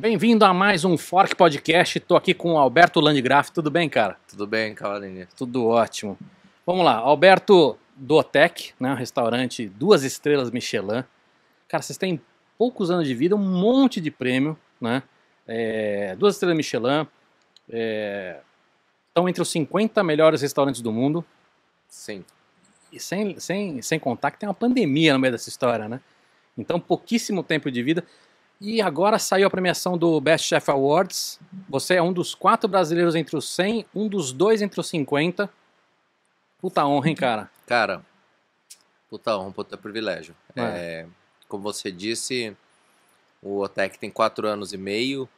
Bem-vindo a mais um Fork Podcast. Estou aqui com o Alberto Landgraf. Tudo bem, cara? Tudo bem, Cavarini. Tudo ótimo. Vamos lá, Alberto Dotec, né, um restaurante duas estrelas Michelin. Cara, vocês têm poucos anos de vida, um monte de prêmio, né? É, duas estrelas Michelin. É, estão entre os 50 melhores restaurantes do mundo. Sim. E sem, sem, sem contar que tem uma pandemia no meio dessa história, né? Então, pouquíssimo tempo de vida. E agora saiu a premiação do Best Chef Awards. Você é um dos quatro brasileiros entre os 100, um dos dois entre os 50. Puta honra, hein, cara? Cara, puta honra, puta privilégio. É. É, como você disse, o OTEC tem quatro anos e meio.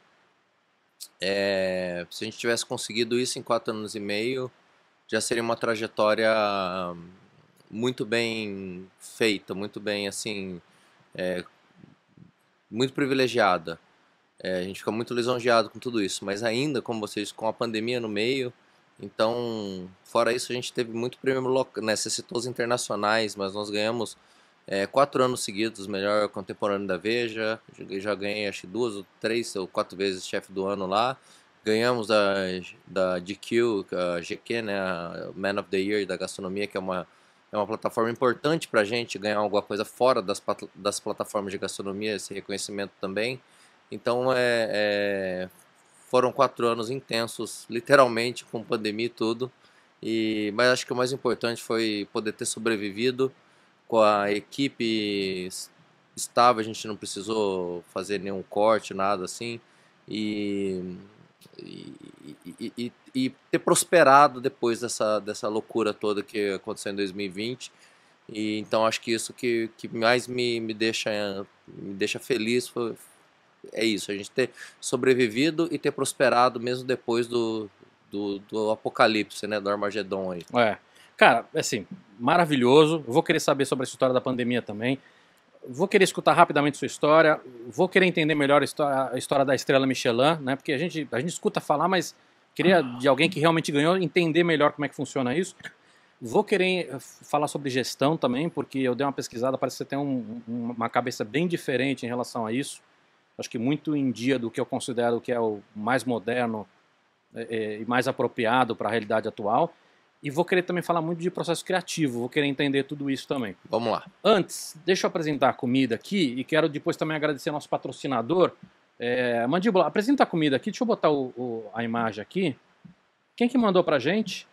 É, se a gente tivesse conseguido isso em quatro anos e meio, já seria uma trajetória muito bem feita, muito bem, assim, é, muito privilegiada. É, a gente fica muito lisonjeado com tudo isso, mas ainda, como vocês, com a pandemia no meio, então, fora isso, a gente teve muito prêmio local, né, internacionais, mas nós ganhamos é, quatro anos seguidos melhor contemporâneo da Veja, já ganhei acho duas ou três ou quatro vezes chefe do ano lá, ganhamos da, da GQ, a GQ, né, a Man of the Year da gastronomia, que é uma é uma plataforma importante para a gente ganhar alguma coisa fora das, das plataformas de gastronomia, esse reconhecimento também. Então, é, é, foram quatro anos intensos, literalmente, com pandemia e tudo. E, mas acho que o mais importante foi poder ter sobrevivido com a equipe estava, a gente não precisou fazer nenhum corte, nada assim. E, e, e, e e ter prosperado depois dessa, dessa loucura toda que aconteceu em 2020. E, então acho que isso que, que mais me, me, deixa, me deixa feliz foi, é isso, a gente ter sobrevivido e ter prosperado mesmo depois do, do, do apocalipse, né, do Armagedon aí. É. Cara, assim, maravilhoso. Vou querer saber sobre a história da pandemia também. Vou querer escutar rapidamente sua história. Vou querer entender melhor a história, a história da estrela Michelin, né? Porque a gente, a gente escuta falar, mas Queria de alguém que realmente ganhou entender melhor como é que funciona isso. Vou querer eh, falar sobre gestão também, porque eu dei uma pesquisada, parece que você tem um, uma cabeça bem diferente em relação a isso. Acho que muito em dia do que eu considero que é o mais moderno é, e mais apropriado para a realidade atual. E vou querer também falar muito de processo criativo, vou querer entender tudo isso também. Vamos lá. Antes, deixa eu apresentar a comida aqui e quero depois também agradecer ao nosso patrocinador, é, mandíbula, apresenta a comida aqui. Deixa eu botar o, o, a imagem aqui. Quem que mandou pra gente?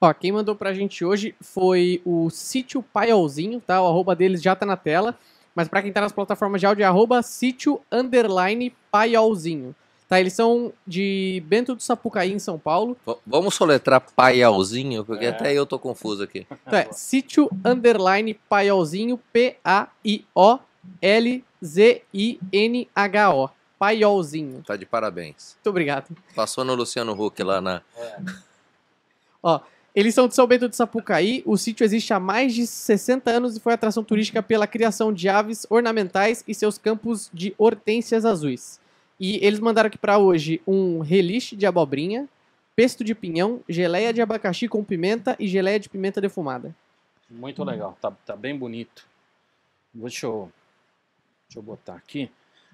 Ó, quem mandou pra gente hoje foi o Sítio Paiolzinho, tá? O arroba deles já tá na tela. Mas para quem tá nas plataformas de áudio, é arroba sítio underline paiolzinho. Tá, eles são de Bento do Sapucaí, em São Paulo. V vamos soletrar Paiolzinho, porque é. até eu tô confuso aqui. Então é sítio underline Paiolzinho, P-A-I-O-L-Z-I-N-H-O paiolzinho. Tá de parabéns. Muito obrigado. Passou no Luciano Huck lá na. É. Ó, eles são de São Bento de Sapucaí. O sítio existe há mais de 60 anos e foi atração turística pela criação de aves ornamentais e seus campos de hortênsias azuis. E eles mandaram aqui para hoje um reliche de abobrinha, pesto de pinhão, geleia de abacaxi com pimenta e geleia de pimenta defumada. Muito legal, tá, tá bem bonito. Deixa eu, deixa eu botar aqui.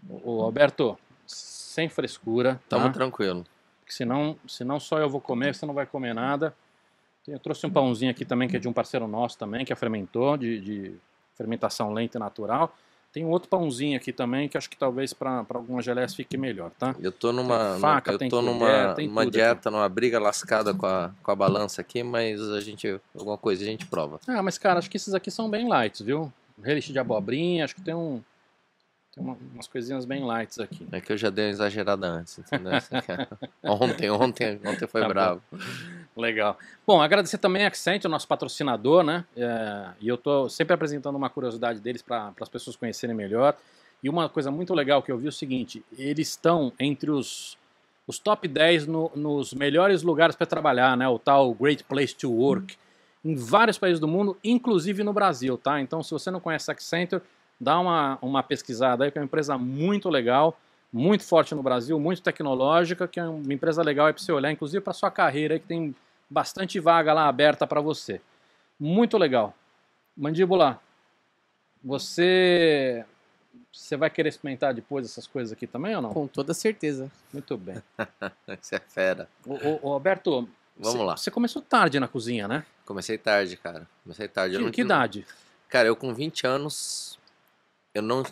O Alberto, sem frescura. Tá? Tamo tá? tranquilo. senão, senão só eu vou comer, você não vai comer nada. Eu trouxe um pãozinho aqui também, que é de um parceiro nosso também, que é fermentou de, de fermentação lenta e natural. Tem um outro pãozinho aqui também, que acho que talvez para algumas geleias fique melhor, tá? Eu tô numa, tem faca, eu tô colher, numa, uma dieta, aqui. numa briga lascada com a, com a balança aqui, mas a gente, alguma coisa a gente prova. Ah, mas cara, acho que esses aqui são bem light, viu? Relixe de abobrinha, acho que tem um, tem umas coisinhas bem lights aqui. É que eu já dei uma exagerada antes, entendeu? É ontem, ontem, ontem foi tá bravo. Bom. Legal. Bom, agradecer também a Accent, o nosso patrocinador, né? É, e eu tô sempre apresentando uma curiosidade deles para as pessoas conhecerem melhor. E uma coisa muito legal que eu vi é o seguinte: eles estão entre os, os top 10 no, nos melhores lugares para trabalhar, né? O tal Great Place to Work, hum. em vários países do mundo, inclusive no Brasil, tá? Então, se você não conhece a Accenture, dá uma, uma pesquisada aí, que é uma empresa muito legal, muito forte no Brasil, muito tecnológica, que é uma empresa legal para você olhar, inclusive para sua carreira, aí, que tem bastante vaga lá aberta para você. Muito legal. Mandíbula, você você vai querer experimentar depois essas coisas aqui também ou não? Com toda certeza. Muito bem. Você é fera. o Alberto, vamos lá. Você começou tarde na cozinha, né? Comecei tarde, cara. Comecei tarde. Que, não, que idade? Cara, eu com 20 anos eu não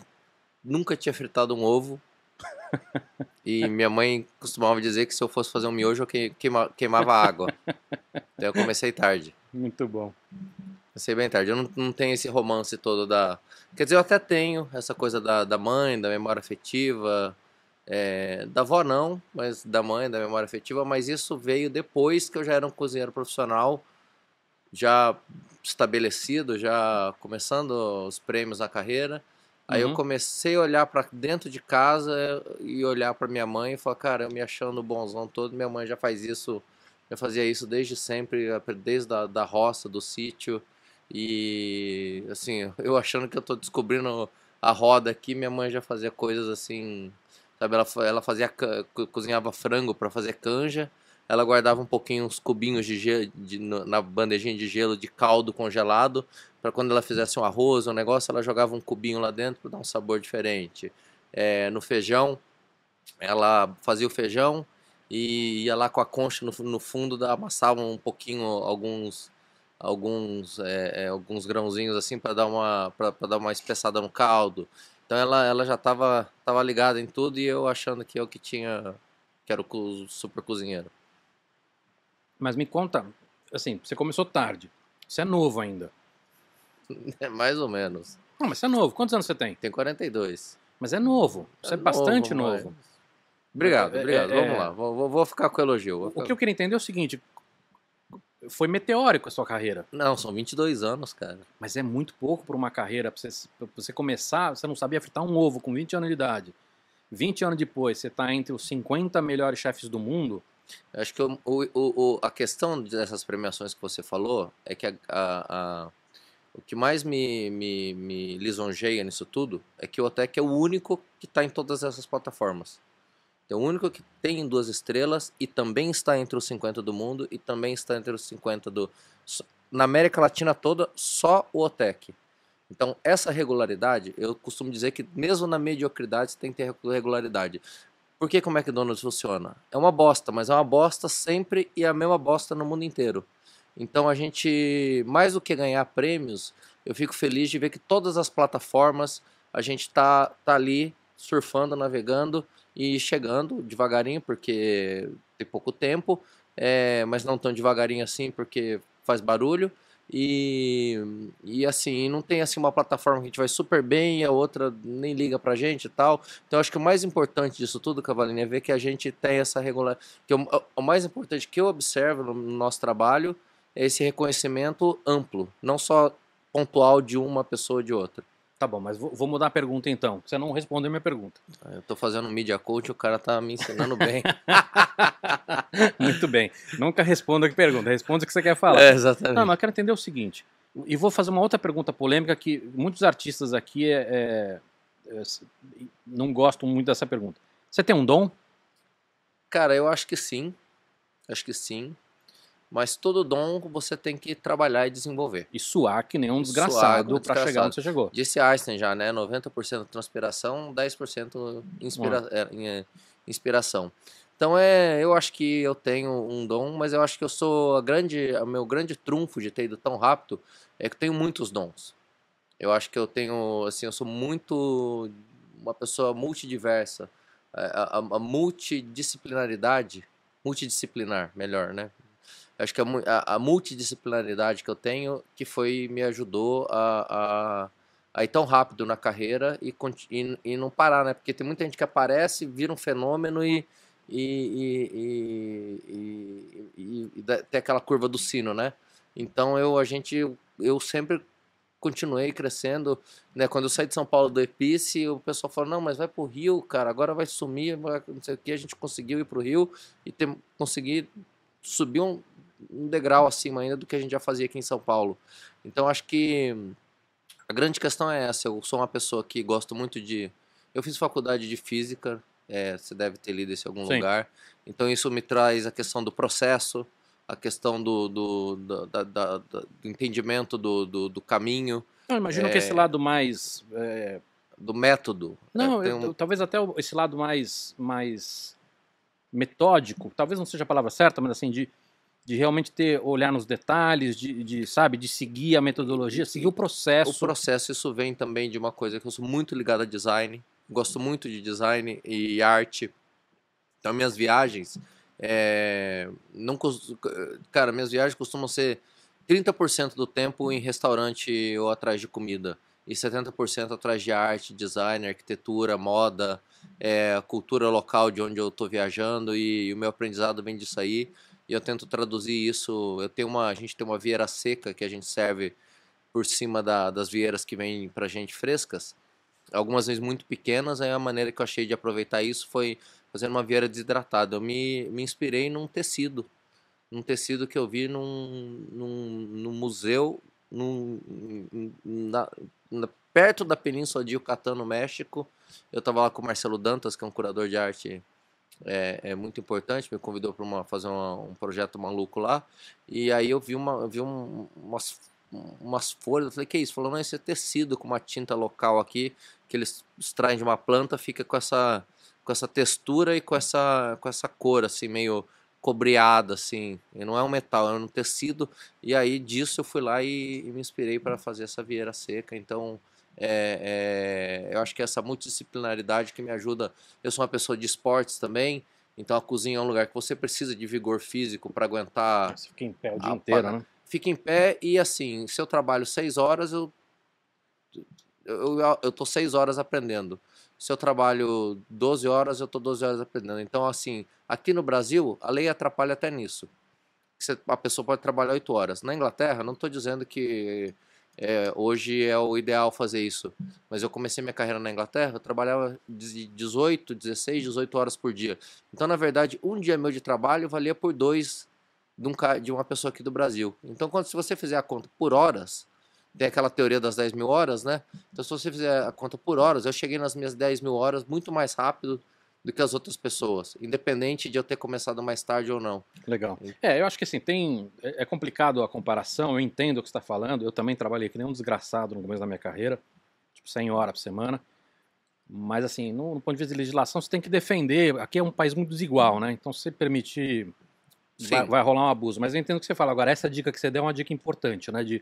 nunca tinha fritado um ovo. e minha mãe costumava dizer que se eu fosse fazer um miojo, eu queima, queimava água. então eu comecei tarde. Muito bom. Comecei bem tarde. Eu não, não tenho esse romance todo da. Quer dizer, eu até tenho essa coisa da, da mãe, da memória afetiva. É, da avó não, mas da mãe, da memória afetiva, mas isso veio depois que eu já era um cozinheiro profissional, já estabelecido, já começando os prêmios na carreira. Aí uhum. eu comecei a olhar para dentro de casa e olhar para minha mãe e falar, cara, eu me achando bonzão todo, minha mãe já faz isso, já fazia isso desde sempre, desde a, da roça, do sítio. E assim, eu achando que eu tô descobrindo a roda aqui, minha mãe já fazia coisas assim, sabe, ela, ela fazia cozinhava frango para fazer canja ela guardava um pouquinho uns cubinhos de gelo, de, na bandejinha de gelo de caldo congelado, para quando ela fizesse um arroz, um negócio, ela jogava um cubinho lá dentro para dar um sabor diferente. É, no feijão, ela fazia o feijão e ia lá com a concha no, no fundo, da, amassava um pouquinho alguns alguns é, é alguns grãozinhos assim para dar uma para dar uma espessada no caldo. Então ela, ela já estava tava ligada em tudo e eu achando que é o que tinha que era o super cozinheiro. Mas me conta, assim, você começou tarde. Você é novo ainda. É mais ou menos. Não, mas você é novo. Quantos anos você tem? Tem 42. Mas é novo. É você é, é bastante novo. Obrigado, é, é, obrigado. É, Vamos lá. Vou, vou, ficar com o elogio. Ficar... O que eu queria entender é o seguinte: foi meteórico a sua carreira. Não, são 22 anos, cara. Mas é muito pouco para uma carreira. Pra você, pra você, começar, você não sabia fritar um ovo com 20 anos de idade. 20 anos depois, você está entre os 50 melhores chefes do mundo. Eu acho que o, o, o, a questão dessas premiações que você falou é que a, a, a, o que mais me, me, me lisonjeia nisso tudo é que o Otec é o único que está em todas essas plataformas. É o único que tem duas estrelas e também está entre os 50 do mundo e também está entre os 50 do. Na América Latina toda, só o Otec. Então, essa regularidade, eu costumo dizer que mesmo na mediocridade, você tem que ter regularidade. Por que, que o McDonald's funciona? É uma bosta, mas é uma bosta sempre e é a mesma bosta no mundo inteiro. Então a gente, mais do que ganhar prêmios, eu fico feliz de ver que todas as plataformas a gente tá, tá ali surfando, navegando e chegando devagarinho, porque tem pouco tempo, é, mas não tão devagarinho assim, porque faz barulho. E, e assim, não tem assim uma plataforma que a gente vai super bem e a outra nem liga pra gente e tal. Então acho que o mais importante disso tudo, Cavalini, é ver que a gente tem essa regular. Que é o, é o mais importante que eu observo no, no nosso trabalho é esse reconhecimento amplo, não só pontual de uma pessoa ou de outra. Tá bom, mas vou mudar a pergunta então, você não respondeu minha pergunta. Ah, eu tô fazendo media coach, o cara tá me ensinando bem. Muito bem. Nunca responda que pergunta, responda o que você quer falar. É, exatamente. Não, mas eu quero entender o seguinte, e vou fazer uma outra pergunta polêmica que muitos artistas aqui é, é, é não gostam muito dessa pergunta. Você tem um dom? Cara, eu acho que sim. Acho que sim. Mas todo dom você tem que trabalhar e desenvolver. E suar que nem um desgraçado, para chegar onde você chegou. Disse Einstein já, né? 90% transpiração, 10% inspira é, é, inspiração. Então é, eu acho que eu tenho um dom, mas eu acho que eu sou a grande, o meu grande trunfo de ter ido tão rápido é que eu tenho muitos dons. Eu acho que eu tenho, assim, eu sou muito uma pessoa multidiversa. É, a, a, a multidisciplinaridade, multidisciplinar, melhor, né? acho que a, a, multidisciplinaridade que eu tenho que foi me ajudou a, a, a ir tão rápido na carreira e, e, e, não parar, né? Porque tem muita gente que aparece, vira um fenômeno e, e, e, e tem aquela curva do sino, né? Então eu a gente eu sempre continuei crescendo, né? Quando eu saí de São Paulo do Epice, o pessoal falou: "Não, mas vai pro Rio, cara, agora vai sumir, não sei o que". A gente conseguiu ir pro Rio e ter, conseguir subir um, um degrau acima ainda do que a gente já fazia aqui em São Paulo. Então acho que a grande questão é essa. Eu sou uma pessoa que gosto muito de. Eu fiz faculdade de física, é, você deve ter lido isso em algum Sim. lugar. Então isso me traz a questão do processo, a questão do, do, do, da, da, do entendimento do, do, do caminho. imagino é... que esse lado mais. É... Do método. É, não, um... talvez até esse lado mais, mais metódico, talvez não seja a palavra certa, mas assim, de de realmente ter olhar nos detalhes, de, de, sabe, de seguir a metodologia, seguir o processo. O processo isso vem também de uma coisa que eu sou muito ligado a design, gosto muito de design e arte. Então minhas viagens, é, não cara, minhas viagens costumam ser 30% do tempo em restaurante ou atrás de comida e 70% atrás de arte, design, arquitetura, moda, é, cultura local de onde eu estou viajando e, e o meu aprendizado vem disso aí e eu tento traduzir isso. Eu tenho uma, a gente tem uma vieira seca que a gente serve por cima da, das vieiras que vêm a gente frescas, algumas vezes muito pequenas. Aí a maneira que eu achei de aproveitar isso foi fazendo uma vieira desidratada. Eu me, me inspirei num tecido, num tecido que eu vi num, num, num museu num, na, na, perto da península de Yucatán, no México. Eu estava lá com o Marcelo Dantas, que é um curador de arte é, é muito importante, me convidou para fazer uma, um projeto maluco lá, e aí eu vi, uma, vi um, umas, umas folhas, eu falei, que é isso? Falou, não, esse é tecido com uma tinta local aqui, que eles extraem de uma planta, fica com essa, com essa textura e com essa, com essa cor, assim, meio cobreada, assim, e não é um metal, é um tecido, e aí disso eu fui lá e, e me inspirei para fazer essa vieira seca, então... É, é, eu acho que essa multidisciplinaridade que me ajuda. Eu sou uma pessoa de esportes também, então a cozinha é um lugar que você precisa de vigor físico para aguentar. É, você fica em pé o dia inteiro, né? Fica em pé e assim, se eu trabalho seis horas, eu eu, eu, tô seis horas aprendendo. Se eu trabalho 12 horas, eu tô 12 horas aprendendo. Então, assim, aqui no Brasil, a lei atrapalha até nisso. Você, a pessoa pode trabalhar oito horas. Na Inglaterra, não estou dizendo que é, hoje é o ideal fazer isso. Mas eu comecei minha carreira na Inglaterra, eu trabalhava de 18, 16, 18 horas por dia. Então, na verdade, um dia meu de trabalho valia por dois de, um, de uma pessoa aqui do Brasil. Então, quando, se você fizer a conta por horas, tem aquela teoria das 10 mil horas, né? Então, se você fizer a conta por horas, eu cheguei nas minhas 10 mil horas muito mais rápido do que as outras pessoas, independente de eu ter começado mais tarde ou não. Legal. É, eu acho que assim, tem. É, é complicado a comparação, eu entendo o que você está falando. Eu também trabalhei que nem um desgraçado no começo da minha carreira, tipo 100 horas por semana. Mas assim, no, no ponto de vista de legislação, você tem que defender. Aqui é um país muito desigual, né? Então, se você permitir Vai, vai, rolar um abuso. Mas eu entendo o que você fala. Agora, essa dica que você deu é uma dica importante, né? De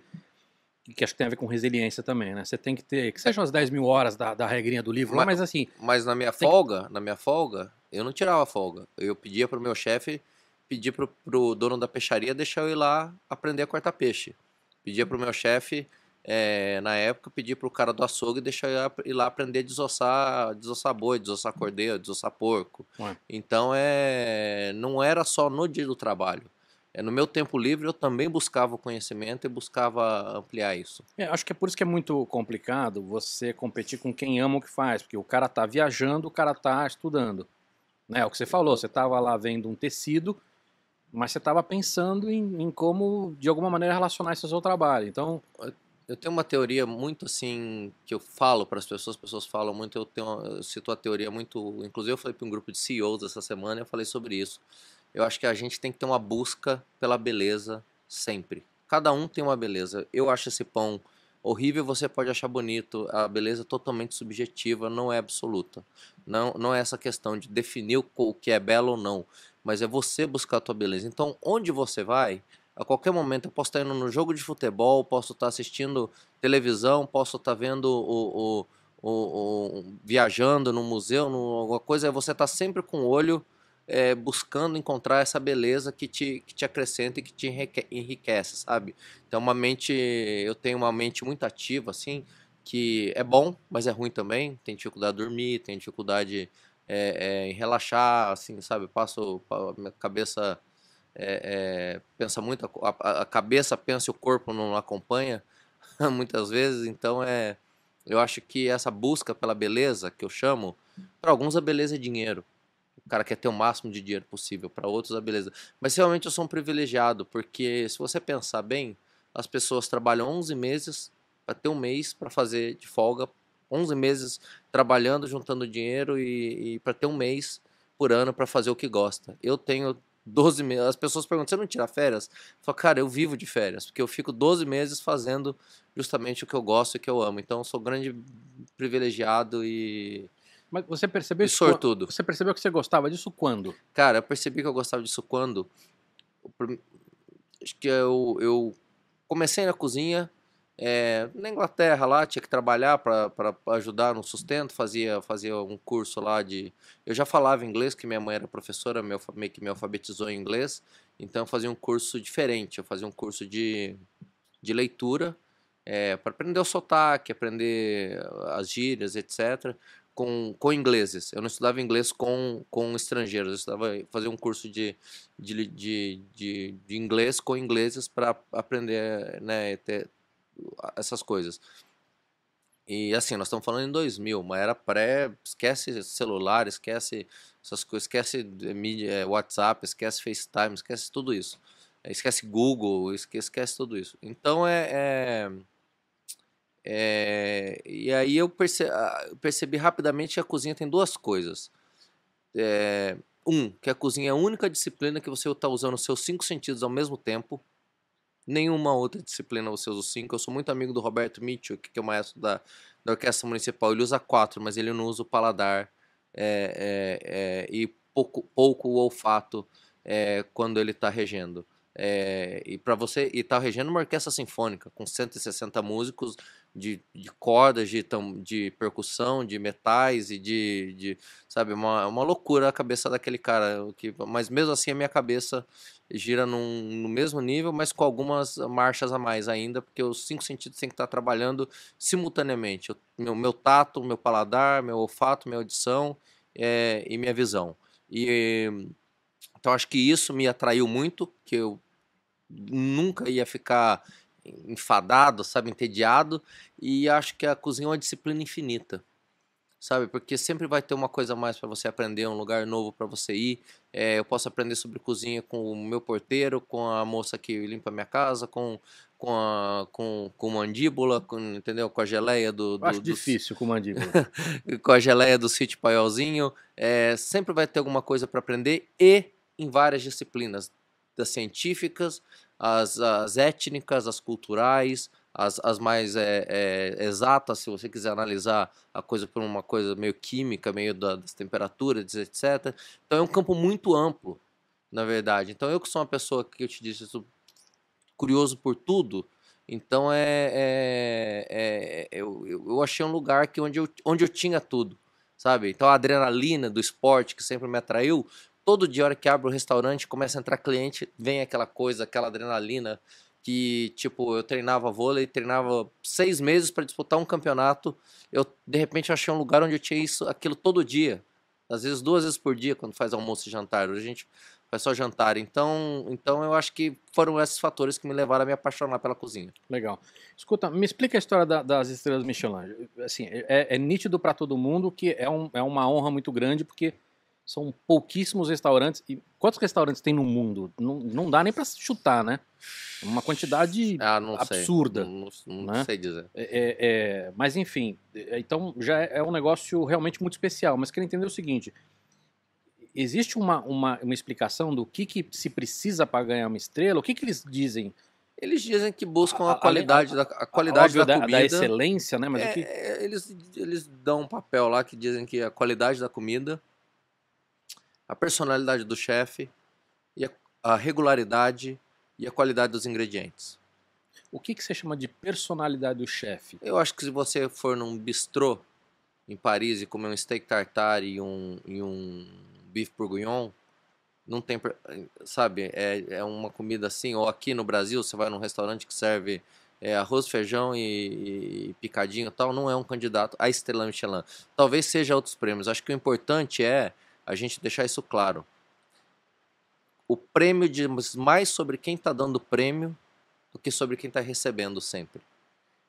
que acho que tem a ver com resiliência também, né? Você tem que ter, que sejam as 10 mil horas da, da regrinha do livro mas, lá, mas assim. Mas na minha folga, que... na minha folga, eu não tirava folga. Eu pedia pro meu chefe, pedia pro, pro dono da peixaria deixar eu ir lá aprender a cortar peixe. Pedia pro meu chefe, é, na época, pedia pro cara do açougue deixar eu ir lá aprender a desossar, desossar boi, desossar cordeiro, desossar porco. Ué. Então é. Não era só no dia do trabalho é, no meu tempo livre eu também buscava o conhecimento e buscava ampliar isso. É, acho que é por isso que é muito complicado você competir com quem ama o que faz, porque o cara está viajando, o cara está estudando. Né? É o que você falou, você estava lá vendo um tecido, mas você estava pensando em, em, como, de alguma maneira, relacionar isso ao seu trabalho. Então... Eu tenho uma teoria muito assim, que eu falo para as pessoas, as pessoas falam muito, eu, tenho, eu cito a teoria muito... Inclusive eu falei para um grupo de CEOs essa semana, eu falei sobre isso eu acho que a gente tem que ter uma busca pela beleza sempre. Cada um tem uma beleza. Eu acho esse pão horrível, você pode achar bonito. A beleza é totalmente subjetiva, não é absoluta. Não, não é essa questão de definir o que é belo ou não, mas é você buscar a tua beleza. Então, onde você vai, a qualquer momento eu posso estar tá indo no jogo de futebol, posso estar tá assistindo televisão, posso estar tá vendo o, o, viajando no museu, no, alguma coisa, é você estar sempre com o olho é, buscando encontrar essa beleza que te, que te acrescenta e que te enriquece, sabe? Então, uma mente, eu tenho uma mente muito ativa, assim, que é bom, mas é ruim também. Tem dificuldade de dormir, tem dificuldade é, é, em relaxar, assim, sabe? Passo, a minha cabeça é, é, pensa muito, a, a, cabeça pensa e o corpo não acompanha, muitas vezes. Então, é, eu acho que essa busca pela beleza, que eu chamo, para alguns a é beleza é dinheiro cara quer ter o máximo de dinheiro possível, para outros a ah, beleza. Mas realmente eu sou um privilegiado, porque se você pensar bem, as pessoas trabalham 11 meses para ter um mês para fazer de folga, 11 meses trabalhando, juntando dinheiro e, e para ter um mês por ano para fazer o que gosta. Eu tenho 12 meses. As pessoas perguntam: você não tira férias? Eu falo, cara, eu vivo de férias, porque eu fico 12 meses fazendo justamente o que eu gosto e que eu amo. Então, eu sou grande privilegiado e mas você percebeu isso? Sortudo. Você percebeu que você gostava disso quando? Cara, eu percebi que eu gostava disso quando. Acho que eu, eu comecei na cozinha, é, na Inglaterra lá, tinha que trabalhar para ajudar no sustento, fazia, fazia um curso lá de... Eu já falava inglês, que minha mãe era professora, meu, meio que me alfabetizou em inglês, então eu fazia um curso diferente, eu fazia um curso de, de leitura, é, eh, para aprender o sotaque, aprender as gírias, etc com, com ingleses. Eu não estudava inglês com, com estrangeiros. Eu estudava fazer um curso de, de, de, de, de inglês com ingleses para aprender né, ter essas coisas. E assim, nós estamos falando em 2000, mas era pré. Esquece celular, esquece essas coisas, esquece mídia, é, WhatsApp, esquece FaceTime, esquece tudo isso. Esquece Google, esquece, esquece tudo isso. Então é... é é, e aí ah, eu percebi rapidamente que a cozinha tem duas coisas. É, um, que a cozinha é a única disciplina que você está usando os seus cinco sentidos ao mesmo tempo. Nenhuma outra disciplina você usa os cinco. Eu sou muito amigo do Roberto Mitchell, que é o maestro da, da orquestra municipal. Ele usa quatro, mas ele não usa o paladar é, e pouco, pouco o olfato quando ele está regendo. É, e para você e tá regendo uma orquestra sinfônica com 160 músicos de, de cordas, de, tam, de percussão, de metais e de, de sabe, uma, uma loucura a cabeça daquele cara. Que, mas mesmo assim a minha cabeça gira num, no mesmo nível, mas com algumas marchas a mais ainda, porque os cinco sentidos têm que estar trabalhando simultaneamente. O meu, meu tato, meu paladar, meu olfato, minha audição é, e minha visão. E, então acho que isso me atraiu muito, que eu nunca ia ficar enfadado, sabe, entediado, e acho que a cozinha é uma disciplina infinita. Sabe, porque sempre vai ter uma coisa mais para você aprender, um lugar novo para você ir. É, eu posso aprender sobre cozinha com o meu porteiro, com a moça que limpa minha casa, com com a com, com mandíbula, com, entendeu? Com a geleia do. do acho do, difícil com mandíbula. com a geleia do sítio paiolzinho. É, sempre vai ter alguma coisa para aprender e em várias disciplinas, das científicas as, as étnicas, as culturais, as, as mais é, é, exatas, se você quiser analisar a coisa por uma coisa meio química, meio da, das temperaturas, etc. Então é um campo muito amplo, na verdade. Então eu que sou uma pessoa que eu te disse, curioso por tudo, então é, é, é, é eu, eu achei um lugar que onde eu, onde eu tinha tudo sabe? Então a adrenalina do esporte que sempre me atraiu Todo dia, a hora que abre o restaurante, começa a entrar cliente, vem aquela coisa, aquela adrenalina que, tipo, eu treinava vôlei, treinava seis meses para disputar um campeonato. Eu, de repente, achei um lugar onde eu tinha isso, aquilo todo dia. Às vezes, duas vezes por dia, quando faz almoço e jantar. a gente faz só jantar. Então, então eu acho que foram esses fatores que me levaram a me apaixonar pela cozinha. Legal. Escuta, me explica a história da, das estrelas Michelin. Assim, é, é nítido para todo mundo que é, um, é uma honra muito grande, porque são pouquíssimos restaurantes. E quantos restaurantes tem no mundo? Não, não dá nem para chutar, né? É uma quantidade ah, não absurda. Sei. Não, não né? sei dizer. É, é, é mas, enfim, é, então já é um negócio realmente muito especial. Mas queria entender o seguinte: existe uma, uma, uma explicação do que, que se precisa para ganhar uma estrela? O que, que eles dizem? Eles dizem que buscam a, a qualidade, a, da, a qualidade da, da, comida. Da excelência, né? Mas é, o que... eles, eles dão um papel lá que dizem que a qualidade da comida a personalidade do chefe e a regularidade e a qualidade dos ingredientes. O que, que você chama de personalidade do chefe? Eu acho que se você for num bistrô em Paris e comer um steak tartare e um, e um bife bourguignon, não tem, sabe, é, é uma comida assim, ou aqui no Brasil você vai num restaurante que serve é, arroz, feijão e, e picadinho e tal, não é um candidato a estrela Michelin. Talvez seja outros prêmios. Acho que o importante é a gente deixar isso claro. O prêmio diz mais sobre quem está dando o prêmio do que sobre quem está recebendo sempre.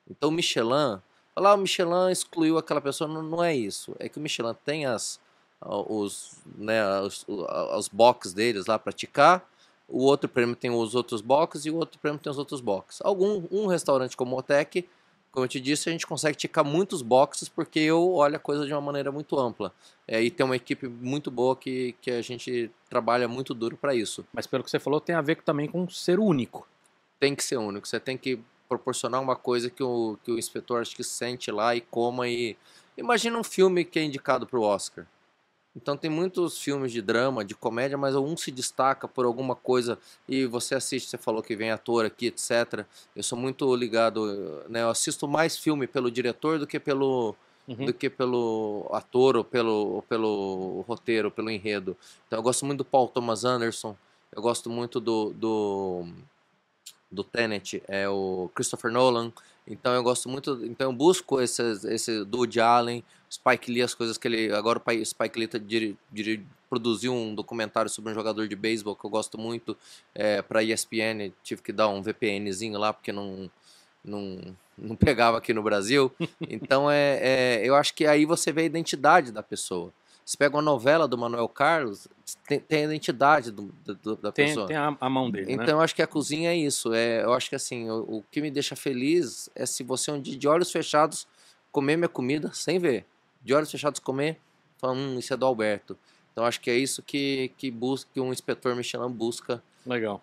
Então o Michelin, falar ah, o Michelin excluiu aquela pessoa, não, não, é isso. É que o Michelin tem as, os, né, os, os boxes deles lá para ticar, o outro prêmio tem os outros boxes e o outro prêmio tem os outros boxes. Algum um restaurante como o Otec como eu te disse, a gente consegue ticar muitos boxes porque eu olho a coisa de uma maneira muito ampla. É, e tem uma equipe muito boa que, que a gente trabalha muito duro para isso. Mas pelo que você falou, tem a ver também com ser único. Tem que ser único. Você tem que proporcionar uma coisa que o, que o inspetor acho que sente lá e coma. e Imagina um filme que é indicado para o Oscar. Então tem muitos filmes de drama, de comédia, mas um se destaca por alguma coisa e você assiste, você falou que vem ator aqui, etc. Eu sou muito ligado, né? Eu assisto mais filme pelo diretor do que pelo uhum. do que pelo ator ou pelo ou pelo roteiro, pelo enredo. Então eu gosto muito do Paul Thomas Anderson, eu gosto muito do do do Tenet, é o Christopher Nolan. Então eu gosto muito, então eu busco esse esse Woody Allen Spike Lee, as coisas que ele. Agora o Spike Lee tá dir, dir, produziu um documentário sobre um jogador de beisebol que eu gosto muito é, para ESPN. Tive que dar um VPNzinho lá porque não, não, não pegava aqui no Brasil. Então é, é, eu acho que aí você vê a identidade da pessoa. Você pega uma novela do Manuel Carlos, tem, tem a identidade do, do, da tem, pessoa. Tem a, a, mão dele. Então né? eu acho que a cozinha é isso. É, eu acho que assim, o, o que me deixa feliz é se você um dia de olhos fechados comer minha comida sem ver de olhos fechados comer, falam hum, isso é do Alberto. Então acho que é isso que, que, busca, que um inspetor Michelin busca. Legal.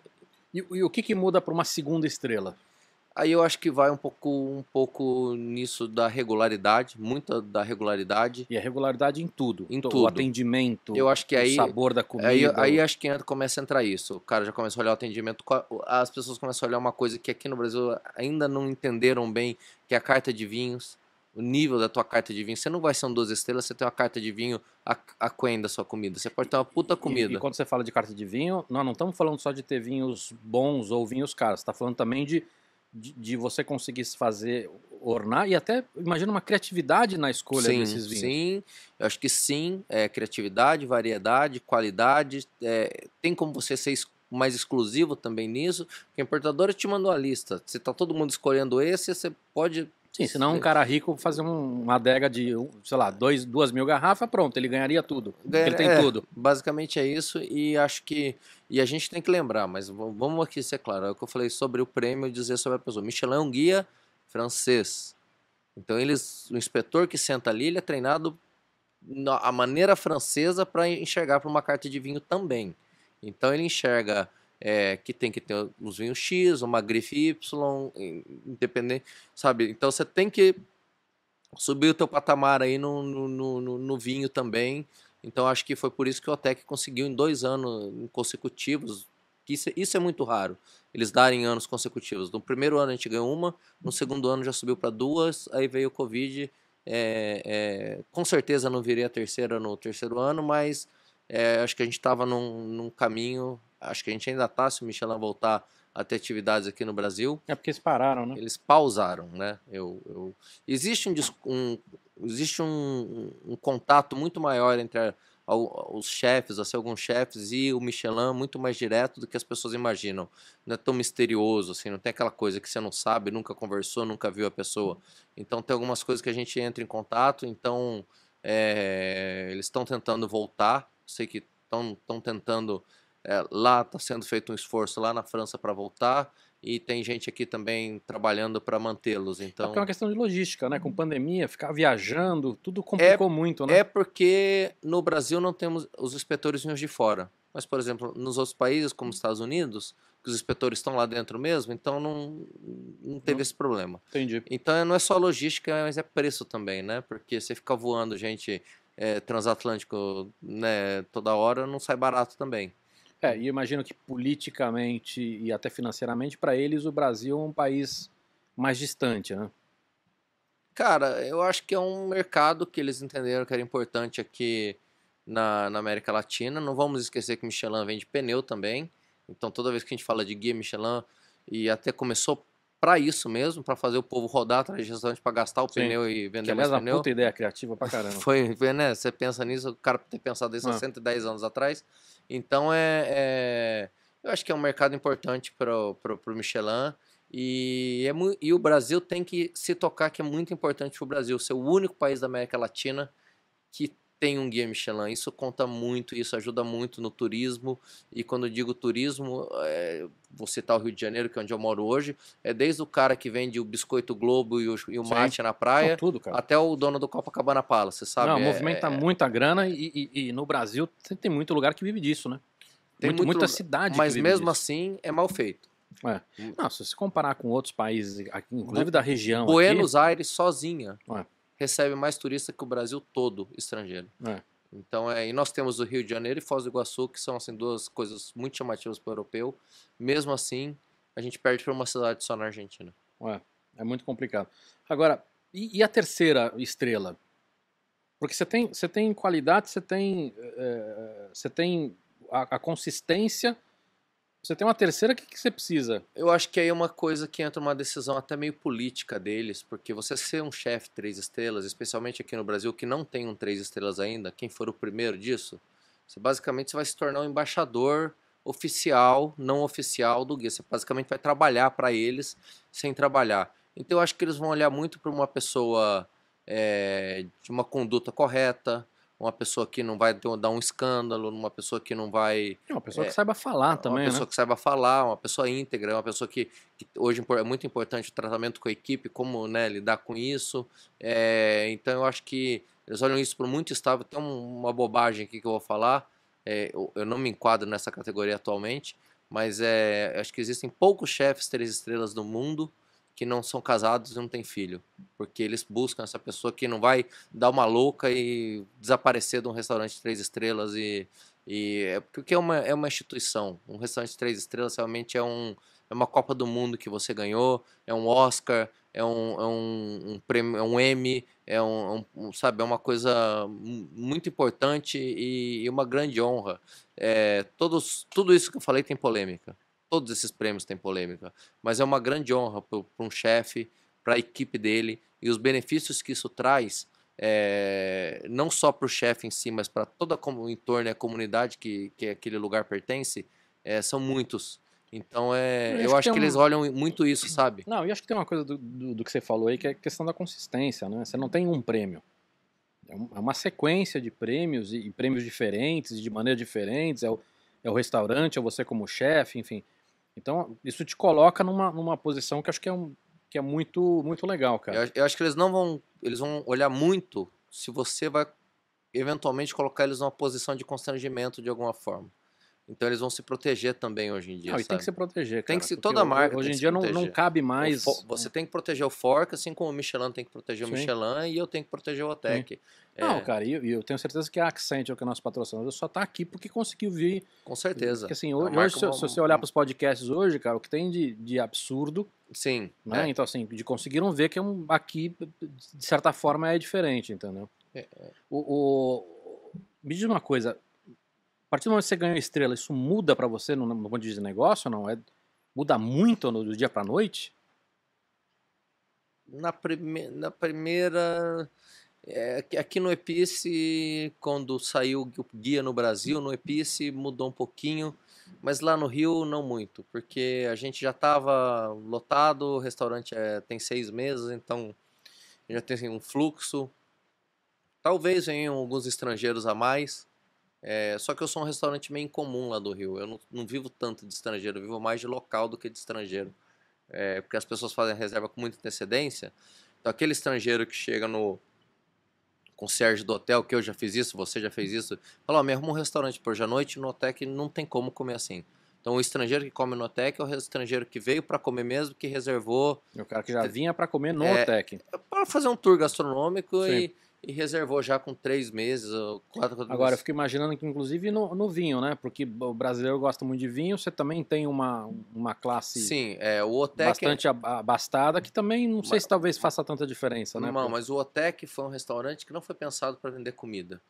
E, e o que, que muda para uma segunda estrela? Aí eu acho que vai um pouco, um pouco nisso da regularidade, muita da regularidade. E a regularidade em tudo. Em tudo. O atendimento, eu acho que aí, o sabor da comida. Aí, aí acho que entra, começa a entrar isso. O cara já começa a olhar o atendimento. As pessoas começam a olhar uma coisa que aqui no Brasil ainda não entenderam bem, que é a carta de vinhos o nível da tua carta de vinho. Você não vai ser um 12 estrelas, você tem uma carta de vinho a, a quen da sua comida. Você pode ter uma puta comida. E, e quando você fala de carta de vinho, nós não estamos falando só de ter vinhos bons ou vinhos caros. Está falando também de, de, de, você conseguir se fazer ornar e até imagina uma criatividade na escolha sim, desses vinhos. Sim, eu acho que sim. É, criatividade, variedade, qualidade. É, tem como você ser mais exclusivo também nisso. Porque a importadora te mandou a lista. você tá todo mundo escolhendo esse, você pode Sim, senão um cara rico fazer uma adega de, sei lá, dois, duas mil garrafas, pronto, ele ganharia tudo. Ganha, ele tem é, tudo. Basicamente é isso, e acho que. E a gente tem que lembrar, mas vamos aqui ser claro. É o que eu falei sobre o prêmio dizer sobre a pessoa. Michelin é um guia francês. Então eles. O inspetor que senta ali, ele é treinado na, a maneira francesa para enxergar para uma carta de vinho também. Então ele enxerga é, que tem que ter uns vinhos X, uma grife Y, independente, sabe? Então você tem que subir o teu patamar aí no, no, no, no vinho também. Então acho que foi por isso que o Otec conseguiu em dois anos consecutivos, isso, é, isso é muito raro, eles darem anos consecutivos. No primeiro ano a gente ganhou uma, no segundo ano já subiu para duas, aí veio o Covid. É, é, com certeza não virei a terceira no terceiro ano, mas é, acho que a gente estava num, num, caminho Acho que a gente ainda está, se o Michelin voltar a ter atividades aqui no Brasil. É porque eles pararam, né? Eles pausaram, né? Eu, eu... Existe, um, um existe um, um, contato muito maior entre a, a, os chefes, assim, alguns chefes e o Michelin, muito mais direto do que as pessoas imaginam. Não é tão misterioso, assim, não tem aquela coisa que você não sabe, nunca conversou, nunca viu a pessoa. Então tem algumas coisas que a gente entra em contato, então é, eles estão tentando voltar, sei que estão tentando é, lá está sendo feito um esforço lá na França para voltar e tem gente aqui também trabalhando para mantê-los. É é então é, é uma questão de logística, né? Com uhum. pandemia, ficar viajando, tudo é, complicou é, muito, né? É porque no Brasil não temos os inspetores vinhos de fora. Mas, por exemplo, nos outros países, como uhum. os Estados Unidos, que os inspetores estão lá dentro mesmo, então não, não teve não. esse problema. Entendi. Então não é só logística, mas é preço também, né? Porque você ficar voando gente é, transatlântico né, toda hora, não sai barato também. É, e imagino que politicamente e até financeiramente, para eles, o Brasil é um país mais distante, né? Cara, eu acho que é um mercado que eles entenderam que era importante aqui na, na América Latina. Não vamos esquecer que Michelin vende pneu também. Então, toda vez que a gente fala de guia Michelin, e até começou para isso mesmo, para fazer o povo rodar atrás de restaurante para gastar o Sim, pneu e vender que, aliás, é mais pneu. puta ideia criativa pra caramba. Foi, né? Você pensa nisso, o cara ter pensado isso ah. há 110 anos atrás. Então é, é, eu acho que é um mercado importante para o Michelin. E, é, e o Brasil tem que se tocar que é muito importante para o Brasil ser o único país da América Latina que tem um Guia Michelin. Isso conta muito, isso ajuda muito no turismo. E quando eu digo turismo, é, eh, vou citar tá o Rio de Janeiro, que é onde eu moro hoje, é desde o cara que vende o Biscoito Globo e o, e o mate na praia, tudo, até o dono do Copacabana Palace, sabe? Não, é, movimenta é, é... muita grana e, e, e, no Brasil tem muito lugar que vive disso, né? Tem muito, muito, muita cidade Mas mesmo disso. assim, é mal feito. É. Hum. Não, se você comparar com outros países, inclusive da região. Buenos aqui, Aires sozinha. É recebe mais turista que o Brasil todo estrangeiro. É. Então, é, e nós temos o Rio de Janeiro e Foz do Iguaçu, que são assim, duas coisas muito chamativas para o europeu. Mesmo assim, a gente perde para uma cidade só na Argentina. Ué, é muito complicado. Agora, e, e a terceira estrela? Porque você tem, você tem qualidade, você tem, é, você tem a, a consistência você tem uma terceira, o que, que você precisa? Eu acho que aí é uma coisa que entra uma decisão até meio política deles, porque você ser um chefe três estrelas, especialmente aqui no Brasil, que não tem um três estrelas ainda, quem for o primeiro disso, você basicamente vai se tornar um embaixador oficial, não oficial do guia. Você basicamente vai trabalhar para eles sem trabalhar. Então eu acho que eles vão olhar muito para uma pessoa é, de uma conduta correta, uma pessoa que não vai ter, dar um escândalo, uma pessoa que não vai. É, uma pessoa é, que saiba falar é, também. Uma pessoa né? que saiba falar, uma pessoa íntegra, uma pessoa que, que, hoje é, é muito importante o tratamento com a equipe, como né, lidar com isso. É, então eu acho que eles olham isso por muito estável. Tem uma bobagem aqui que eu vou falar. É, eu, eu, não me enquadro nessa categoria atualmente, mas é, acho que existem poucos chefes três estrelas do mundo que não são casados e não têm filho, porque eles buscam essa pessoa que não vai dar uma louca e desaparecer de um restaurante de três estrelas e, e é porque é uma, é uma instituição, um restaurante de três estrelas realmente é um é uma Copa do Mundo que você ganhou, é um Oscar, é um, é um, um prêmio, é um Emmy, é um, é um, sabe, é uma coisa muito importante e, e uma grande honra. É, todos, tudo isso que eu falei tem polêmica todos esses prêmios têm polêmica, mas é uma grande honra para um chefe, para a equipe dele e os benefícios que isso traz, é, não só para o chefe em si, mas para toda o entorno e a comunidade que, que aquele lugar pertence, é, são muitos. Então é, eu, eu acho, acho que, que eles um... olham muito isso, sabe? Não, eu acho que tem uma coisa do, do, do, que você falou aí que é a questão da consistência, né? Você não tem um prêmio. É, é uma sequência de prêmios e, e prêmios diferentes, de maneiras diferentes. É o, é o restaurante, é você como chefe, enfim. Então, isso te coloca numa, numa posição que acho que é, um, que é muito, muito legal, cara. Eu, eu acho que eles não vão. Eles vão olhar muito se você vai eventualmente colocar eles numa posição de constrangimento de alguma forma. Então eles vão se proteger também hoje em dia. Não, sabe? e tem que se proteger, cara, Tem que se, toda marca. Hoje em dia não, não cabe mais. O, você tem que proteger o Fork, assim como o Michelin tem que proteger Sim. o Michelin e eu tenho que proteger o Otec. É... Não, cara, e eu, eu, tenho certeza que a Accent, é que é o nosso patrocinador, só está aqui porque conseguiu vir. Com certeza. Porque, assim, é hoje, hoje se, se, você olhar para os podcasts hoje, cara, o que tem de, de absurdo. Sim. Né? É. Então, assim, de conseguiram ver que é um, aqui, de certa forma, é diferente, entendeu? É, é. o, o, me diz uma coisa, a partir do momento que você ganha estrela, isso muda para você no, no ponto de vista de negócio não? É, muda muito no, do dia para noite? Na, prime na primeira. É, aqui no Epice, quando saiu o guia no Brasil, no Epice mudou um pouquinho, mas lá no Rio não muito, porque a gente já estava lotado, o restaurante é, tem seis meses, então já tem assim, um fluxo. Talvez venham alguns estrangeiros a mais, é, só que eu sou um restaurante meio incomum lá do Rio. Eu não, não vivo tanto de estrangeiro, eu vivo mais de local do que de estrangeiro. É, porque as pessoas fazem reserva com muita antecedência. Então, aquele estrangeiro que chega no concierge do hotel, que eu já fiz isso, você já fez isso, fala: oh, me arruma um restaurante por hoje à noite, no que não tem como comer assim. Então, o estrangeiro que come no hotel é o estrangeiro que veio para comer mesmo, que reservou. É o cara que já vinha para comer no é, é Para fazer um tour gastronômico Sim. e e reservou já com três meses ou quatro, quatro Agora, meses. eu fico imaginando que, inclusive, no, no, vinho, né? Porque o brasileiro gosta muito de vinho, você também tem uma, uma classe Sim, é, o Otec é bastante é... abastada, que também não mas, sei se talvez faça tanta diferença, né? Não, mas o Otec foi um restaurante que não foi pensado para vender comida.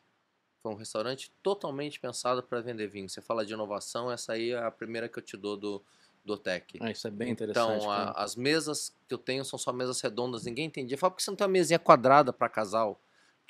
Foi um restaurante totalmente pensado para vender vinho. Você fala de inovação, essa aí é a primeira que eu te dou do, do Otec. Ah, isso é bem então, interessante. Então, a, as mesas que eu tenho são só mesas redondas, ninguém entendia. Fala, por que você não tem uma mesinha quadrada para casal?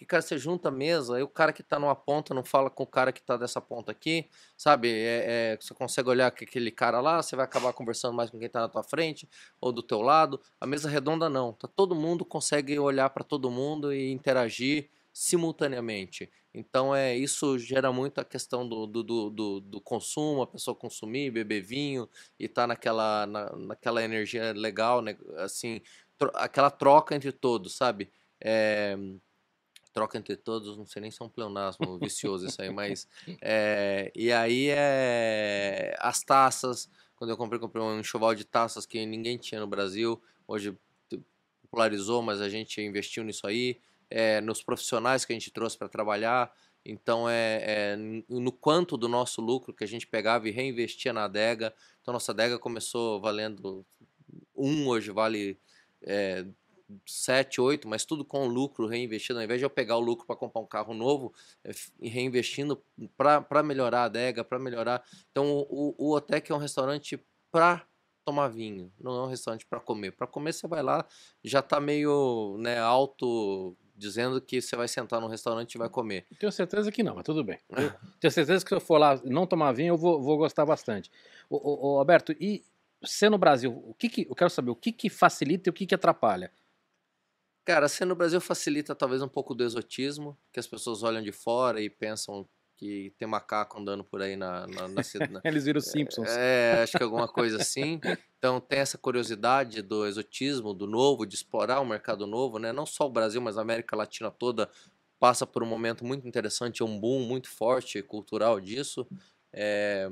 Que, cara, você junta a mesa, e o cara que tá numa ponta não fala com o cara que tá dessa ponta aqui, sabe? É, é, você consegue olhar aquele cara lá, você vai acabar conversando mais com quem tá na tua frente ou do teu lado. A mesa redonda não. Tá, todo mundo consegue olhar para todo mundo e interagir simultaneamente. Então é isso gera muito a questão do, do, do, do, consumo, a pessoa consumir, beber vinho e tá naquela, na, naquela energia legal, né? assim, tro aquela troca entre todos, sabe? É, troca entre todos, não sei nem se é um pleonasmo vicioso isso aí, mas. É, e aí é. As taças, quando eu comprei, comprei um enxoval de taças que ninguém tinha no Brasil, hoje popularizou, mas a gente investiu nisso aí, é, nos profissionais que a gente trouxe para trabalhar. Então, é, é, no quanto do nosso lucro que a gente pegava e reinvestia na adega. Então, nossa adega começou valendo um, hoje vale é, 7, 8, mas tudo com lucro reinvestido, ao invés de eu pegar o lucro para comprar um carro novo é e reinvestindo para melhorar a adega, para melhorar. Então o, o Otec é um restaurante para tomar vinho, não é um restaurante para comer. Para comer você vai lá, já está meio né, alto dizendo que você vai sentar num restaurante e vai comer. Tenho certeza que não, mas tudo bem. Eu tenho certeza que se eu for lá não tomar vinho, eu vou, vou gostar bastante. O, Alberto, e ser no Brasil, o que, que eu quero saber, o que, que facilita e o que, que atrapalha? Cara, a assim, no Brasil facilita talvez um pouco do exotismo, que as pessoas olham de fora e pensam que tem macaco andando por aí na, cidade. na, né? Eles viram Simpsons. É, é, acho que alguma coisa assim. Então tem essa curiosidade do exotismo, do novo, de explorar o um mercado novo, né? Não só o Brasil, mas a América Latina toda passa por um momento muito interessante, é um boom muito forte cultural disso. É,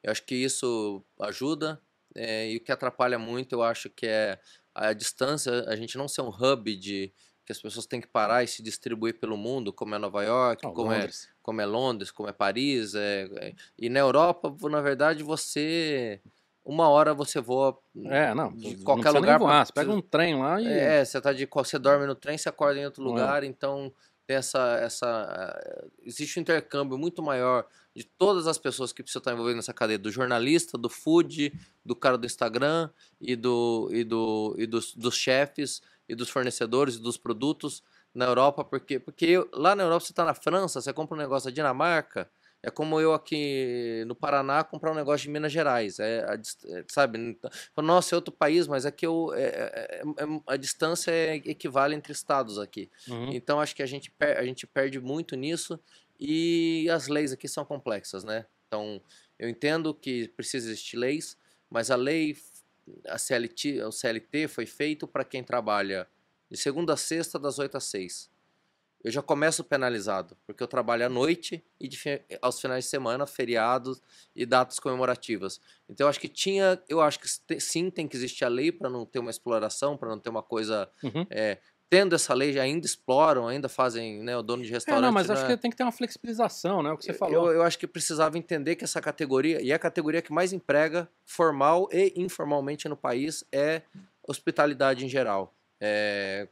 eu acho que isso ajuda. É, e o que atrapalha muito, eu acho que é a distância, a gente não ser um hub de que as pessoas têm que parar e se distribuir pelo mundo, como é Nova York, oh, como, é, como é Londres, como é Paris. É, é, e na Europa, na verdade, você. Uma hora você voa hum, é, não, de qualquer não lugar. Voar, pra, você pega um trem lá e. É, você, tá de, você dorme no trem, você acorda em outro é. lugar, então tem essa, essa. Eh, existe um intercâmbio muito maior de todas as pessoas que precisam estar envolvidas nessa cadeia, do jornalista, do food, do cara do Instagram e, do, e, do, e dos, dos chefes e dos fornecedores e dos produtos na Europa, porque, porque lá na Europa você está na França, você compra um negócio da Dinamarca, é como eu aqui no Paraná comprar um negócio de Minas Gerais, é, é sabe? Então, Nossa, é outro país, mas aqui é eu, é é, é, é, a distância equivale entre estados aqui. Uhum. Então acho que a gente, per, a gente perde muito nisso e as leis aqui são complexas, né? Então, eu entendo que precisa existir leis, mas a lei, a CLT, o CLT foi feito para quem trabalha de segunda a sexta, das oito às seis. Eu já começo penalizado, porque eu trabalho à noite e de, aos finais de semana, feriados e datas comemorativas. Então eu acho que tinha, eu acho que sim, tem que existir a lei para não ter uma exploração, para não ter uma coisa uhum. é, tendo essa lei, ainda exploram, ainda fazem né, o dono de restaurante. É, não, mas acho né? que tem que ter uma flexibilização, né? É o que você falou. Eu, eu, acho que precisava entender que essa categoria, e é a categoria que mais emprega, formal e informalmente no país, é hospitalidade em geral. É,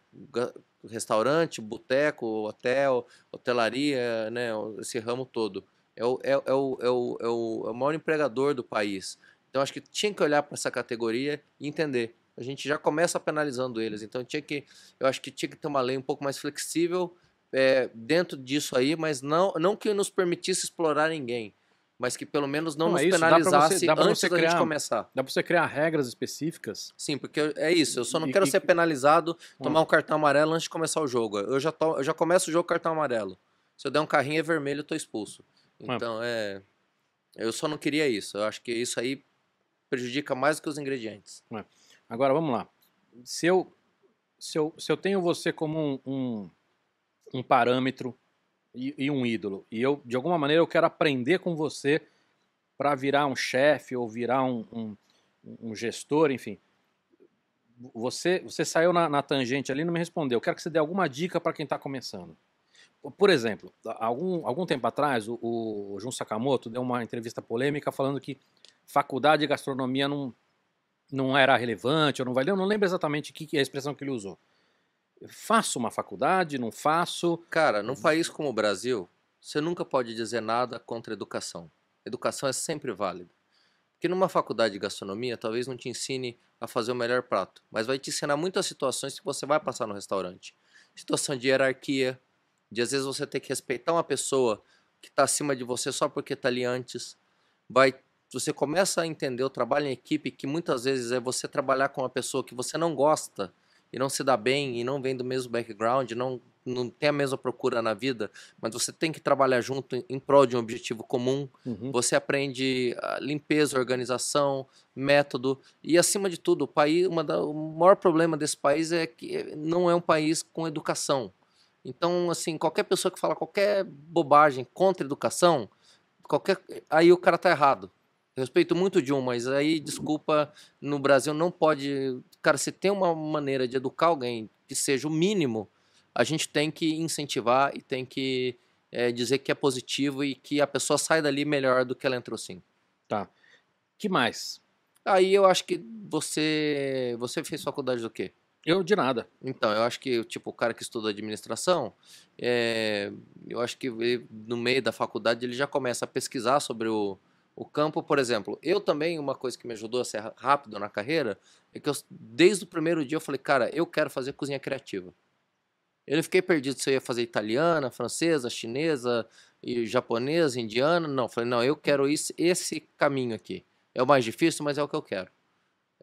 restaurante, boteco, hotel, hotelaria, né, esse ramo todo. É o, é, é, é, o, é, o, é o maior empregador do país. Então acho que tinha que olhar para essa categoria e entender a gente já começa penalizando eles. Então tinha que, eu acho que tinha que ter uma lei um pouco mais flexível é, dentro disso aí, mas não, não que nos permitisse explorar ninguém mas que pelo menos não, não nos é isso, penalizasse dá você, dá antes criar, da gente começar. Dá para você criar regras específicas? Sim, porque eu, é isso. Eu só não e, quero ser penalizado, hum. tomar um cartão amarelo antes de começar o jogo. Eu já, to, eu já começo o jogo cartão amarelo. Se eu der um carrinho é vermelho, eu tô expulso. Então é. Eu só não queria isso. Eu acho que isso aí prejudica mais do que os ingredientes. É. Agora, vamos lá. Se eu, se eu, se eu tenho você como um, um, um parâmetro e, e, um ídolo, e eu, de alguma maneira, eu quero aprender com você para virar um chefe ou virar um, um, um, gestor, enfim. Você, você saiu na, na tangente ali e não me respondeu. Eu quero que você dê alguma dica para quem está começando. Por exemplo, algum, algum tempo atrás, o, o Jun Sakamoto deu uma entrevista polêmica falando que faculdade de gastronomia não, não era relevante ou não valeu, eu não lembro exatamente que, que a expressão que ele usou. faço uma faculdade, não faço. Cara, num país como o Brasil, você nunca pode dizer nada contra a educação. educação é sempre válida. Porque numa faculdade de gastronomia, talvez não te ensine a fazer o melhor prato, mas vai te ensinar muitas situações que você vai passar no restaurante. Situação de hierarquia, de às vezes você ter que respeitar uma pessoa que está acima de você só porque está ali antes. Vai você começa a entender o trabalho em equipe, que muitas vezes é você trabalhar com uma pessoa que você não gosta e não se dá bem e não vem do mesmo background, não, não tem a mesma procura na vida, mas você tem que trabalhar junto em prol de um objetivo comum. Uhum. Você aprende ah, limpeza, organização, método e acima de tudo, o país, uma da, o maior problema desse país é que eh, não é um país com educação. Então, assim, qualquer pessoa que fala qualquer bobagem contra educação, qualquer aí o cara tá errado Respeito muito de um, mas aí, desculpa, no Brasil não pode. Cara, se tem uma maneira de educar alguém que seja o mínimo, a gente tem que incentivar e tem que é, dizer que é positivo e que a pessoa sai dali melhor do que ela entrou sim. Tá. Que mais? Aí eu acho que você. Você fez faculdade do quê? Eu de nada. Então, eu acho que, tipo, o cara que estuda administração, é, eu acho que ele, no meio da faculdade ele já começa a pesquisar sobre o, o campo, por exemplo, eu também, uma coisa que me ajudou a ser rápido na carreira, é que eu, desde o primeiro dia eu falei, cara, eu quero fazer cozinha criativa. Eu não fiquei perdido se eu ia fazer italiana, francesa, chinesa, e japonesa, indiana. Não, falei, não, eu quero esse, esse caminho aqui. É o mais difícil, mas é o que eu quero.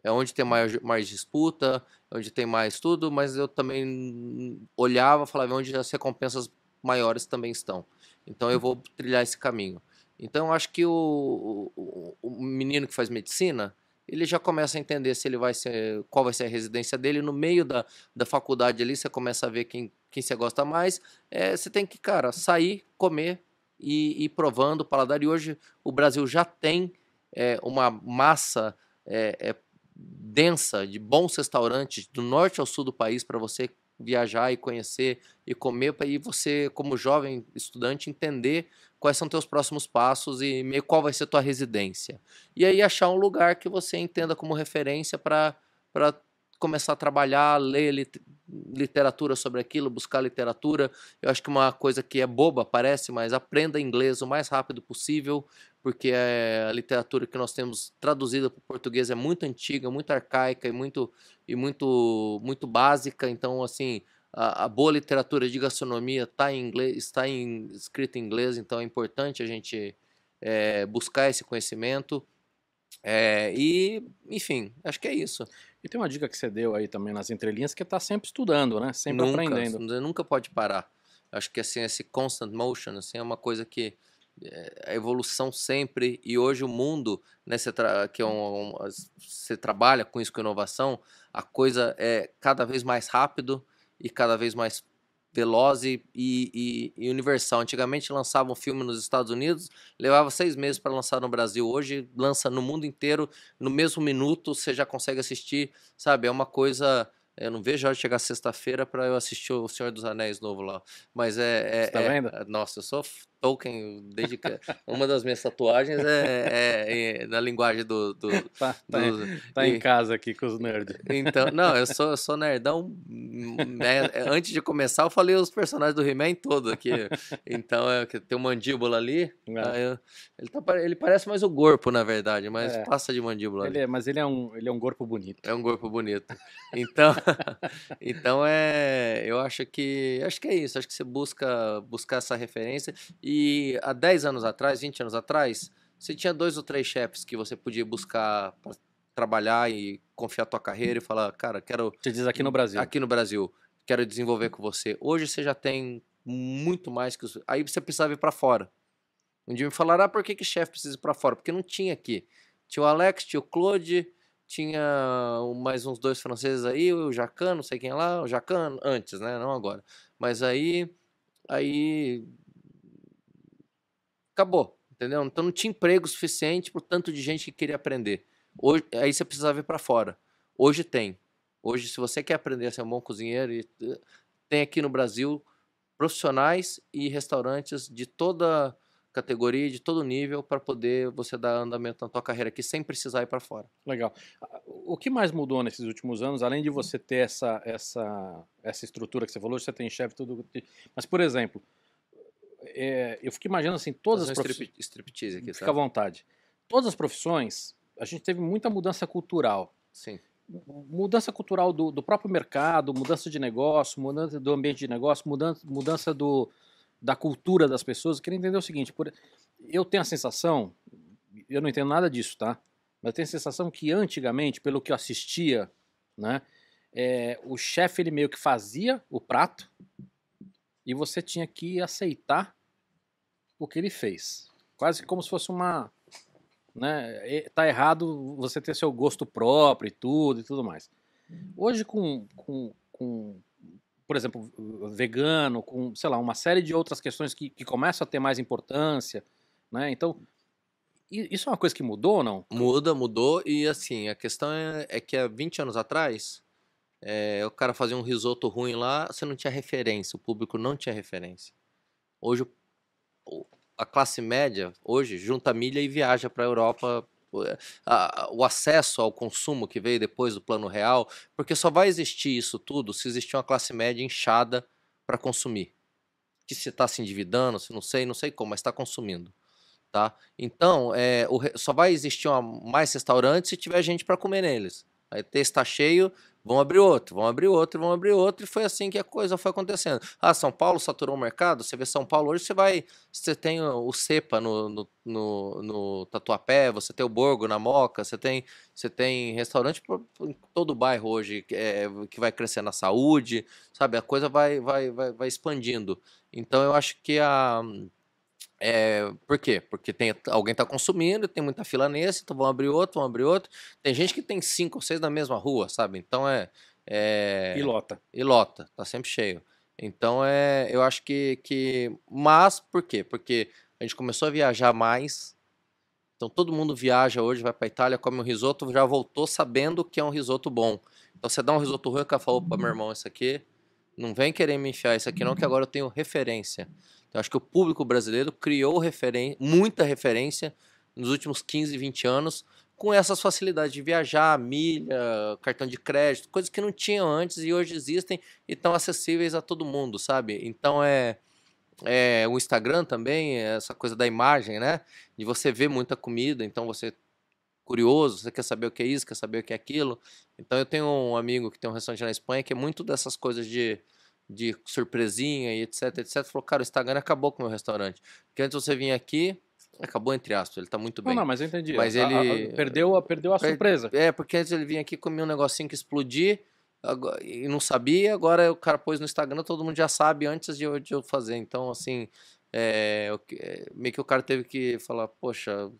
É onde tem mais, mais disputa, é onde tem mais tudo, mas eu também olhava, falava é onde as recompensas maiores também estão. Então eu vou trilhar esse caminho. Então, acho que o, o, o, menino que faz medicina, ele já começa a entender se ele vai ser, qual vai ser a residência dele. No meio da, da faculdade ali, você começa a ver quem, quem você gosta mais. É, você tem que, cara, sair, comer e ir provando o paladar. E hoje o Brasil já tem é, uma massa é, é densa de bons restaurantes do norte ao sul do país para você viajar e conhecer e comer. E você, como jovem estudante, entender quais são teus próximos passos e meio qual vai ser tua residência. E aí achar um lugar que você entenda como referência para começar a trabalhar, ler lit literatura sobre aquilo, buscar literatura. Eu acho que uma coisa que é boba, parece, mas aprenda inglês o mais rápido possível, porque é, a literatura que nós temos traduzida para o português é muito antiga, muito arcaica e muito e muito muito básica, então assim, a, a boa literatura de gastronomia tá em inglês, está em, escrita em inglês, então é importante a gente é, buscar esse conhecimento. É, e, enfim, acho que é isso. E tem uma dica que você deu aí também nas entrelinhas, que é estar tá sempre estudando, né? Sempre nunca, aprendendo. Você nunca pode parar. Acho que assim, esse constant motion assim, é uma coisa que eh, a evolução sempre e hoje o mundo né você que é um, um, você trabalha com isso com inovação a coisa é cada vez mais rápido e cada vez mais veloz e, e, e, universal. Antigamente lançava um filme nos Estados Unidos, levava seis meses para lançar no Brasil. Hoje lança no mundo inteiro, no mesmo minuto você já consegue assistir, sabe? É uma coisa. É, eu não vejo a hora de chegar sexta-feira para eu assistir O Senhor dos Anéis novo lá. Mas é. é, tá é, é nossa, eu sou Tolkien, desde que é uma das minhas tatuagens é, é, é, é na linguagem do. do tá, tá, do, em, tá e, em casa aqui com os nerds. Então, não, eu sou, eu sou nerdão. Né? É, antes de começar, eu falei os personagens do He-Man todo aqui. Então, é, tem o mandíbula ali. Eu, ele, tá, ele parece mais o corpo, na verdade, mas passa de mandíbula ele ali. É, mas ele é, um, ele é um corpo bonito. É um corpo bonito. Então, então é, eu acho que. Acho que é isso. Acho que você busca buscar essa referência. E há 10 anos atrás, 20 anos atrás, você tinha dois ou três chefes que você podia buscar para trabalhar e confiar tua carreira e falar, cara, quero. Você diz aqui no Brasil. Aqui no Brasil, quero desenvolver com você. Hoje você já tem muito mais que os. Aí você precisava ir para fora. Um dia me falaram, ah, por que, que chefe precisa ir para fora? Porque não tinha aqui. Tinha o Alex, tinha o Claude, tinha mais uns dois franceses aí, o Jacan, não sei quem lá, o Jacan antes, né? Não agora. Mas aí, aí acabou, entendeu? Então não tinha emprego suficiente para o tanto de gente que queria aprender. Hoje, aí você precisava vir para fora. Hoje tem. Hoje, se você quer aprender a ser um bom cozinheiro, eh, tem aqui no Brasil profissionais e restaurantes de toda categoria, de todo nível, para poder você dar andamento na tua carreira aqui sem precisar ir para fora. Legal. O que mais mudou nesses últimos anos, além de você ter essa, essa, essa estrutura que você falou, você tem chefe, tudo. Mas, por exemplo, é, eu fico imaginando assim, todas Faz as um profissões. Striptease aqui, Fica sabe? à vontade. Todas as profissões, a gente teve muita mudança cultural. Sim. Mudança cultural do, do próprio mercado, mudança de negócio, mudança do ambiente de negócio, mudança, mudança do, da cultura das pessoas. Eu queria entender o seguinte: por, eu tenho a sensação, eu não entendo nada disso, tá? Mas eu tenho a sensação que antigamente, pelo que eu assistia, né, é, o chefe ele meio que fazia o prato e você tinha que aceitar o que ele fez. Quase como se fosse uma. Né, tá errado você ter seu gosto próprio e tudo e tudo mais. Hoje, com, com, com por exemplo, vegano, com, sei lá, uma série de outras questões que, que começam a ter mais importância, né? Então, isso é uma coisa que mudou ou não? Muda, mudou, e assim, a questão é, é que há 20 anos atrás, é, o cara fazia um risoto ruim lá, você não tinha referência, o público não tinha referência. Hoje o a classe média hoje junta milha e viaja para eh, a Europa o acesso ao consumo que veio depois do plano real, porque só vai existir isso tudo se existir uma classe média inchada para consumir. Que se está se endividando, se não sei, não sei como, mas está consumindo. Tá? Então, é, o, só vai existir uma, mais restaurantes se tiver gente para comer neles. Aí o está cheio, vão abrir outro, vão abrir outro, vão abrir outro, e foi assim que a coisa foi acontecendo. Ah, São Paulo saturou o mercado? Você vê São Paulo hoje, você vai. Você tem o Cepa no, no, no, no Tatuapé, você tem o Borgo na Moca, você tem, você tem restaurante em todo o bairro hoje é, que vai crescer na saúde, sabe? A coisa vai, vai, vai, vai expandindo. Então eu acho que a é, por quê? Porque tem, alguém está consumindo, tem muita fila nesse, então vão abrir outro, vão abrir outro. Tem gente que tem cinco ou seis na mesma rua, sabe? Então é. é e lota. E lota, tá sempre cheio. Então é. Eu acho que, que. Mas por quê? Porque a gente começou a viajar mais. Então todo mundo viaja hoje, vai para Itália, come um risoto, já voltou sabendo que é um risoto bom. Então você dá um risoto ruim, o cara fala, opa, meu irmão, isso aqui. Não vem querer me enfiar isso aqui, não, que agora eu tenho referência. Então, acho que o público brasileiro criou referen muita referência nos últimos 15, 20 anos com essas facilidades de viajar, milha, cartão de crédito, coisas que não tinham antes e hoje existem e estão acessíveis a todo mundo, sabe? Então é, é o Instagram também, essa coisa da imagem, né? De você ver muita comida, então você é curioso, você quer saber o que é isso, quer saber o que é aquilo. Então eu tenho um amigo que tem um restaurante na Espanha que é muito dessas coisas de de surpresinha e etc, etc, falou, cara, o Instagram acabou com o meu restaurante. Porque antes você vinha aqui, acabou entre aspas, ele tá muito bem. Não, não mas eu entendi. Mas a, ele... A, a, perdeu a, perdeu a surpresa. É, porque antes ele vinha aqui, comia um negocinho que explodir e não sabia, agora o cara pôs no Instagram, todo mundo já sabe antes de eu, de eu fazer. Então, assim, é, é, meio que o cara teve que falar, poxa...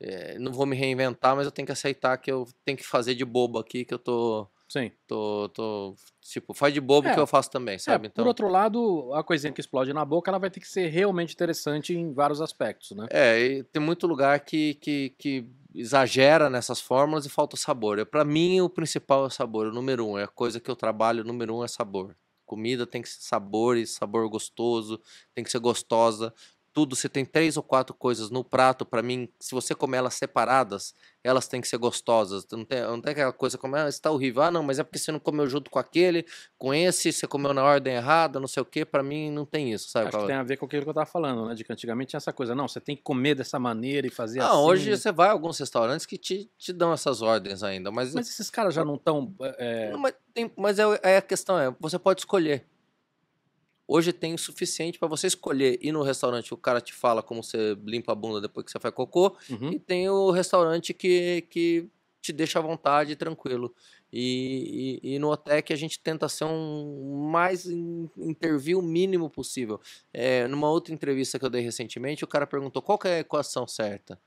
É, não vou me reinventar, mas eu tenho que aceitar que eu tenho que fazer de bobo aqui, que eu tô Sim. Tô, tô, tipo, faz de bobo é, que eu faço também, é, sabe? É, então... Por outro lado, a coisinha que explode na boca, ela vai ter que ser realmente interessante em vários aspectos, né? É, tem muito lugar que, que, que exagera nessas fórmulas e falta sabor. Para mim, o principal é o sabor, o número um. É a coisa que eu trabalho, o número um é sabor. Comida tem que ser sabor e sabor gostoso, tem que ser gostosa tudo, você tem três ou quatro coisas no prato, para mim, se você comer elas separadas, elas têm que ser gostosas. Não tem, não tem aquela coisa como, ah, está horrível. Ah, não, mas é porque você não comeu junto com aquele, com esse, você comeu na ordem errada, não sei o quê. Para mim, não tem isso, sabe? Acho que tem a ver com aquilo que eu estava falando, né? De que antigamente tinha essa coisa, não, você tem que comer dessa maneira e fazer não, assim. Não, hoje você vai a alguns restaurantes que te, te dão essas ordens ainda, mas... Mas esses caras já não estão... É... Eh, eh, mas, tem, mas é, é a questão, é, você pode escolher. Hoje tem o suficiente para você escolher ir no restaurante, o cara te fala como você limpa a bunda depois que você faz cocô, uhum. e tem o restaurante que, que te deixa à vontade, tranquilo. E, e, e, no OTEC a gente tenta ser um mais intervir o mínimo possível. É, numa outra entrevista que eu dei recentemente, o cara perguntou qual é a equação certa.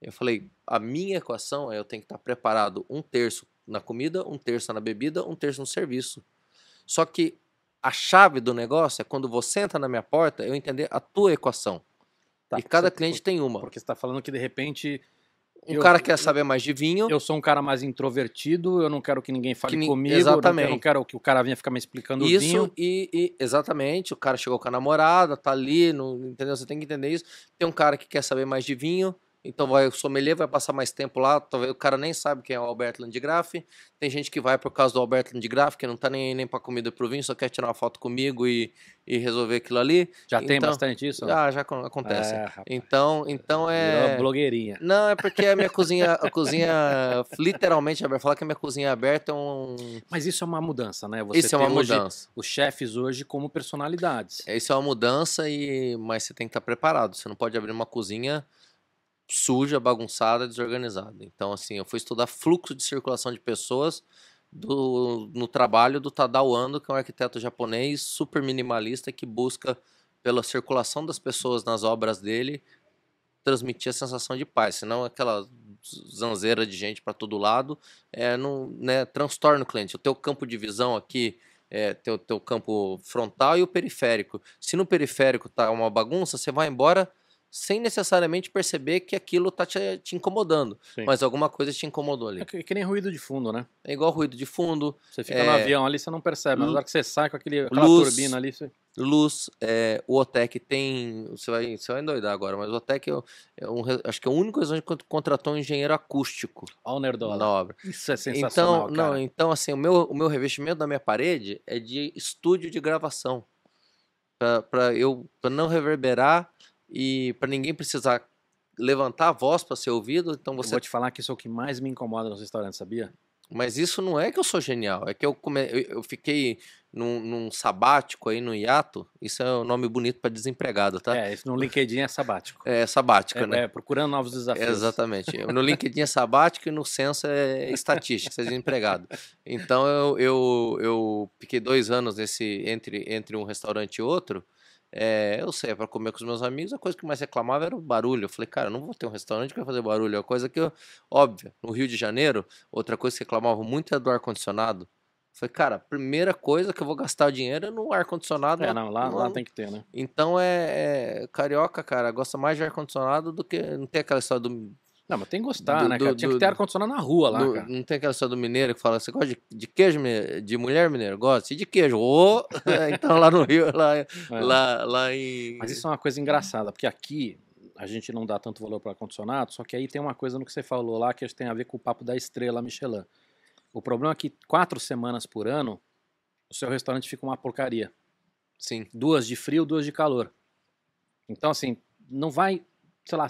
Eu falei, a minha equação é eu tenho que estar tá preparado um terço na comida, um terço na bebida, um terço no serviço. Só que a chave do negócio é quando você entra na minha porta, eu entender a tua equação. Tá, e cada cliente tem uma. Porque você está falando que de repente um eu, cara quer saber mais de vinho. Eu sou um cara mais introvertido, eu não quero que ninguém fale que, comigo. Exatamente. Eu não quero que o cara venha ficar me explicando isso, o vinho. E, e exatamente, o cara chegou com a namorada, tá ali, não, entendeu? Você tem que entender isso. Tem um cara que quer saber mais de vinho, então vai o sommelier vai passar mais tempo lá, talvez o cara nem sabe quem é o Alberto Landgraf. Tem gente que vai por causa do Alberto Landgraf, que não tá nem nem para comida pro vinho, só quer tirar uma foto comigo e, e resolver aquilo ali. Já então, tem bastante isso? Ah, já acontece. É, então, então é uma blogueirinha. Não, é porque a minha cozinha, a cozinha literalmente aberta, falar que a minha cozinha é aberta é um Mas isso é uma mudança, né? Você isso é uma mudança. Os chefes hoje como personalidades. É, isso é uma mudança e mas você tem que estar tá preparado. Você não pode abrir uma cozinha suja, bagunçada, desorganizada. Então, assim, eu fui estudar fluxo de circulação de pessoas do, no trabalho do Tadao Ando, que é um arquiteto japonês super minimalista que busca, pela circulação das pessoas nas obras dele, transmitir a sensação de paz, senão aquela zanzeira de gente para todo lado é, não, né, transtorna o cliente. O teu campo de visão aqui é, teu, teu campo frontal e o periférico. Se no periférico tá uma bagunça, você vai embora sem necessariamente perceber que aquilo tá te, te incomodando. Sim. Mas alguma coisa te incomodou ali. É que, que, nem ruído de fundo, né? É igual ruído de fundo. Você fica é... no avião ali, você não percebe. Mas na hora que você sai com aquele, aquela luz, turbina ali. Você... Luz, é, o OTEC tem. Você vai, você vai endoidar agora, mas o OTEC é, é, um, acho que é o único exemplo que contratou um engenheiro acústico. Olha o nerdola. Na obra. Isso é sensacional. Então, cara. Não, então assim, o meu, o meu revestimento da minha parede é de estúdio de gravação para eu pra não reverberar e para ninguém precisar levantar a voz para ser ouvido, então você... Eu vou te falar que isso é o que mais me incomoda nos restaurantes, sabia? Mas isso não é que eu sou genial, é que eu, come... eu fiquei num, num, sabático aí no hiato. Isso é um nome bonito para desempregado, tá? É, isso no LinkedIn é sabático. É sabático, é, né? É, procurando novos desafios. É, exatamente. No LinkedIn é sabático e no censo é estatística, é desempregado. Então eu, eu, eu fiquei dois anos nesse entre, entre um restaurante e outro. É, eu é para comer com os meus amigos, a coisa que mais reclamava era o barulho. Eu falei, cara, não vou ter um restaurante que vai fazer barulho. É uma coisa que, eu, óbvio, no Rio de Janeiro, outra coisa que reclamava muito era do ar-condicionado. Falei, cara, a primeira coisa que eu vou gastar o dinheiro é no ar-condicionado. É, não, lá, lá tem que ter, né? Então é, é, Carioca, cara, gosta mais de ar-condicionado do que. Não tem aquela história do não, mas tem que gostar, do, né, cara? Do, Tinha que ter ar-condicionado na rua lá, do, cara. Não tem aquela história do mineiro que fala, você gosta de, de queijo, de mulher mineiro? Gosta? E de queijo? Oh! então lá no Rio, lá, é. lá, lá em... Mas isso é uma coisa engraçada, porque aqui a gente não dá tanto valor para ar-condicionado, só que aí tem uma coisa no que você falou lá que tem a ver com o papo da estrela Michelin. O problema é que quatro semanas por ano, o seu restaurante fica uma porcaria. Sim. Duas de frio, duas de calor. Então, assim, não vai, sei lá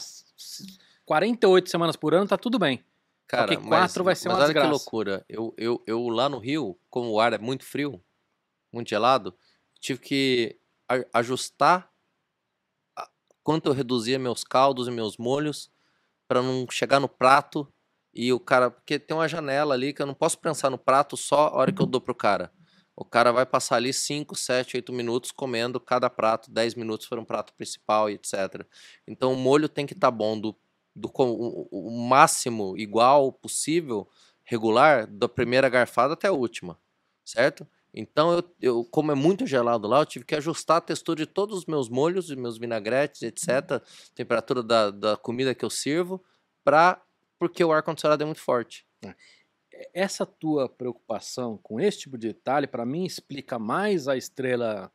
48 semanas por ano, tá tudo bem. Cara, Só que 4 vai ser mas uma olha desgraça. que loucura. Eu, eu, eu lá no Rio, como o ar é muito frio, muito gelado, tive que ajustar quanto eu reduzia meus caldos e meus molhos para não chegar no prato e o cara, porque tem uma janela ali que eu não posso pensar no prato só a hora que eu dou pro cara. O cara vai passar ali 5, 7, 8 minutos comendo cada prato, 10 minutos para um prato principal e etc. Então o molho tem que estar tá bom do do o, o máximo igual possível, regular, da primeira garfada até a última, certo? Então, eu, eu, como é muito gelado lá, eu tive que ajustar a textura de todos os meus molhos e meus vinagretes, etc., uhum. temperatura da, da comida que eu sirvo, pra, porque o ar-condicionado é muito forte. É. Essa tua preocupação com esse tipo de detalhe, para mim, explica mais a estrela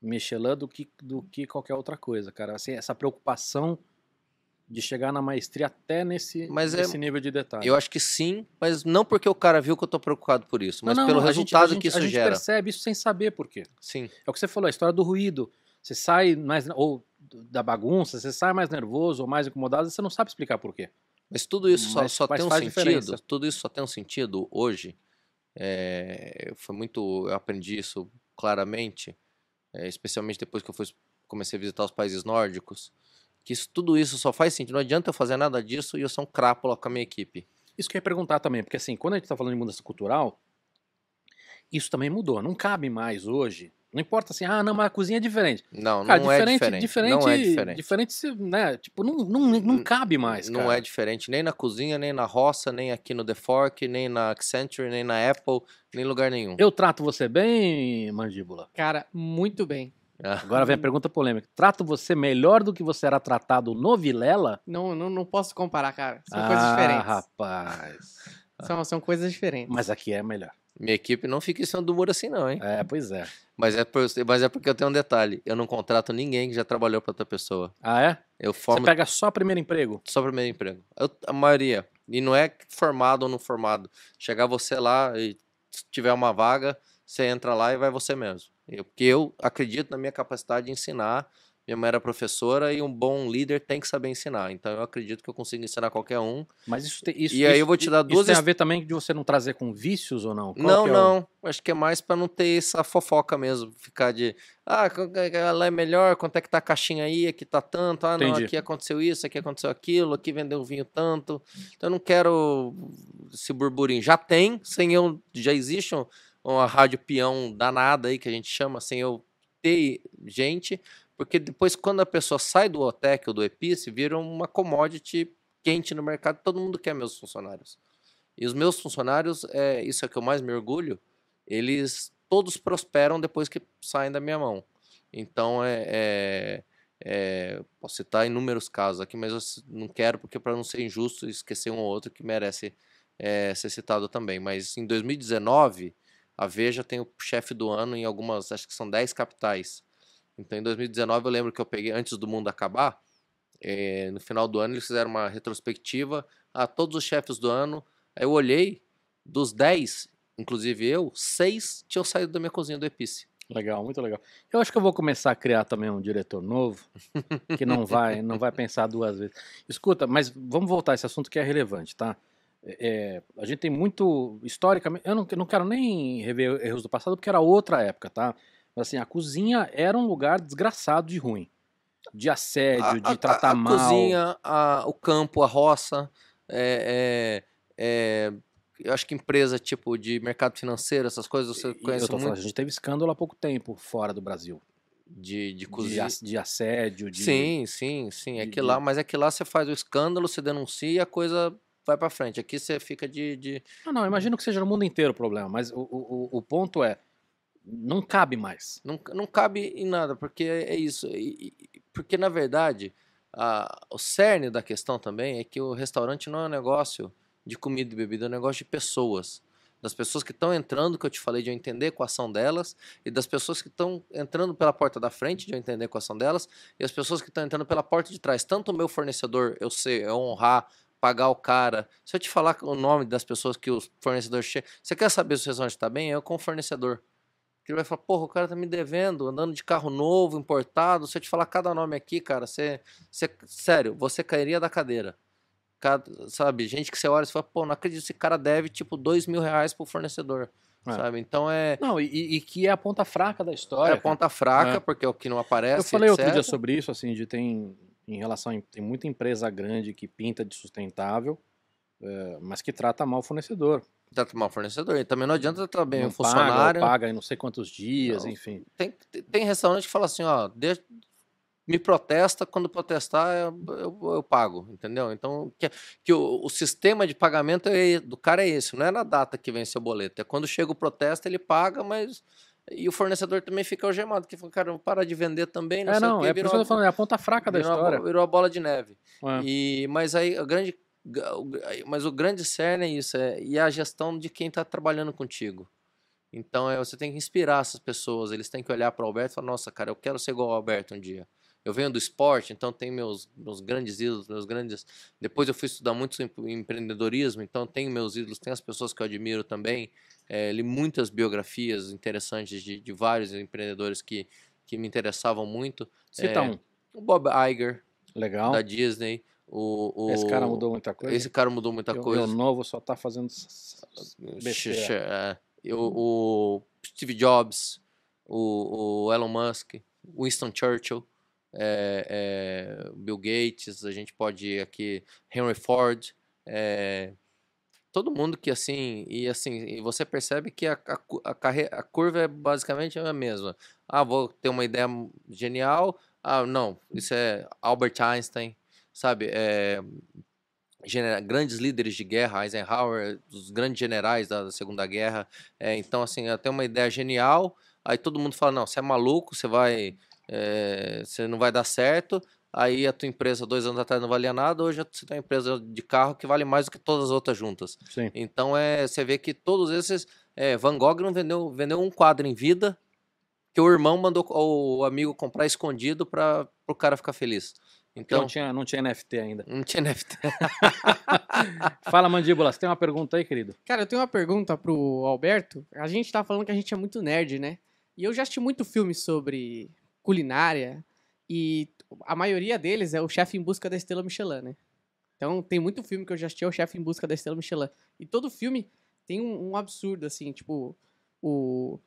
Michelin do que, do que qualquer outra coisa, cara. Assim, essa preocupação de chegar na maestria até nesse, mas é nesse é, nível de detalhe. Eu acho que sim, mas não porque o cara viu que eu estou preocupado por isso, mas não, não, pelo resultado gente, que isso gera. A gente gera. percebe isso sem saber por quê. Sim. É o que você falou, a história do ruído. Você sai mais ou da bagunça, você sai mais nervoso ou mais incomodado, você não sabe explicar por quê. Mas tudo isso só, só mas tem um sentido. Diferença. Tudo isso só tem um sentido hoje. É, foi muito, eu aprendi isso claramente, é, especialmente depois que eu fui, comecei a visitar os países nórdicos que isso, tudo isso só faz sentido. Não adianta eu fazer nada disso e eu sou um crápula com a minha equipe. Isso que eu ia perguntar também, porque assim, quando a gente está falando de mudança cultural, isso também mudou. Não cabe mais hoje. Não importa assim, ah, não, mas a cozinha é diferente. Não, cara, não é diferente, é diferente. Diferente, não é diferente. Diferente, né? Tipo, não, não, não cabe mais. Cara. Não é diferente nem na cozinha, nem na roça, nem aqui no The Fork, nem na Accenture, nem na Apple, nem lugar nenhum. Eu trato você bem, mandíbula? Cara, muito bem. Ah. Agora vem a pergunta polêmica. Trato você melhor do que você era tratado no Vilela? Não, não, não posso comparar, cara. São ah, coisas diferentes. rapaz. São, são coisas diferentes. Mas aqui é melhor. Minha equipe não fica em cima do muro assim, não, hein? É, pois é. Mas é, por, mas é porque eu tenho um detalhe. Eu não contrato ninguém que já trabalhou para outra pessoa. Ah, é? Eu formo... Você pega só primeiro emprego? Só primeiro emprego. Eu, a maioria. E não é formado ou não formado. Chegar você lá e tiver uma vaga, você entra lá e vai você mesmo. Eu, porque eu acredito na minha capacidade de ensinar. Minha mãe era professora e um bom líder tem que saber ensinar. Então eu acredito que eu consigo ensinar qualquer um. Mas isso tem. Isso, e aí isso, eu vou te dar duas. Isso tem a ver também de você não trazer com vícios ou não? Qual não, é não. Acho que é mais para não ter essa fofoca mesmo. Ficar de. Ah, ela é melhor, quanto é que tá a caixinha aí? Aqui tá tanto. Ah, não, aqui aconteceu isso, aqui aconteceu aquilo, aqui vendeu vinho tanto. Então eu não quero esse burburinho. Já tem, sem eu. Já existe um uma rádio peão danada aí, que a gente chama, sem eu ter gente, porque depois, quando a pessoa sai do OTEC ou do EPIS, vira uma commodity quente no mercado, todo mundo quer meus funcionários. E os meus funcionários, é, isso é que eu mais me orgulho, eles todos prosperam depois que saem da minha mão. Então, é, é, é posso citar inúmeros casos aqui, mas eu não quero, porque para não ser injusto, esquecer um ou outro que merece é, ser citado também. Mas em 2019, a Veja tem o chefe do ano em algumas, acho que são 10 capitais. Então, em 2019, eu lembro que eu peguei antes do mundo acabar. Eh, no final do ano, eles fizeram uma retrospectiva a ah, todos os chefes do ano. Aí eu olhei, dos 10, inclusive eu, 6 tinham saído da minha cozinha do Epice. Legal, muito legal. Eu acho que eu vou começar a criar também um diretor novo, que não vai, não vai pensar duas vezes. Escuta, mas vamos voltar a esse assunto que é relevante, tá? É, a gente tem muito, historicamente, eu não, não quero nem rever erros do passado porque era outra época, tá? Mas assim, a cozinha era um lugar desgraçado de ruim. De assédio, a, de tratar a, a mal. A cozinha, o campo, a roça, é, é, é, eu acho que empresa tipo de mercado financeiro, essas coisas, você conhece muito? Falando, a gente teve escândalo há pouco tempo fora do Brasil. De, de cozinha. De, assédio, de... Sim, sim, sim. É que lá, mas é que lá você faz o escândalo, você denuncia e a coisa vai para frente. Aqui você fica de, de. Ah, não, não, imagino que seja no mundo inteiro o problema, mas o, o, o ponto é. Não cabe mais. Não, não cabe em nada, porque é, é isso. Porque, na verdade, a, o cerne da questão também é que o restaurante não é um negócio de comida e bebida, é um negócio de pessoas das pessoas que estão entrando, que eu te falei de eu entender a equação delas, e das pessoas que estão entrando pela porta da frente, de eu entender a equação delas, e as pessoas que estão entrando pela porta de trás. Tanto o meu fornecedor, eu sei, eu honrar pagar o cara. Se eu te falar o nome das pessoas que o fornecedor chega, você quer saber se o restaurante está bem? Eu é com o fornecedor. Ele vai falar, porra, o cara tá me devendo, andando de carro novo, importado. Se eu te falar cada nome aqui, cara, você. você sério, você cairia da cadeira. Cada, sabe, gente que você olha e fala, pô, não acredito, esse cara deve tipo dois mil reais pro fornecedor. É. Sabe? Então é. Não, e, e, que é a ponta fraca da história. É a ponta fraca, é. porque é o que não aparece. Eu falei etc. outro dia sobre isso, assim, de tem em relação a, tem muita empresa grande que pinta de sustentável, é, mas que trata mal o fornecedor. Trata mal o fornecedor. E também não adianta também não o funcionário. Paga, paga em não sei quantos dias, não. enfim. Tem, tem restaurante que fala assim, ó, me protesta, quando protestar eu, eu, eu pago, entendeu? Então, que, que o, o, sistema de pagamento é, do cara é esse, não é na data que vem seu boleto, é quando chega o protesto ele paga, mas e o fornecedor também fica algemado, que fala, cara, para vou parar de vender também. Não é, não, o quê, é por isso que eu tô falando, é a ponta fraca da história. virou a bola de neve. É. E, mas aí a grande. Mas o grande cerne é isso, é, e é a gestão de quem está trabalhando contigo. Então é, você tem que inspirar essas pessoas, eles têm que olhar para o Alberto e falar, nossa, cara, eu quero ser igual ao Alberto um dia. Eu venho do esporte, então tenho meus, meus grandes ídolos, meus grandes. Depois eu fui estudar muito empreendedorismo, então tenho meus ídolos, tem as pessoas que eu admiro também é, li muitas biografias interessantes de, de, vários empreendedores que, que me interessavam muito. Cita é, um. O Bob Iger, Legal. da Disney. O, o, esse cara mudou muita coisa? Esse cara mudou muita eu, coisa. O novo só tá fazendo besteira. É, o, o Steve Jobs, o, o Elon Musk, Winston Churchill. É, é, Bill Gates, a gente pode ir aqui, Henry Ford, é, todo mundo que assim e assim e você percebe que a, a, a, a curva é basicamente a mesma ah vou ter uma ideia genial ah não isso é Albert Einstein sabe é, genera, grandes líderes de guerra Eisenhower os grandes generais da, da Segunda Guerra é, então assim eu tenho uma ideia genial aí todo mundo fala não você é maluco você vai é, você não vai dar certo aí a tua empresa dois anos atrás não valia nada, hoje você tem uma empresa de carro que vale mais do que todas as outras juntas. Sim. Então é, você vê que todos esses. É, Van Gogh não vendeu, vendeu um quadro em vida que o irmão mandou o amigo comprar escondido para o cara ficar feliz. Então, não tinha, não tinha NFT ainda. Não tinha NFT. Fala, Mandíbula, você tem uma pergunta aí, querido? Cara, eu tenho uma pergunta para o Alberto. A gente está falando que a gente é muito nerd, né? E eu já assisti muito filme sobre culinária, e a maioria deles é o chefe em busca da estrela Michelin, né? Então tem muito filme que eu já assisti, é o chefe em busca da estrela Michelin. E todo filme tem um, um absurdo, assim, tipo, o,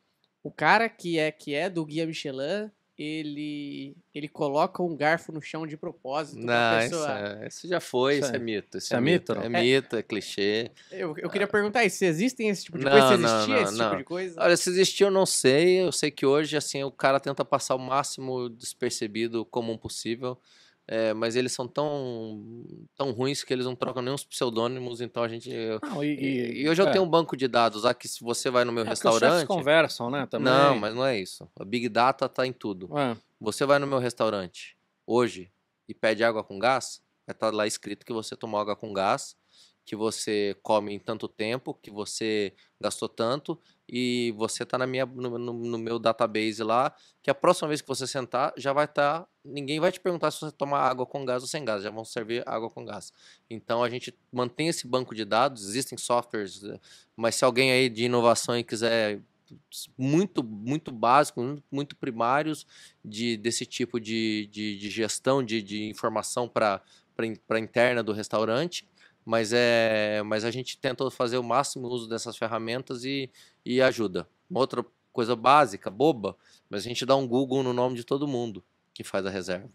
o cara que é que é do Guia Michelin ele ele coloca um garfo no chão de propósito. Não, pessoa... isso, é, isso, já foi, isso, isso é, é, mito. Isso é, é mito? É, é mito, é clichê. Eu, eu queria ah. perguntar isso, se existem esse tipo de não, coisa? Se existia não, esse tipo não. tipo de coisa? Olha, se existia eu não sei. Eu sei que hoje, assim, o cara tenta passar o máximo despercebido como possível. É, mas eles são tão, tão ruins que eles não trocam nem os pseudônimos, então a gente. Não, e, e, e, hoje é. eu tenho um banco de dados aqui, ah, se você vai no meu é restaurante. Que conversam, né? Também. Não, mas não é isso. A Big Data tá em tudo. É. Você vai no meu restaurante hoje e pede água com gás, vai é, estar tá lá escrito que você tomou água com gás, que você come em tanto tempo, que você gastou tanto, e você está na minha no, no, no, meu database lá, que a próxima vez que você sentar já vai estar, tá, ninguém vai te perguntar se você tomar água com gás ou sem gás, já vão servir água com gás. Então a gente mantém esse banco de dados, existem softwares, eh, mas se alguém aí de inovação quiser muito muito básicos, muito primários de, desse tipo de, de, de gestão de, de informação para para interna do restaurante, mas é mas a gente tenta fazer o máximo uso dessas ferramentas e, e ajuda. Uma outra coisa básica, boba, mas a gente dá um Google no nome de todo mundo que faz a reserva.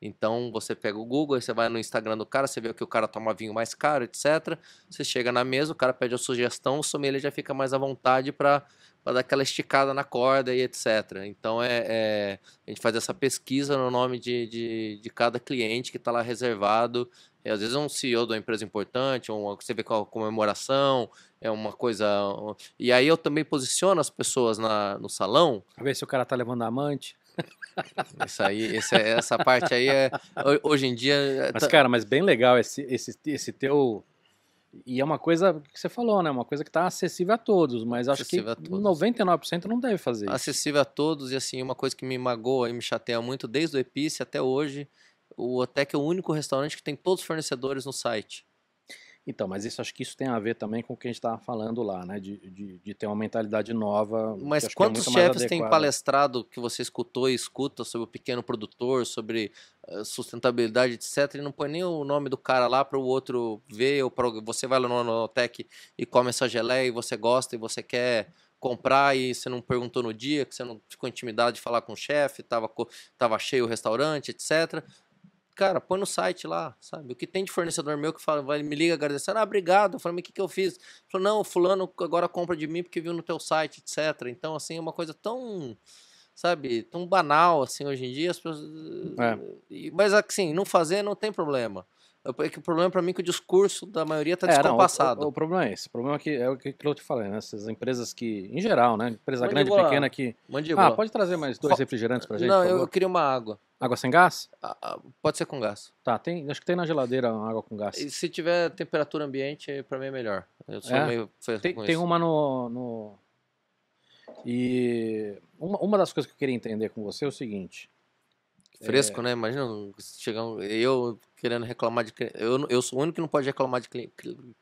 Então você pega o Google, você vai no Instagram do cara, você vê que o cara toma vinho mais caro, etc. Você chega na mesa, o cara pede a sugestão, o sommelier já fica mais à vontade para para dar aquela esticada na corda e etc. Então é, é, a gente faz essa pesquisa no nome de, de, de cada cliente que está lá reservado. É, às vezes é um CEO de uma empresa importante, uma, você vê com a comemoração, é uma coisa. E aí eu também posiciono as pessoas na, no salão. Pra ver se o cara tá levando amante. Isso aí, esse, é, essa parte aí é. Hoje em dia. Mas, tá... cara, mas bem legal esse, esse, esse teu e é uma coisa que você falou, né? Uma coisa que está acessível a todos, mas acho acessível que 99% não deve fazer isso. Acessível a todos, e assim, uma coisa que me magoa e me chateia muito, desde o Epice até hoje, o Otec é o único restaurante que tem todos os fornecedores no site. Então, mas isso acho que isso tem a ver também com o que a gente estava falando lá, né? De, de, de, ter uma mentalidade nova. Mas é quantos é chefes têm palestrado que você escutou e escuta sobre o pequeno produtor, sobre eh, sustentabilidade, etc., e não põe nem o nome do cara lá para o outro ver, ou pra, você vai lá no Nonotec e come essa geleia e você gosta e você quer comprar e você não perguntou no dia, que você não ficou intimidado de falar com o chefe, estava tava cheio o restaurante, etc cara, põe no site lá, sabe? O que tem de fornecedor meu que fala, vai, me liga agradecendo, ah, obrigado. Eu falo, mas o que, que eu fiz? Ele falou, não, fulano agora compra de mim porque viu no teu site, etc. Então, assim, é uma coisa tão, sabe, tão banal, assim, hoje em dia. As pessoas... É. Mas, assim, não fazer não tem problema. É que o problema para mim é que o discurso da maioria está é, descompassado. Não, o, o, o, problema é esse. O problema é que é o que eu te falei, né? Essas empresas que, em geral, né? Empresa Mandíbula. grande, pequena que. Mandíbula. Ah, pode trazer mais dois refrigerantes pra gente? Não, eu, eu, queria uma água. Água sem gás? Ah, ah, pode ser com gás. Tá, tem, acho que tem na geladeira água com gás. E se tiver temperatura ambiente, para mim é melhor. Eu sou é? meio tem, tem uma no, no... E uma, uma das coisas que eu queria entender com você é o seguinte. Fresco, é... né? Imagina chegar um, eu querendo reclamar de eu eu sou o único que não pode reclamar de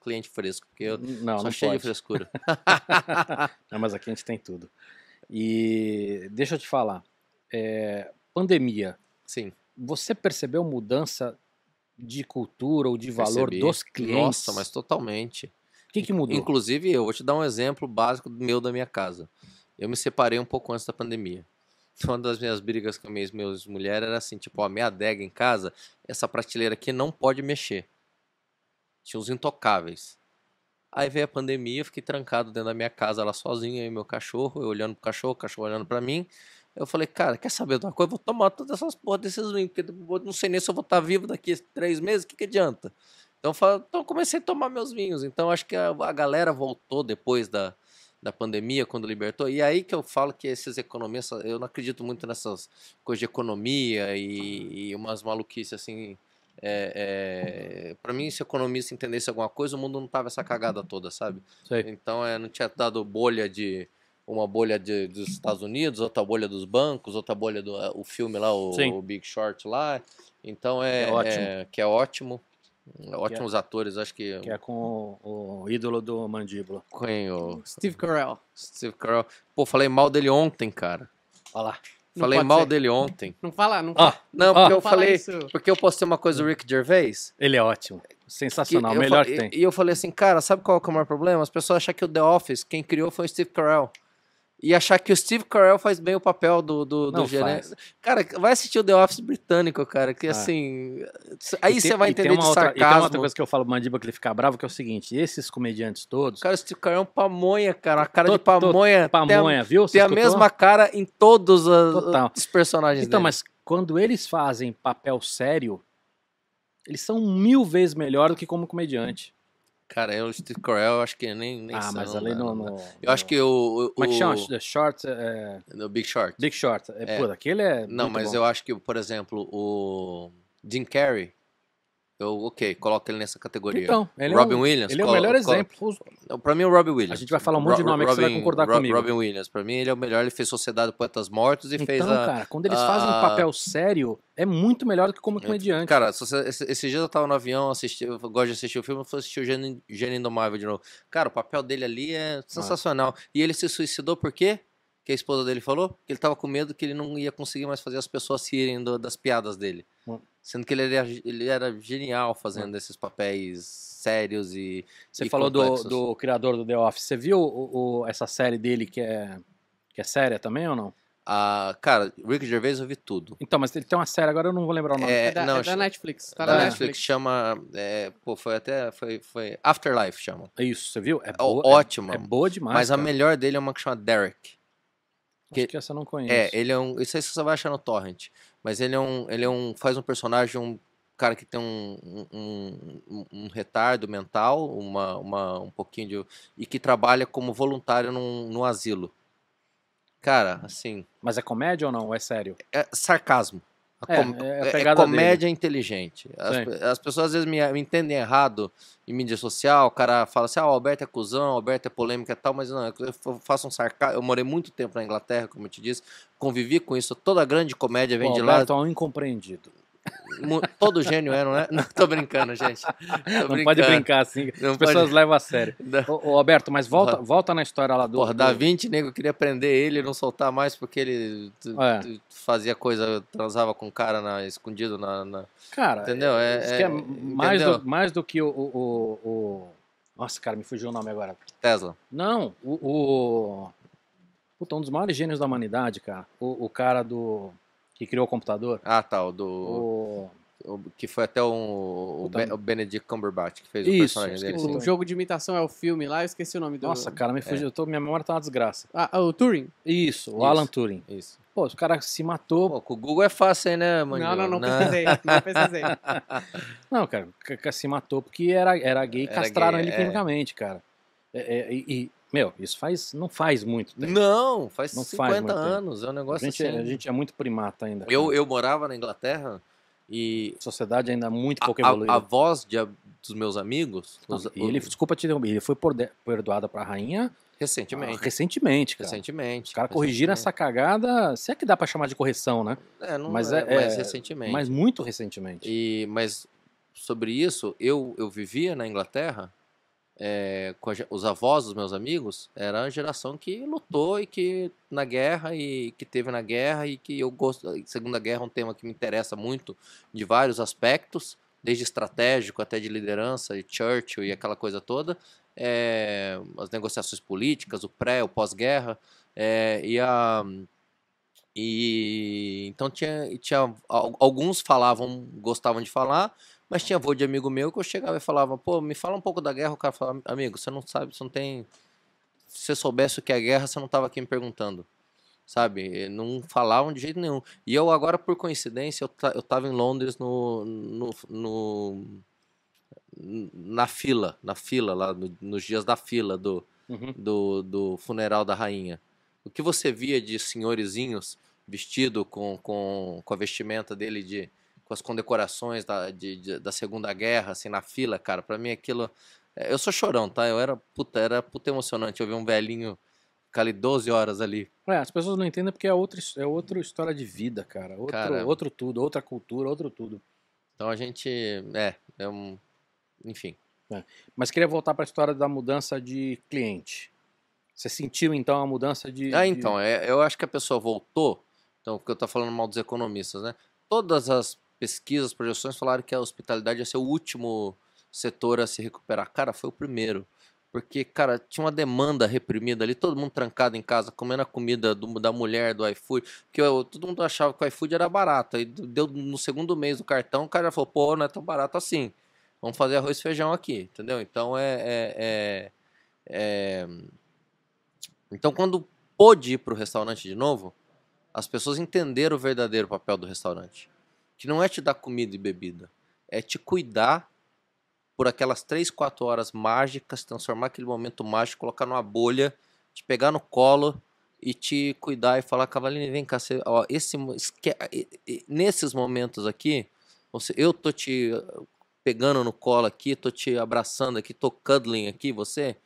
cliente fresco, porque eu não, sou não cheio pode. de frescura. não, mas aqui a gente tem tudo. E deixa eu te falar. É, pandemia. Sim. Você percebeu mudança de cultura ou de valor Percebi. dos clientes? Nossa, mas totalmente. O que, que mudou? Inclusive, eu vou te dar um exemplo básico do meu da minha casa. Eu me separei um pouco antes da pandemia. Uma das minhas brigas com as minhas mulheres era assim, tipo, a minha adega em casa, essa prateleira aqui não pode mexer. Tinha uns intocáveis. Aí veio a pandemia, eu fiquei trancado dentro da minha casa lá sozinho, aí meu cachorro, eu olhando pro cachorro, o cachorro olhando para mim. Eu falei, cara, quer saber de uma coisa? Eu vou tomar todas essas porra desses vinhos, porque eu não sei nem se eu vou estar tá vivo daqui a três meses, o que, que adianta? Então, então comecei a tomar meus vinhos. Então acho que a, a, galera voltou depois da, da pandemia, quando libertou. E aí que eu falo que esses economistas, eu não acredito muito nessas coisas de economia e, e umas maluquices assim. É, é, para mim, se o economista entendesse alguma coisa, o mundo não tava essa cagada toda, sabe? Sei. Então é, não tinha dado bolha de uma bolha de, dos Estados Unidos, outra bolha dos bancos, outra bolha do eh, o filme lá, o, o Big Short lá. Então é, é, é que é ótimo. É é ótimos é, atores, acho que. Que é com o, o ídolo do Mandíbula. Quem? O... Steve Carell. Steve Carell. Pô, falei mal dele ontem, cara. Olha lá. Falei mal ser. dele ontem. Não fala, não ah, fala. Ah, não, porque ah, eu falei. Isso. Porque eu postei uma coisa do Rick Gervais. Ele é ótimo. Sensacional, que melhor que tem. E eu falei assim, cara, sabe qual é o maior problema? As pessoas acham que o The Office, quem criou foi o Steve Carell e achar que o Steve Carell faz bem o papel do, do, do gerente. Cara, vai assistir o The Office britânico, cara, que ah. assim. Aí você vai entender de outra, sarcasmo. E tem uma outra coisa que eu falo Mandiba que ele fica bravo, que é o seguinte: esses comediantes todos. Cara, o Steve Carell é um pamonha, cara. A cara tô, de pamonha. Tô, pamonha, tem, viu? tem a mesma cara em todos os personagens Então, dele. mas quando eles fazem papel sério, eles são mil vezes melhor do que como comediante. Cara, eu, é o Steve Carell, eu acho que nem, nem Ah, mas ali não, no, no, Eu acho que o... o Como é que chama? O, short... É... No é Big Short. Big Short. É, é. Pô, aquele é Não, mas bom. eu acho que, por exemplo, o Jim Carrey, eu, ok, coloco ele nessa categoria. Então, ele Robin é um, Williams. Ele é o melhor exemplo. Para mim, é o Robin Williams. A gente vai falar um monte de nome Robin, que você vai concordar Ro comigo. Robin Williams, para mim, ele é o melhor. Ele fez Sociedade Poetas Mortos e então, fez a. Então, cara, quando eles a... fazem um papel sério, é muito melhor do que como é, comediante. Cara, esse, esse dia eu tava no avião, assisti, eu gosto de assistir o filme, eu fui assistir o Gênio, Indomável de novo. Cara, o papel dele ali é sensacional. E ele se suicidou por quê? que a esposa dele falou, que ele estava com medo que ele não ia conseguir mais fazer as pessoas se irem do, das piadas dele. Bom. Hum. Sendo que ele era, ele era genial hum. fazendo esses papéis sérios e. Você e falou do, do, criador do The Office. Você viu o, o, essa série dele que é, que é séria também ou não? Ah, cara, Rick Gervais eu vi tudo. Então, mas ele tem uma série, agora eu não vou lembrar o nome. É, é, da, não, é da, Netflix. Tá da Netflix, chama. É, pô, foi até. Foi, foi Afterlife chama. É isso, você viu? É, é, é ótima. É, boa demais. Mas cara. a melhor dele é uma que chama Derek. Que, Acho que essa eu não conheço. É, ele é um. Isso aí você só vai achar no Torrent. Mas ele é um. Ele é um. faz um personagem, um cara que tem um, um, um retardo mental, uma, uma, um pouquinho de. e que trabalha como voluntário num, num asilo. Cara, assim. Mas é comédia ou não? Ou é sério? É sarcasmo. É, com... é, é comédia dele. inteligente. As, as, pessoas às vezes me, me, entendem errado em mídia social. O cara fala assim: ah, o Alberto é cuzão, o Alberto é polêmica e tal, mas não, eu faço um sarcasmo. Eu morei muito tempo na Inglaterra, como eu te disse, convivi com isso. Toda grande comédia vem o de Alberto lá. Alberto é um incompreendido. Todo gênio era, é, não é? Não, tô brincando, gente. Tô não brincando. pode brincar assim. Não as pode... pessoas levam a sério. Ô, ô, Alberto, mas volta, volta na história lá do. Porra, da 20, nego, queria prender ele e não soltar mais porque ele é. fazia coisa, transava com o cara na, escondido na, na. Cara, entendeu? É, é, é, é mais, entendeu? Do, mais do que o, o, o, Nossa, cara, me fugiu o nome agora. Tesla. Não, o. o... Puta, um dos maiores gênios da humanidade, cara. O, o cara do. Que criou o computador. Ah, tá, o do. O... o que foi até um, o, o, Benedict Cumberbatch que fez Isso, o personagem dele. Assim. O jogo de imitação é o filme lá, eu esqueci o nome do. Nossa, cara, me fugiu. É. Tô, minha memória tá uma desgraça. Ah, ah, o Turing? Isso, o Isso. Alan Turing. Isso. Pô, os caras se matou. Pô, com o Google é fácil, hein, né, mano? Não, não, não, não pesquisei. Não pesquisei. não, cara, se matou porque era, era gay e castraram gay, ele é. quimicamente, cara. É, é, e, e, meu, isso faz, não faz muito tempo. Não, faz não 50 faz anos. Tempo. É um negócio é, a gente, assim. A gente é muito primata ainda. Eu, eu morava na Inglaterra e. sociedade ainda é muito pouco evoluída. A, a voz de, dos meus amigos. Não, os, ele, os... desculpa te interromper, ele foi perdoado para a rainha. Recentemente. Ah, recentemente, cara. Recentemente. Os caras corrigiram essa cagada, se é que dá para chamar de correção, né? É, não mas é, é, mas é, recentemente. Mas muito recentemente. E, mas sobre isso, eu, eu vivia na Inglaterra é, com a, os avós dos meus amigos, era a geração que lutou e que na guerra e que teve na guerra e que eu gosto. Segunda Guerra é um tema que me interessa muito de vários aspectos, desde estratégico até de liderança e Churchill e aquela coisa toda, é, as negociações políticas, o pré, o pós-guerra é, e a e então tinha, tinha alguns falavam gostavam de falar mas tinha voo de amigo meu que eu chegava e falava, pô, me fala um pouco da guerra. O cara falava, amigo, você não sabe, você não tem. Se você soubesse o que é guerra, você não estava aqui me perguntando. Sabe? Não falavam de jeito nenhum. E eu agora, por coincidência, eu, estava em Londres no, no, no, na fila, na fila, lá no, nos dias da fila do, uhum. do, do funeral da rainha. O que você via de senhorizinhos vestido com, com, com a vestimenta dele de, com as condecorações da, de, de, da Segunda Guerra, assim, na fila, cara. Para mim aquilo. É, eu sou chorão, tá? Eu era puta, era puta emocionante. Eu vi um velhinho ficar ali 12 horas ali. É, as pessoas não entendem porque é outra, é outra história de vida, cara. Outro, cara, outro tudo, outra cultura, outro tudo. Então a gente. É, é um. Enfim. É. Mas queria voltar para a história da mudança de cliente. Você sentiu então a mudança de. Ah, de... então. É, eu acho que a pessoa voltou. Então, porque eu estou falando mal dos economistas, né? Todas as pesquisas, projeções falaram que a hospitalidade ia ser o último setor a se recuperar. Cara, foi o primeiro. Porque, cara, tinha uma demanda reprimida ali, todo mundo trancado em casa, comendo a comida do, da mulher, do iFood. Porque eu, todo mundo achava que o iFood era barato. E deu no segundo mês do cartão, o cara falou, pô, não é tão barato assim. Vamos fazer arroz e feijão aqui, entendeu? Então é. é, é, é... Então quando pôde ir para o restaurante de novo, as pessoas entenderam o verdadeiro papel do restaurante que não é te dar comida e bebida, é te cuidar por aquelas três, quatro horas mágicas, transformar aquele momento mágico, colocar numa bolha, te pegar no colo e te cuidar e falar, Cavalini, vem cá, você, ó, esse, esque, nesses momentos aqui, você, eu tô te pegando no colo aqui, tô te abraçando aqui, tô cuddling aqui, você,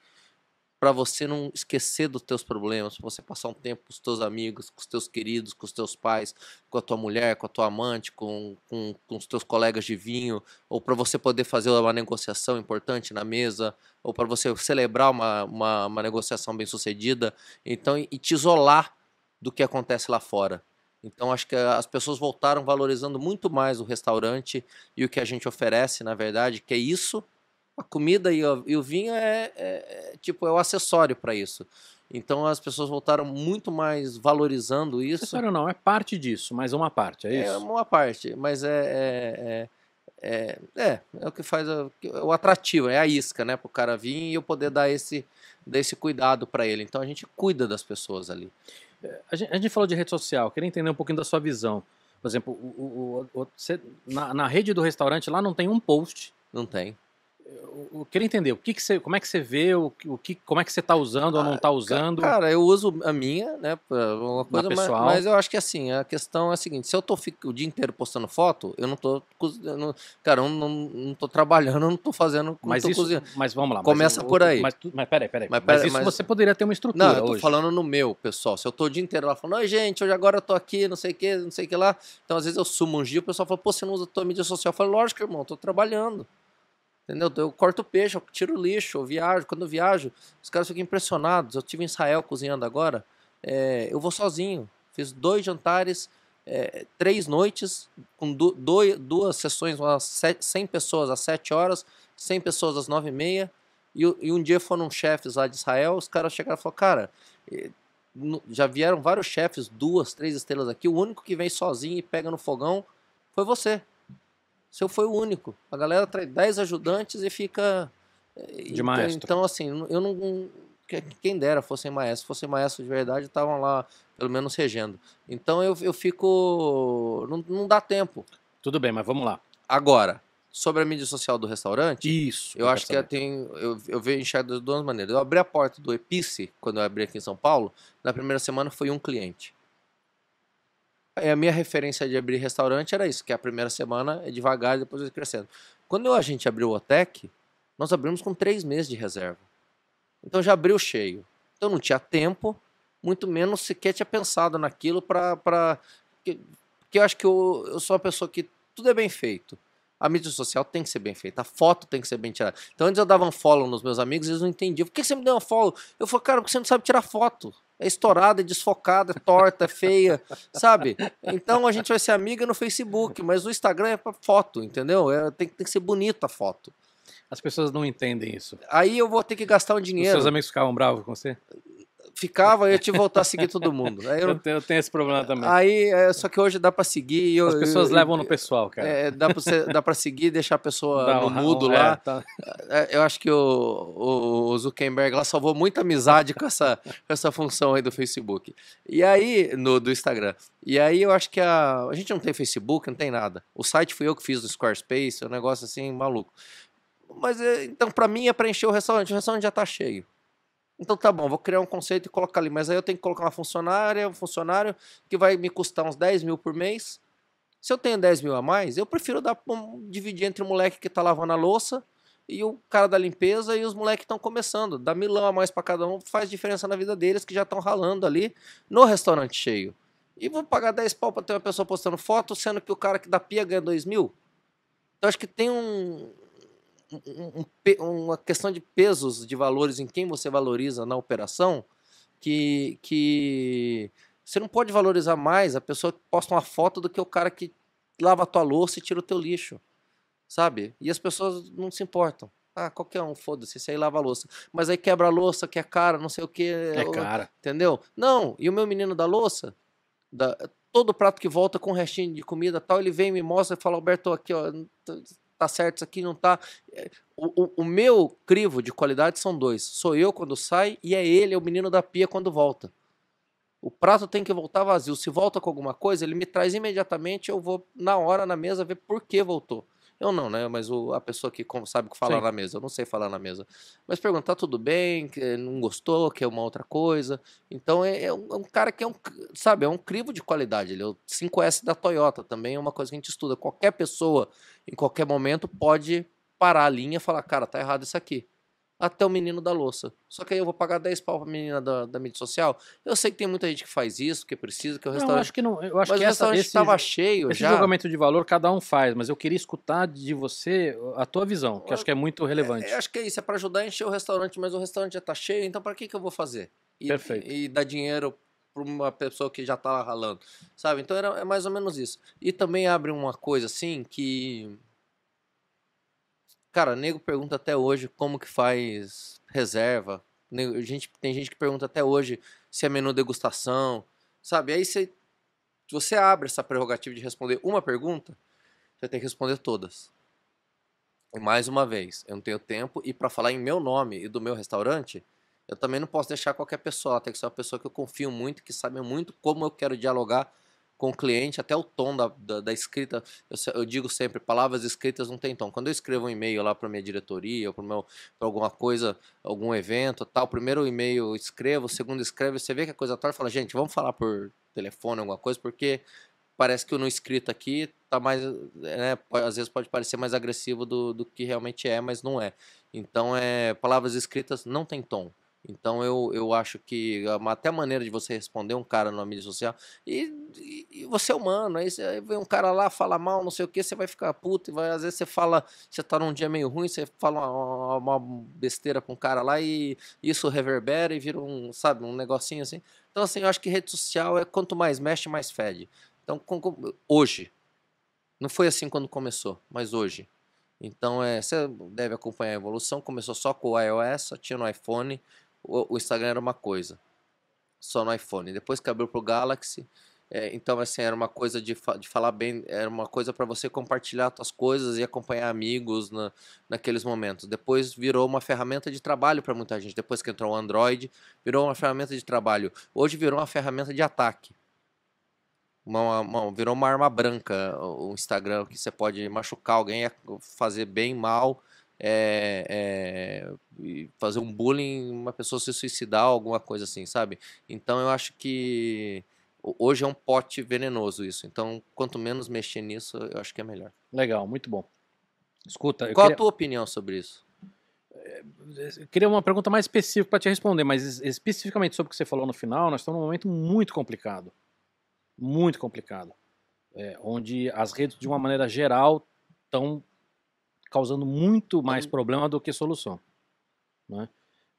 para você não esquecer dos teus problemas, para você passar um tempo com os teus amigos, com os teus queridos, com os teus pais, com a tua mulher, com a tua amante, com, com, com os teus colegas de vinho, ou para você poder fazer uma negociação importante na mesa, ou para você celebrar uma, uma, uma negociação bem sucedida, então e te isolar do que acontece lá fora. Então acho que ah, as pessoas voltaram valorizando muito mais o restaurante e o que a gente oferece, na verdade, que é isso a comida e, e o vinho é, é, é, tipo é o acessório para isso. Então as pessoas voltaram muito mais valorizando isso. Acessório não, é parte disso, mas uma parte, é, é isso? É uma parte, mas é, é, é, é, é o que faz o, o atrativo, é a isca, né, para o cara vir e eu poder dar esse, dar esse cuidado para ele. Então a gente cuida das pessoas ali. A gente, a gente, falou de rede social, queria entender um pouquinho da sua visão. Por exemplo, o, o, o, você, na, na, rede do restaurante lá não tem um post. Não tem eu queria entender o que, que você, como é que você vê, o, o que, como é que você está usando ah, ou não está ah, usando? Cara, eu uso a minha, né, uma coisa mas, mas, eu acho que assim, a questão é a seguinte: se eu estou o dia inteiro postando foto, eu não tô, cara, eu não, não tô trabalhando, eu não tô fazendo, mas tô isso, cozinhando. Mas vamos lá. Começa mas, por aí. Mas, mas peraí, peraí. Mas, peraí, mas isso você poderia ter uma estrutura Não, eu tô hoje. falando no meu, pessoal. Se eu estou o dia inteiro lá falando, oi gente, hoje agora eu tô aqui, não sei o que, não sei o que lá. Então às vezes eu sumo um dia, o pessoal fala, pô, você não usa a tua mídia social? Eu falo, lógico, irmão, estou trabalhando. Entendeu? Eu corto peixe, eu tiro lixo, eu viajo. Quando eu viajo, os caras ficam impressionados. Eu tive em Israel cozinhando agora. É, eu vou sozinho. Fiz dois jantares, é, três noites, com dois, duas sessões, umas sete, 100 pessoas às 7 horas, 100 pessoas às 9 e meia. E, um dia foram chefes lá de Israel, os caras chegaram e falaram, cara, eh, já vieram vários chefes, duas, três estrelas aqui, o único que vem sozinho e pega no fogão foi você. Se eu for o único. A galera traz 10 ajudantes e fica. Eh, de então, maestro. Então, assim, eu não. Quem dera fossem maestros. Se fossem maestros de verdade, estavam lá, pelo menos, regendo. Então eu, eu fico. Não, não dá tempo. Tudo bem, mas vamos lá. Agora, sobre a mídia social do restaurante. Isso. Eu acho que tem. eu, eu vejo enxergar de duas maneiras. Eu abri a porta do Epice, quando eu abri aqui em São Paulo, na primeira semana foi um cliente. É, a minha referência de abrir restaurante era isso, que a primeira semana é devagar, depois vai crescendo. Quando a gente abriu o OTEC, nós abrimos com três meses de reserva. Então já abriu cheio. Então não tinha tempo, muito menos sequer tinha pensado naquilo para... Que, que eu acho que eu, eu sou uma pessoa que tudo é bem feito. A mídia social tem que ser bem feita, a foto tem que ser bem tirada. Então antes eu dava um follow nos meus amigos, eles não entendiam. Por que você me deu um follow? Eu falei, cara, porque você não sabe tirar foto é estourada, é desfocada, é torta, é feia, sabe? Então a gente vai ser amiga no Facebook, mas no Instagram é pra foto, entendeu? É, tem, tem que ser bonita a foto. As pessoas não entendem isso. Aí eu vou ter que gastar um dinheiro. Os seus amigos ficavam bravos com você? ficava, eu tinha te voltar a seguir todo mundo. Eu, eu, tenho, eu, tenho, esse problema também. Aí, é, só que hoje dá para seguir. Eu, As pessoas levam no pessoal, cara. É, dá para seguir, deixar a pessoa dá, no mudo um, lá. É, tá. É, eu acho que o, o, o, Zuckerberg lá salvou muita amizade com essa, com essa função aí do Facebook. E aí, no, do Instagram. E aí eu acho que a, a gente não tem Facebook, não tem nada. O site fui eu que fiz do Squarespace, é um negócio assim maluco. Mas é, então para mim é preencher o restaurante, o restaurante já tá cheio. Então tá bom, vou criar um conceito e colocar ali, mas aí eu tenho que colocar uma funcionária, um funcionário que vai me custar uns 10 mil por mês. Se eu tenho 10 mil a mais, eu prefiro dar, dividir entre o moleque que tá lavando a louça e o cara da limpeza e os moleques estão começando. Dá milão a mais para cada um, faz diferença na vida deles que já estão ralando ali no restaurante cheio. E vou pagar 10 pau para ter uma pessoa postando foto, sendo que o cara que dá pia ganha 2 mil? Então acho que tem um, um, um, uma questão de pesos de valores em quem você valoriza na operação que, que você não pode valorizar mais a pessoa que posta uma foto do que o cara que lava a tua louça e tira o teu lixo, sabe? E as pessoas não se importam. Ah, qualquer um, foda-se, esse aí lava a louça. Mas aí quebra a louça, que é cara, não sei o que. É cara. Entendeu? Não, e o meu menino da louça, da, todo prato que volta com um restinho de comida tal, ele vem e me mostra e fala, Alberto, aqui, ó, tá certo isso aqui, não tá. Eh, o, o, o, meu crivo de qualidade são dois. Sou eu quando sai e é ele, é o menino da pia quando volta. O prato tem que voltar vazio. Se volta com alguma coisa, ele me traz imediatamente, eu vou na hora na mesa ver por que voltou. Eu não, né? Mas o, a pessoa que sabe falar Sim. na mesa, eu não sei falar na mesa. Mas perguntar tá tudo bem, que eh, não gostou, que é uma outra coisa. Então é, é, um, é, um, cara que é um, sabe, é um crivo de qualidade. Ele é o 5S da Toyota também, é uma coisa que a gente estuda. Qualquer pessoa, em qualquer momento, pode parar a linha e falar, cara, tá errado isso aqui até o menino da louça. Só que aí eu vou pagar 10 pau pra menina da, da mídia social. Eu sei que tem muita gente que faz isso, que precisa, que o restaurante. Não, eu acho que não. Eu acho mas que o restaurante estava cheio esse já. Esse julgamento de valor cada um faz, mas eu queria escutar de você a tua visão, que eu, acho que é muito é, relevante. É, acho que é isso, é para ajudar a encher o restaurante, mas o restaurante já tá cheio, então para que, que eu vou fazer? E, Perfeito. E, e dar dinheiro para uma pessoa que já tá ralando, sabe? Então era, é mais ou menos isso. E também abre uma coisa assim que Cara, nego pergunta até hoje como que faz reserva. Nego, gente, tem gente que pergunta até hoje se é menu degustação, sabe? Aí você, você abre essa prerrogativa de responder uma pergunta, você tem que responder todas. E mais uma vez, eu não tenho tempo e para falar em meu nome e do meu restaurante, eu também não posso deixar qualquer pessoa. Tem que ser uma pessoa que eu confio muito, que sabe muito como eu quero dialogar com o cliente, até o tom da, da, da escrita. Eu, eu, digo sempre, palavras escritas não tem tom. Quando eu escrevo um e-mail lá para minha diretoria, para alguma coisa, algum evento, tal, primeiro e-mail eu escrevo, segundo escrevo, você vê que a coisa torta, fala, gente, vamos falar por telefone, alguma coisa, porque parece que o não escrito aqui tá mais, né, às vezes pode parecer mais agressivo do, do que realmente é, mas não é. Então, é, palavras escritas não tem tom. Então eu, eu acho que até a maneira de você responder um cara numa mídia social. E, e, você é humano, aí, você, vem um cara lá, fala mal, não sei o que, você vai ficar puto, e vai, às vezes você fala, você tá num dia meio ruim, você fala uma, uma besteira com um cara lá e isso reverbera e vira um, sabe, um negocinho assim. Então, assim, eu acho que rede social é quanto mais mexe, mais fede. Então, com, com, hoje. Não foi assim quando começou, mas hoje. Então, é, você deve acompanhar a evolução. Começou só com o iOS, só tinha no iPhone o, Instagram era uma coisa, só no iPhone. Depois que abriu para o Galaxy, é, então assim era uma coisa de, fa de falar bem, era uma coisa para você compartilhar suas coisas e acompanhar amigos na, naqueles momentos. Depois virou uma ferramenta de trabalho para muita gente. Depois que entrou o Android, virou uma ferramenta de trabalho. Hoje virou uma ferramenta de ataque. Uma, uma, virou uma arma branca o Instagram que você pode machucar alguém, fazer bem mal é, é, fazer um bullying, uma pessoa se suicidar, alguma coisa assim, sabe? Então eu acho que hoje é um pote venenoso isso. Então, quanto menos mexer nisso, eu acho que é melhor. Legal, muito bom. Escuta, qual queria... a tua opinião sobre isso? Eh, eu queria uma pergunta mais específica para te responder, mas especificamente sobre o que você falou no final, nós estamos num momento muito complicado. Muito complicado. É, onde as redes, de uma maneira geral, estão causando muito mais uhum. problema do que solução. Né?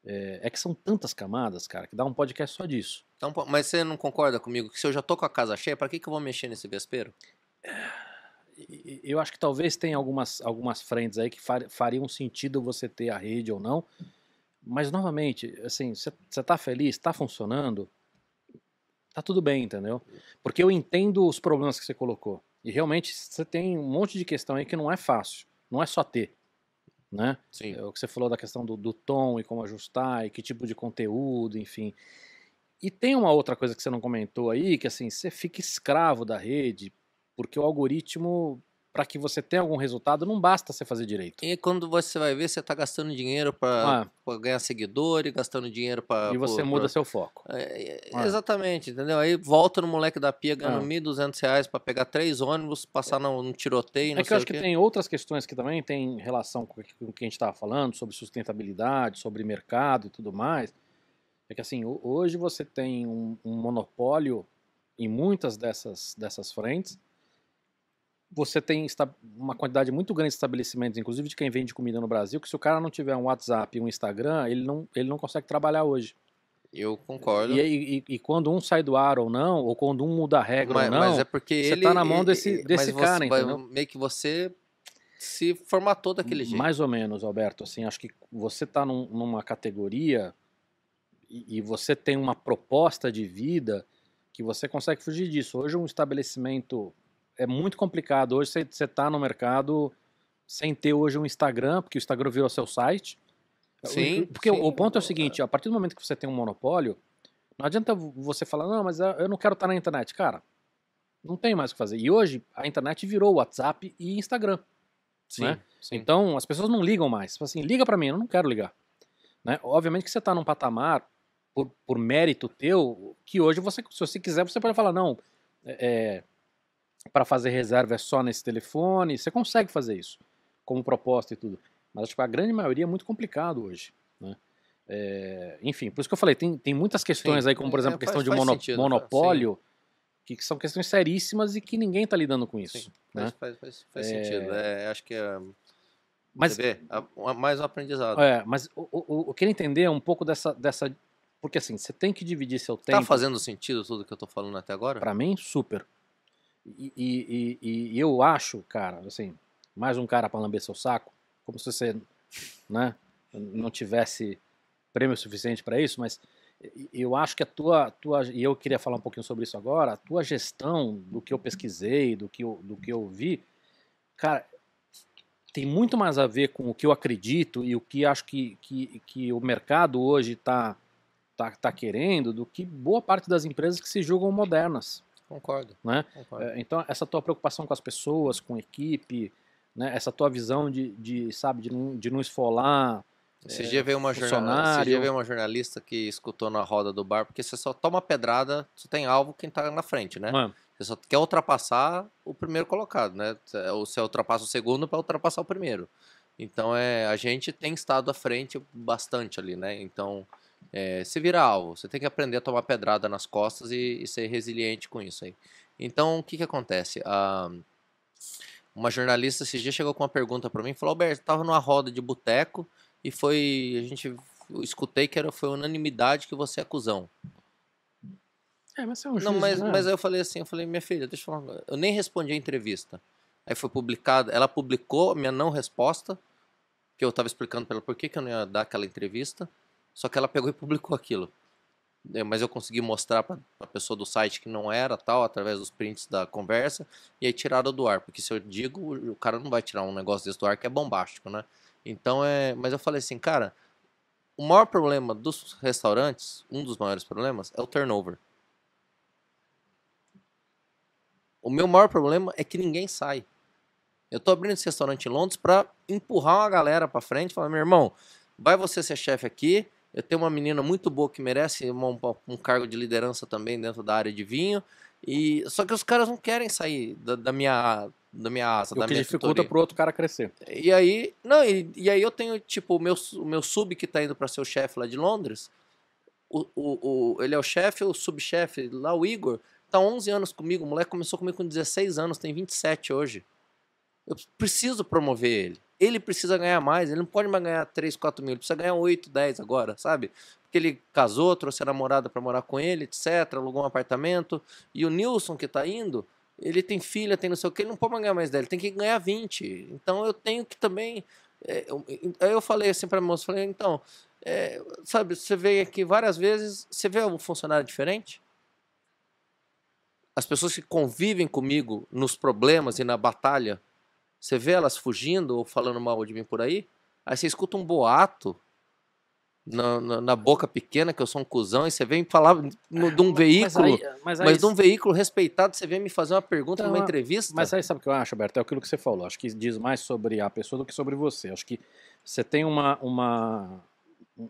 É, é, que são tantas camadas, cara, que dá um podcast só disso. Então, mas você não concorda comigo que se eu já tô com a casa cheia, para que, que eu vou mexer nesse vespeiro? É, eu acho que talvez tenha algumas, algumas frentes aí que fariam sentido você ter a rede ou não. Mas, novamente, assim, você tá feliz, tá funcionando, tá tudo bem, entendeu? Porque eu entendo os problemas que você colocou. E realmente você tem um monte de questão aí que não é fácil não é só ter. Né? Sim. É o que você falou da questão do, do tom e como ajustar e que tipo de conteúdo, enfim. E tem uma outra coisa que você não comentou aí, que assim, você fica escravo da rede, porque o algoritmo para que você tenha algum resultado, não basta você fazer direito. E quando você vai ver, você está gastando dinheiro para ah. ganhar seguidor e gastando dinheiro para. E você muda pra... seu foco. É, é, ah. Exatamente, entendeu? Aí volta no moleque da pia ganhando R$ ah. 1.200 para pegar três ônibus, passar num, num tiroteio. É que eu acho que tem outras questões que também tem relação com o que a gente estava falando, sobre sustentabilidade, sobre mercado e tudo mais. É que assim, hoje você tem um, um monopólio em muitas dessas, dessas frentes você tem uma quantidade muito grande de estabelecimentos, inclusive de quem vende comida no Brasil, que se o cara não tiver um WhatsApp e um Instagram, ele não, ele não consegue trabalhar hoje. Eu concordo. E, e, e quando um sai do ar ou não, ou quando um muda a regra mas, ou não, mas é porque você está na mão desse, desse mas cara, você, entendeu? Meio que você se formatou daquele jeito. Mais ou menos, Alberto. Assim, acho que você está num, numa categoria e, e você tem uma proposta de vida que você consegue fugir disso. Hoje um estabelecimento é muito complicado hoje você estar tá no mercado sem ter hoje um Instagram, porque o Instagram virou seu site. Sim. Porque sim. o ponto é o seguinte: a partir do momento que você tem um monopólio, não adianta você falar, não, mas eu não quero estar tá na internet. Cara, não tem mais o que fazer. E hoje a internet virou WhatsApp e Instagram. Sim, né? sim. Então as pessoas não ligam mais. Tipo assim, liga para mim, eu não quero ligar. Né? Obviamente que você está num patamar, por, por mérito teu, que hoje você, se você quiser, você pode falar, não, é, é para fazer reserva é só nesse telefone. Você consegue fazer isso como proposta e tudo. Mas acho que a grande maioria é muito complicado hoje. Né? É, enfim, por isso que eu falei, tem, tem muitas questões Sim, aí, como por é, exemplo a questão de mono, sentido, né? monopólio, que, que, são questões seríssimas e que ninguém está lidando com isso. Sim, né? Faz, faz, faz é... sentido. É, acho que é, mas, vê, é mais um aprendizado. É, mas o, o, eu queria entender um pouco dessa, dessa. Porque assim, você tem que dividir seu tá tempo. Tá fazendo sentido tudo que eu tô falando até agora? Para mim, super. E, e, e, eu acho, cara, assim, mais um cara para lamber seu saco, como se você né, não tivesse prêmio suficiente para isso, mas eu acho que a tua, tua, e eu queria falar um pouquinho sobre isso agora, a tua gestão do que eu pesquisei, do que eu, do que eu vi, cara, tem muito mais a ver com o que eu acredito e o que acho que, que, que o mercado hoje está tá, tá querendo do que boa parte das empresas que se julgam modernas. Concordo. Né? Concordo. É, então, essa tua preocupação com as pessoas, com a equipe, né? essa tua visão de, de sabe, de não, de não esfolar. Esse, é, dia veio uma jornalista, esse dia veio uma jornalista que escutou na roda do bar, porque você só toma pedrada, você tem alvo quem tá na frente, né? Mano. É. Você só quer ultrapassar o primeiro colocado, né? Ou você ultrapassa o segundo para ultrapassar o primeiro. Então, é, a gente tem estado à frente bastante ali, né? Então, é, vira alvo, você tem que aprender a tomar pedrada nas costas e, e ser resiliente com isso aí. Então, o que, que acontece? Ah, uma jornalista esse dia chegou com uma pergunta para mim, falou, Alberto, estava numa roda de boteco e foi, a gente, escutei que era, foi unanimidade que você é cuzão. É, mas você é um juiz, mas, né? mas aí eu falei assim, eu falei, minha filha, deixa eu falar, eu nem respondi a entrevista. Aí foi publicada, ela publicou a minha não resposta, que eu estava explicando para ela por que, que eu não ia dar aquela entrevista. Só que ela pegou e publicou aquilo. É, mas eu consegui mostrar para a pessoa do site que não era tal, através dos prints da conversa, e aí tiraram do ar. Porque se eu digo, o cara não vai tirar um negócio desse do ar que é bombástico, né? Então é. Mas eu falei assim, cara, o maior problema dos restaurantes, um dos maiores problemas, é o turnover. O meu maior problema é que ninguém sai. Eu tô abrindo esse restaurante em Londres para empurrar uma galera para frente, falar: "Meu irmão, vai você ser chefe aqui, eu tenho uma menina muito boa que merece um, um cargo de liderança também dentro da área de vinho. E só que os caras não querem sair da, da minha da minha asa, o da que minha dificulta para outro cara crescer. E aí, não, e, e aí eu tenho tipo o meu o meu sub que está indo para ser o chefe lá de Londres. O, o, o ele é o chefe, o subchefe lá o Igor tá 11 anos comigo, o moleque começou comigo com 16 anos, tem 27 hoje. Eu preciso promover ele ele precisa ganhar mais, ele não pode mais ganhar 3, 4 mil, ele precisa ganhar 8, 10 agora, sabe? Porque ele casou, trouxe a namorada para morar com ele, etc., alugou um apartamento. E o Nilson que está indo, ele tem filha, tem não sei o quê. ele não pode mais ganhar mais dela, ele tem que ganhar 20. Então eu tenho que também. É, eu, aí eu falei assim para a moça, falei, então, é, sabe, você veio aqui várias vezes, você vê um funcionário diferente? As pessoas que convivem comigo nos problemas e na batalha você vê elas fugindo ou falando mal de mim por aí, aí você escuta um boato na, na, na boca pequena que eu sou um cuzão e você vem falar no, de um é, mas, veículo, mas, aí, mas, aí, mas, de um veículo respeitado, você vem me fazer uma pergunta então, numa é, entrevista. Mas aí sabe o que eu acho, Alberto? É aquilo que você falou. Acho que diz mais sobre a pessoa do que sobre você. Acho que você tem uma, uma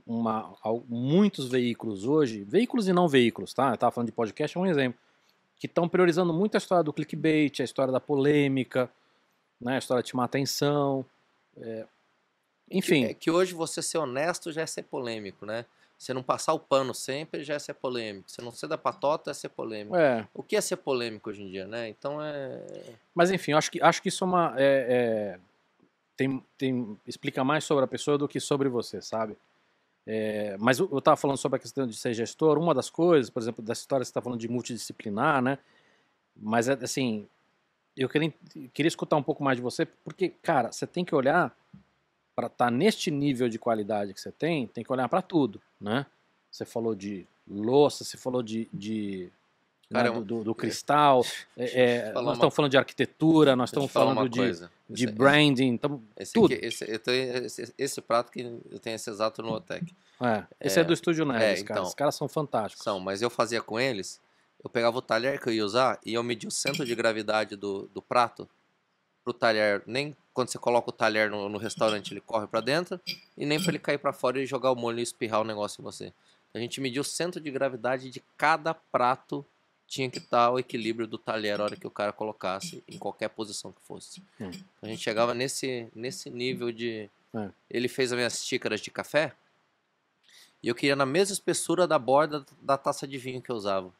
uma, muitos veículos hoje, veículos e não veículos, tá? Eu estava falando de podcast, é um exemplo, que estão priorizando muito a história do clickbait, a história da polêmica, né? A história te chamar atenção. É... Enfim. Que, é que hoje você ser honesto já é ser polêmico, né? Você não passar o pano sempre já é ser polêmico. Você não ser da patota é ser polêmico. É. O que é ser polêmico hoje em dia, né? Então é. Mas enfim, acho que, acho que isso é uma. É, é, tem, tem, explica mais sobre a pessoa do que sobre você, sabe? É, mas eu estava falando sobre a questão de ser gestor. Uma das coisas, por exemplo, da história que você está falando de multidisciplinar, né? Mas, é, assim, eu queria, queria escutar um pouco mais de você, porque, cara, você tem que olhar para estar tá neste nível de qualidade que você tem, tem que olhar para tudo, né? Você falou de louça, você falou de, de né, Cara, né, do, do, cristal. É, é, nós estamos falando de arquitetura, nós estamos falando de, de esse, branding, então, esse, tudo. Aqui, esse, tenho, esse, esse, prato que eu tenho esse exato no Otec. É, esse é, é do Estúdio Nerds, é, cara. Então, Os caras são fantásticos. São, mas eu fazia com eles eu pegava o talher que eu ia usar e eu media o centro de gravidade do, do prato pro talher, nem quando você coloca o talher no, no restaurante ele corre para dentro e nem para ele cair para fora e jogar o molho e espirrar o negócio em você. A gente mediu o centro de gravidade de cada prato tinha que estar tá o equilíbrio do talher a hora que o cara colocasse em qualquer posição que fosse. Hum. A gente chegava nesse nesse nível de é. ele fez as minhas xícaras de café e eu queria na mesma espessura da borda da taça de vinho que eu usava.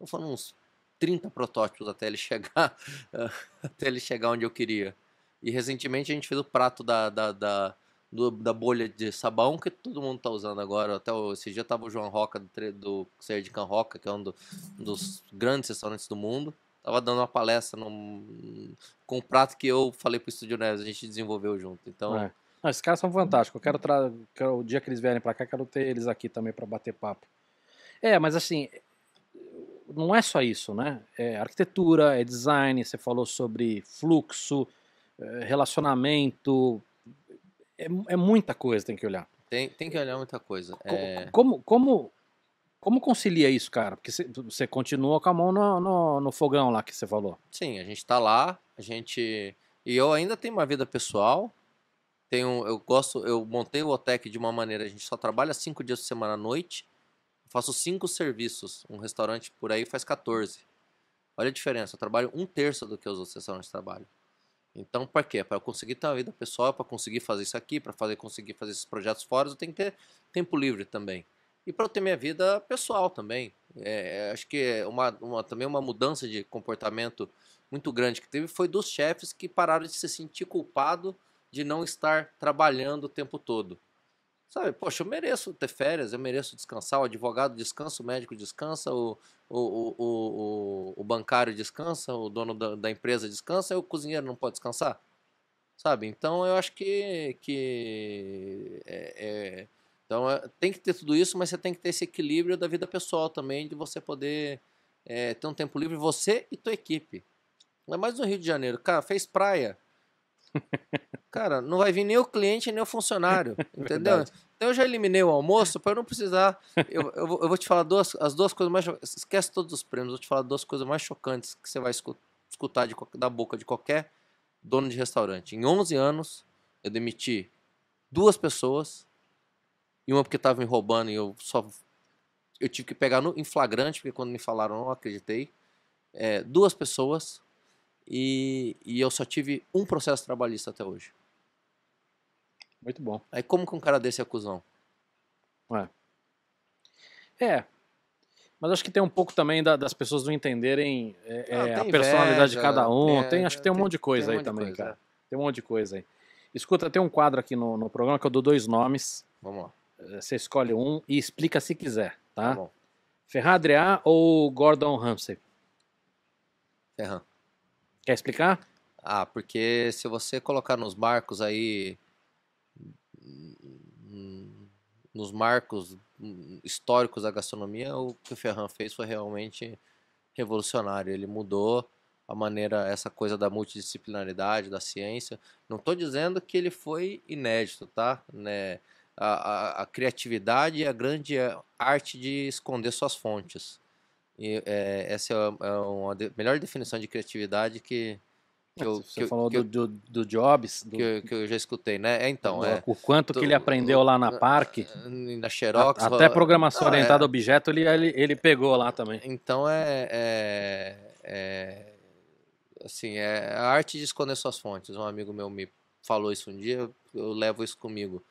Então foram uns 30 protótipos até ele chegar, até ele chegar onde eu queria. E recentemente a gente fez o prato da, da, da, do, da bolha de sabão que todo mundo está usando agora. Até o, esse dia tava o João Roca do, do Sérgio Can Roca, que é um, do, um dos grandes restaurantes do mundo. Tava dando uma palestra com um prato que eu falei pro Estúdio Neves, a gente desenvolveu junto. Então. É. Não, esses caras são fantásticos. Eu quero, quero o dia que eles vierem para cá, quero ter eles aqui também para bater papo. É, mas assim, não é só isso, né? É arquitetura, é design, você falou sobre fluxo, eh, relacionamento, é, é muita coisa tem que olhar. Tem, tem que olhar muita coisa. Co é... Como, como, como concilia isso, cara? Porque você continua com a mão no, no, no fogão lá que você falou. Sim, a gente está lá, a gente... E eu ainda tenho uma vida pessoal, tenho, eu gosto, eu montei o OTEC de uma maneira, a gente só trabalha cinco dias por semana à noite, faço cinco serviços. Um restaurante por aí faz 14. Olha a diferença. Eu trabalho um terço do que os outros restaurantes trabalham. Então, para quê? Para eu conseguir ter uma vida pessoal, para conseguir fazer isso aqui, para fazer conseguir fazer esses projetos fora, eu tenho que ter tempo livre também. E para eu ter minha vida pessoal também. É, é acho que é uma, uma, também uma mudança de comportamento muito grande que teve foi dos chefes que pararam de se sentir culpado de não estar trabalhando o tempo todo. Sabe, poxa, eu mereço ter férias, eu mereço descansar, o advogado descansa, o médico descansa, o, o, o, o, bancário descansa, o dono da, da empresa descansa, e o cozinheiro não pode descansar. Sabe? Então eu acho que. que é, é, então é, tem que ter tudo isso, mas você tem que ter esse equilíbrio da vida pessoal também, de você poder é, ter um tempo livre, você e tua equipe. não é mais no Rio de Janeiro. Cara, fez praia. Cara, não vai vir nem o cliente nem o funcionário, é entendeu? Verdade. Então eu já eliminei o almoço para eu não precisar. Eu, eu, vou, eu, vou te falar duas, as duas coisas mais. Esquece todos os prêmios, vou te falar duas coisas mais chocantes que você vai escutar de, da boca de qualquer dono de restaurante. Em 11 anos, eu demiti duas pessoas, e uma porque estavam me roubando e eu só. Eu tive que pegar no, em flagrante, porque quando me falaram, eu não acreditei. É, duas pessoas e, e eu só tive um processo trabalhista até hoje. Muito bom. Aí como que um cara desse é acusão? É. É. Mas acho que tem um pouco também da, das pessoas não entenderem é, ah, é, a personalidade inveja, de cada um. É, tem, acho que tem um tem, monte de coisa um aí também, coisa, cara. É. Tem um monte de coisa aí. Escuta, tem um quadro aqui no, no programa que eu dou dois nomes. Vamos lá. É, você escolhe um e explica se quiser, tá? tá bom. Ferran Adrià ou Gordon Ramsay? Ferran. Quer explicar? Ah, porque se você colocar nos marcos aí. Nos marcos históricos da gastronomia, o que o Ferran fez foi realmente revolucionário. Ele mudou a maneira, essa coisa da multidisciplinaridade, da ciência. Não estou dizendo que ele foi inédito, tá? Né? A, a, a criatividade e a grande arte de esconder suas fontes. E, é, essa é, é uma de, melhor definição de criatividade que, que é, eu, Você que, falou que do, do, Jobs. Do, que, eu, já escutei, né? É, então, é, o quanto do, que ele aprendeu lá na Parque. Na eh, eh, Xerox. A, até programação não, ah, orientada a é, objeto ele, ele, ele, pegou lá também. Então é, é, Assim, é a arte de esconder suas fontes. Um amigo meu me falou isso um dia, eu levo isso comigo.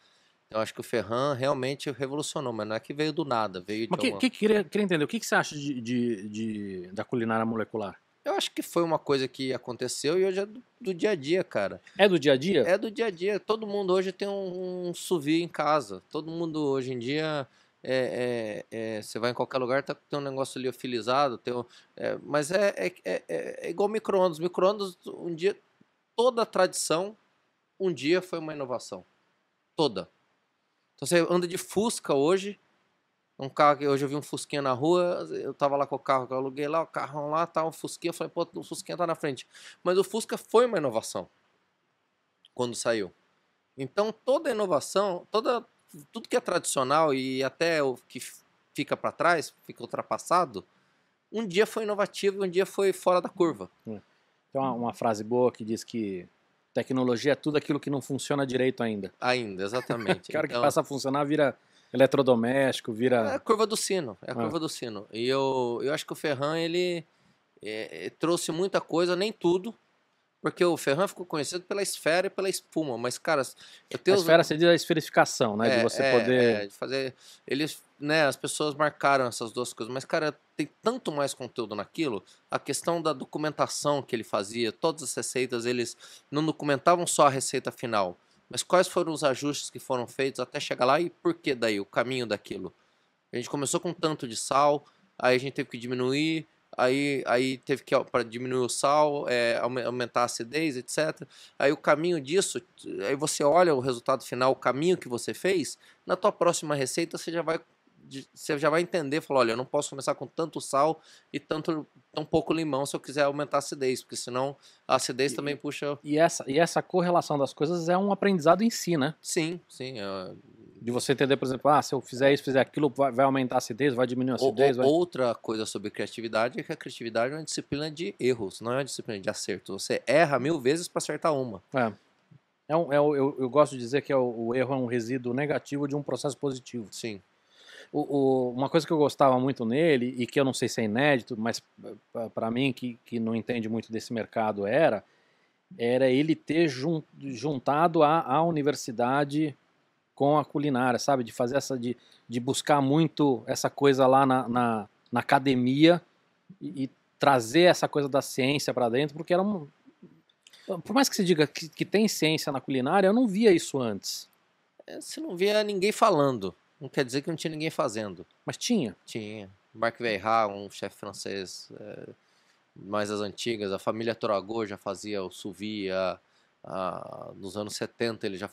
Eu acho que o Ferran realmente revolucionou, mas não é que veio do nada, veio mas de. Mas o que, que, queria, queria entender? O que, que você acha de, de, de, da culinária molecular? Eu acho que foi uma coisa que aconteceu e hoje é do, do, dia a dia, cara. É do dia a dia? É do dia a dia. Todo mundo hoje tem um, um suvi em casa. Todo mundo hoje em dia. É, é, é, você vai em qualquer lugar, tá, tem um negócio liofilizado. Tem um, é, mas é é, é, é, igual micro-ondas. Micro-ondas, um dia. Toda a tradição, um dia foi uma inovação. Toda. Então você anda de Fusca hoje, um carro que hoje eu vi um Fusquinha na rua, eu tava lá com o carro que eu aluguei lá, o carrão lá, tá um Fusquinha, eu falei, pô, o Fusquinha tá na frente. Mas o Fusca foi uma inovação quando saiu. Então toda inovação, toda tudo que é tradicional e até o que fica para trás, fica ultrapassado, um dia foi inovativo, um dia foi fora da curva. Hum. Tem então, uma, frase boa que diz que Tecnologia é tudo aquilo que não funciona direito ainda. Ainda, exatamente. o cara então... que passa a funcionar vira eletrodoméstico, vira... É a curva do sino, é a ah. curva do sino. E eu, eu acho que o Ferran, ele é, é trouxe muita coisa, nem tudo, porque o Ferran ficou conhecido pela esfera e pela espuma, mas, cara... Eu tenho... A esfera, os... você diz a esferificação, né? É, de você é, poder... É, de fazer... Ele né, as pessoas marcaram essas duas coisas, mas, cara, tem tanto mais conteúdo naquilo. A questão da documentação que ele fazia, todas as receitas, eles não documentavam só a receita final, mas quais foram os ajustes que foram feitos até chegar lá e por que daí, o caminho daquilo. A gente começou com tanto de sal, aí a gente teve que diminuir, aí, aí teve que para diminuir o sal, é, aumentar a acidez, etc. Aí o caminho disso, aí você olha o resultado final, o caminho que você fez, na tua próxima receita você já vai você já vai entender, falou olha, eu não posso começar com tanto sal e tanto tão pouco limão se eu quiser aumentar a acidez, porque senão a acidez e, também puxa. E essa, e essa correlação das coisas é um aprendizado em si, né? Sim, sim. Eu... É, de você entender, por exemplo, ah, se eu fizer isso, fizer aquilo, vai, vai aumentar a acidez, vai diminuir a acidez. vai... Outra coisa sobre criatividade é que a criatividade é uma disciplina de erros, não é uma disciplina de acerto. Você erra mil vezes para acertar uma. É. É um, é, eu, eu gosto de dizer que é o, o erro é um resíduo negativo de um processo positivo. Sim. O, o, uma coisa que eu gostava muito nele, e que eu não sei se é inédito, mas eh, para mim, que, que não entende muito desse mercado, era era ele ter jun, juntado a, a universidade com a culinária, sabe? De fazer essa, de, de buscar muito essa coisa lá na, na, na academia e, e, trazer essa coisa da ciência para dentro, porque era um. Por mais que se diga que, que tem ciência na culinária, eu não via isso antes. É, você não via ninguém falando. Não quer dizer que não tinha ninguém fazendo. Mas tinha. Tinha. Marc Verrat, um chefe francês é, mais das antigas, a família Toragô já fazia o sous nos anos 70 eles já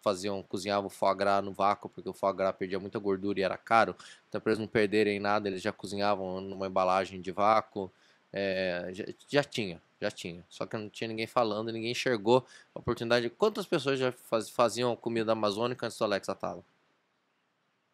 faziam, cozinhavam o foie gras no vácuo, porque o foie gras perdia muita gordura e era caro, então para eles não perderem nada eles já cozinhavam numa embalagem de vácuo, é, já, já, tinha, já tinha, só que não tinha ninguém falando, ninguém enxergou a oportunidade, quantas pessoas já faz, faziam comida amazônica antes do Alex Atala?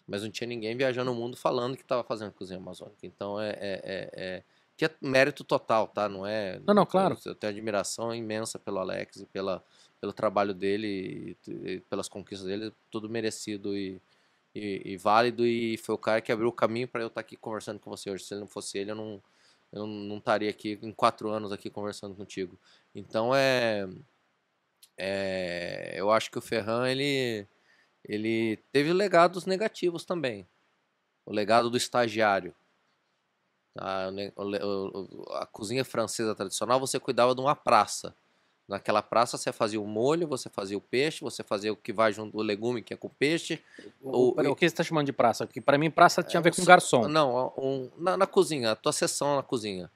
mas não tinha ninguém viajando o uhum. mundo falando que estava fazendo cozinha amazônica. Então é, é, é, é, que é mérito total, tá? Não é. Não, não, claro. Eu, eu tenho admiração imensa pelo Alex e pela, pelo trabalho dele, e, e pelas conquistas dele, tudo merecido e, e, e, válido. E foi o cara que abriu o caminho para eu estar tá aqui conversando com você hoje. Se ele não fosse ele, eu não eu não estaria aqui em quatro anos aqui conversando contigo. Então é, é eu acho que o Ferran ele ele teve legados negativos também. O legado do estagiário. A, a, a, cozinha francesa tradicional, você cuidava de uma praça. Naquela praça você fazia o molho, você fazia o peixe, você fazia o que vai junto, do legume que é com o peixe. O, o, o que você está chamando de praça? Porque para mim praça tinha é, a ver com garçom. Não, um, na, na cozinha, a tua sessão na cozinha.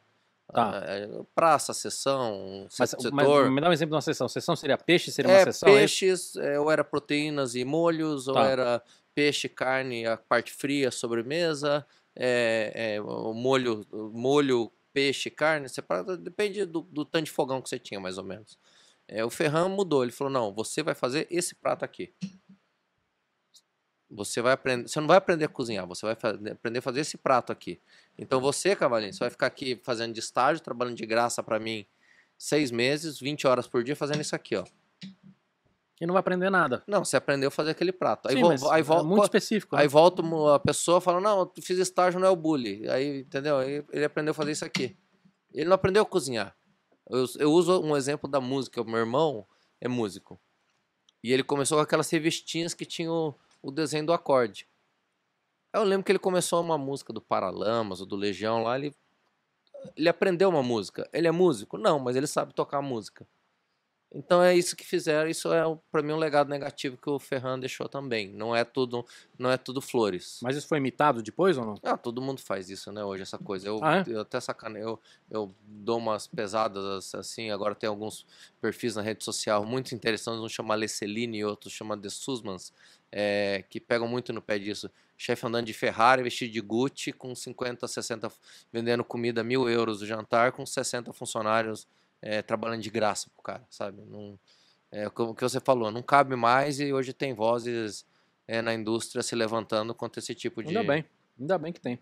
Tá. Eh, eh, praça, sessão, mas, setor. Mas me dá um exemplo de uma sessão. Sessão seria peixe, seria é, uma sessão? É peixes, é, ou era proteínas e molhos, tá. ou era peixe, carne, a parte fria, a sobremesa, é, é, molho, molho, peixe, carne, separado. Depende do, do tanto de fogão que você tinha, mais ou menos. É, o Ferran mudou, ele falou: não, você vai fazer esse prato aqui. Você vai aprender, você não vai aprender a cozinhar, você vai aprender a fazer esse prato aqui. Então uhum. você, Cavalinho, você vai ficar aqui fazendo de estágio, trabalhando de graça para mim seis meses, 20 horas por dia fazendo isso aqui, ó. E não vai aprender nada. Não, você aprendeu a fazer aquele prato. Aí, aí é volta, é muito específico. Aí né? volta a pessoa fala, não, eu fiz estágio não é o bully. Aí, entendeu? Aí ele aprendeu a fazer isso aqui. Ele não aprendeu a cozinhar. Eu, eu uso um exemplo da música. Meu irmão é músico. E ele começou com aquelas revistinhas que tinham o desenho do acorde. eu lembro que ele começou uma música do Paralamas ou do Legião lá, ele, ele aprendeu uma música. Ele é músico? Não, mas ele sabe tocar música. Então é isso que fizeram, isso é para mim um legado negativo que o Ferran deixou também. Não é tudo, não é tudo flores. Mas isso foi imitado depois ou não? Ah, todo mundo faz isso, né, hoje essa coisa. Eu, ah, é? eu até sacanei, eu, eu dou umas pesadas assim, agora tem alguns perfis na rede social muito interessantes, um chama Leceline e outro chama The Susmans, é, que pegam muito no pé disso. Chefe andando de Ferrari, vestido de Gucci, com 50, 60, vendendo comida mil euros o jantar, com 60 funcionários é, trabalhando de graça pro cara, sabe? Não, é, o que você falou, não cabe mais e hoje tem vozes é, na indústria se levantando contra esse tipo de. Ainda bem, ainda bem que tem.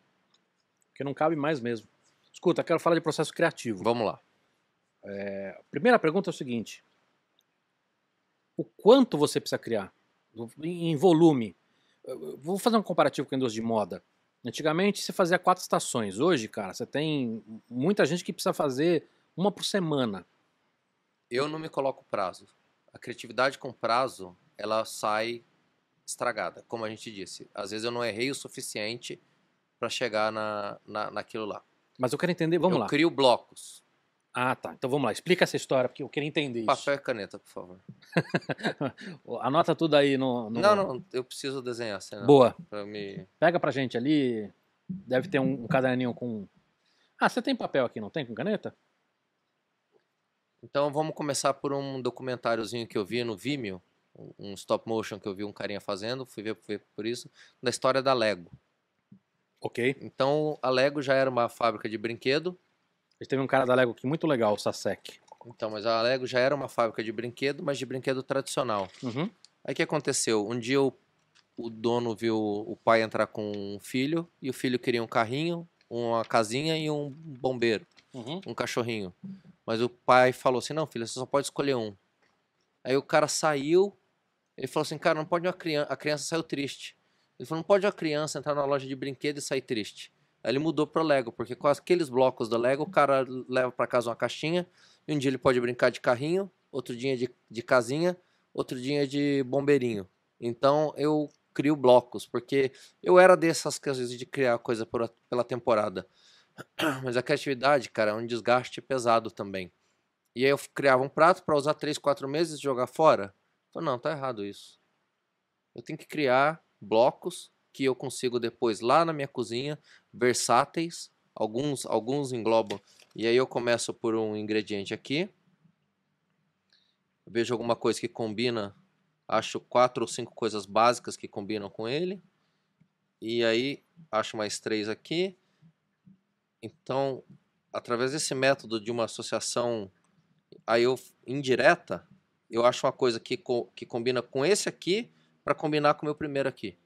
Porque não cabe mais mesmo. Escuta, quero falar de processo criativo. Vamos lá. É, primeira pergunta é o seguinte: o quanto você precisa criar? em volume. Vou fazer um comparativo com a indústria de moda. Antigamente você fazia quatro estações. Hoje, cara, você tem muita gente que precisa fazer uma por semana. Eu não me coloco prazo. A criatividade com prazo, ela sai estragada, como a gente disse. Às vezes eu não errei o suficiente para chegar na, na, naquilo lá. Mas eu quero entender, vamos eu lá. Eu crio blocos. Ah, tá. Então vamos lá, explica essa história, porque eu queria entender Papel isso. Papel e caneta, por favor. Anota tudo aí no, no, Não, não, eu preciso desenhar. Senão, Boa. Pra me... Pega pra gente ali, deve ter um, um caderninho com... Ah, você tem papel aqui, não tem? Com caneta? Então vamos começar por um documentáriozinho que eu vi no Vimeo, um stop motion que eu vi um carinha fazendo, fui ver, fui ver por isso, da história da Lego. Ok. Então a Lego já era uma fábrica de brinquedo, eles teve um cara da Lego aqui muito legal, o Sasek. Então, mas a Lego já era uma fábrica de brinquedo, mas de brinquedo tradicional. Uhum. Aí o que aconteceu? Um dia o, o dono viu o pai entrar com um filho, e o filho queria um carrinho, uma casinha e um bombeiro, uhum. um cachorrinho. Mas o pai falou assim: não, filho, você só pode escolher um. Aí o cara saiu, ele falou assim: cara, não pode uma criança. A criança saiu triste. Ele falou: não pode uma criança entrar na loja de brinquedo e sair triste. Aí ele mudou pro Lego, porque com aqueles blocos do Lego, o cara leva para casa uma caixinha, e um dia ele pode brincar de carrinho, outro dia de, de casinha, outro dia de bombeirinho. Então eu crio blocos, porque eu era dessas coisas de criar coisa por, pela temporada. Mas a criatividade, cara, é um desgaste pesado também. E aí eu criava um prato para usar 3, 4 meses e jogar fora. Então, não, tá errado isso. Eu tenho que criar blocos que eu consigo depois lá na minha cozinha, versáteis, alguns, alguns englobam. E aí eu começo por um ingrediente aqui, vejo alguma coisa que combina, acho quatro ou cinco coisas básicas que combinam com ele, e aí acho mais três aqui. Então, através desse método de uma associação aí eu, indireta, eu acho uma coisa que, co que combina com esse aqui para combinar com o meu primeiro aqui.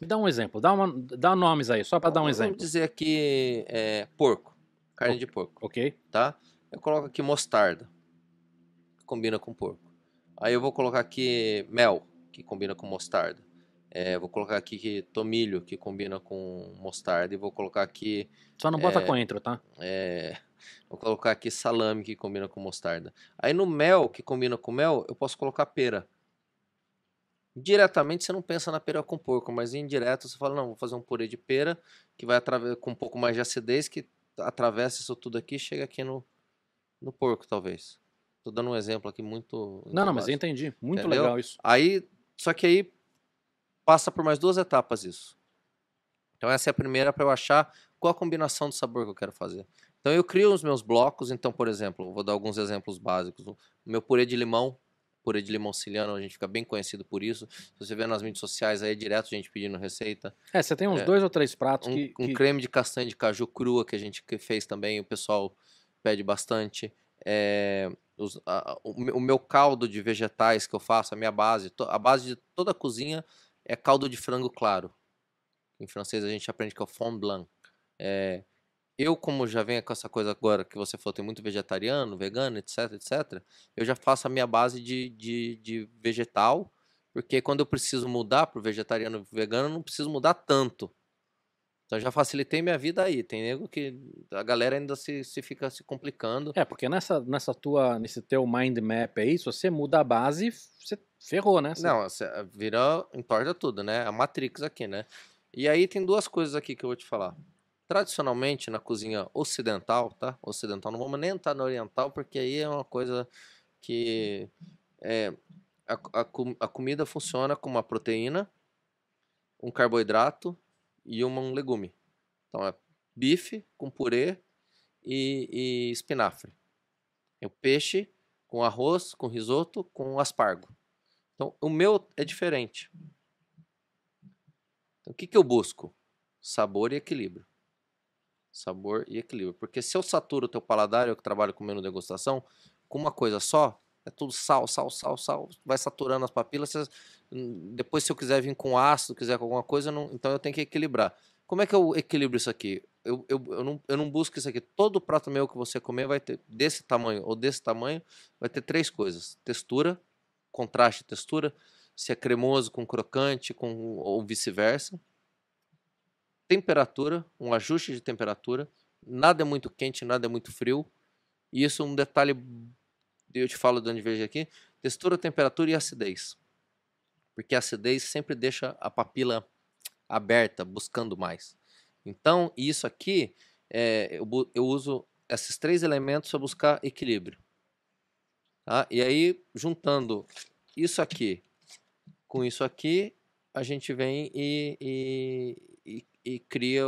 Me dá um exemplo, dá, uma, dá nomes aí, só para dar um exemplo. Vamos dizer aqui é, porco, carne de porco. Ok. Tá? Eu coloco aqui mostarda, que combina com porco. Aí eu vou colocar aqui mel, que combina com mostarda. É, vou colocar aqui tomilho, que combina com mostarda. E vou colocar aqui. Só não bota é, coentro, tá? É. Vou colocar aqui salame, que combina com mostarda. Aí no mel, que combina com mel, eu posso colocar pera. Diretamente você não pensa na pera com porco, mas indireto você fala, não, vou fazer um purê de pera que vai com um pouco mais de acidez, que atravessa isso tudo aqui e chega aqui no, no porco, talvez. Tô dando um exemplo aqui muito... Não, não, mas eu entendi. Muito Entendeu? legal isso. Aí, só que aí passa por mais duas etapas isso. Então essa é a primeira para eu achar qual a combinação do sabor que eu quero fazer. Então eu crio os meus blocos, então por exemplo, vou dar alguns exemplos básicos. O meu purê de limão pura de limonciliano, a gente fica bem conhecido por isso. Se você vê nas mídias sociais, aí é direto a gente pedindo receita. É, você tem uns é, dois ou três pratos um, que, Um creme de castanha de caju crua que a gente fez também, o pessoal pede bastante. É, os, a, o, o, meu caldo de vegetais que eu faço, a minha base, to, a base de toda a cozinha é caldo de frango claro. Em francês a gente aprende que é o fond blanc. É, eu, como já venho com essa coisa agora que você falou, tem muito vegetariano, vegano, etc, etc, eu já faço a minha base de, de, de vegetal, porque quando eu preciso mudar para o vegetariano vegano, eu não preciso mudar tanto. Então já facilitei minha vida aí. Tem nego que a galera ainda se, se fica se complicando. É, porque nessa, nessa tua, nesse teu mind map aí, se você muda a base, você ferrou, né? Você... Não, você virou importa tudo, né? É a Matrix aqui, né? E aí tem duas coisas aqui que eu vou te falar tradicionalmente na cozinha ocidental, tá? Ocidental, não vamos nem entrar na oriental, porque aí é uma coisa que é, a, a, a comida funciona com uma proteína, um carboidrato e uma, um legume. Então é bife com purê e, e espinafre. É o peixe com arroz, com risoto, com aspargo. Então o meu é diferente. Então, o que, que eu busco? Sabor e equilíbrio sabor e equilíbrio. Porque se eu saturo o teu paladar, eu que trabalho com menu degustação, com uma coisa só, é tudo sal, sal, sal, sal, vai saturando as papilas. Hum, depois, se eu quiser vir com ácido, quiser com alguma coisa, não, então eu tenho que equilibrar. Como é que eu é equilibro isso aqui? Eu, eu, eu, não, eu não busco isso aqui. Todo prato meu que você comer vai ter desse tamanho ou desse tamanho, vai ter três coisas: textura, contraste e textura, se é cremoso com crocante com, ou vice-versa temperatura, um ajuste de temperatura. Nada é muito quente, nada é muito frio. E isso é um detalhe, eu te falo onde vejo aqui, textura, temperatura e acidez. Porque a acidez sempre deixa a papila aberta, buscando mais. Então, isso aqui, é, eu, eu, uso esses três elementos para buscar equilíbrio. Tá? E aí, juntando isso aqui com isso aqui, a gente vem e, e, e e cria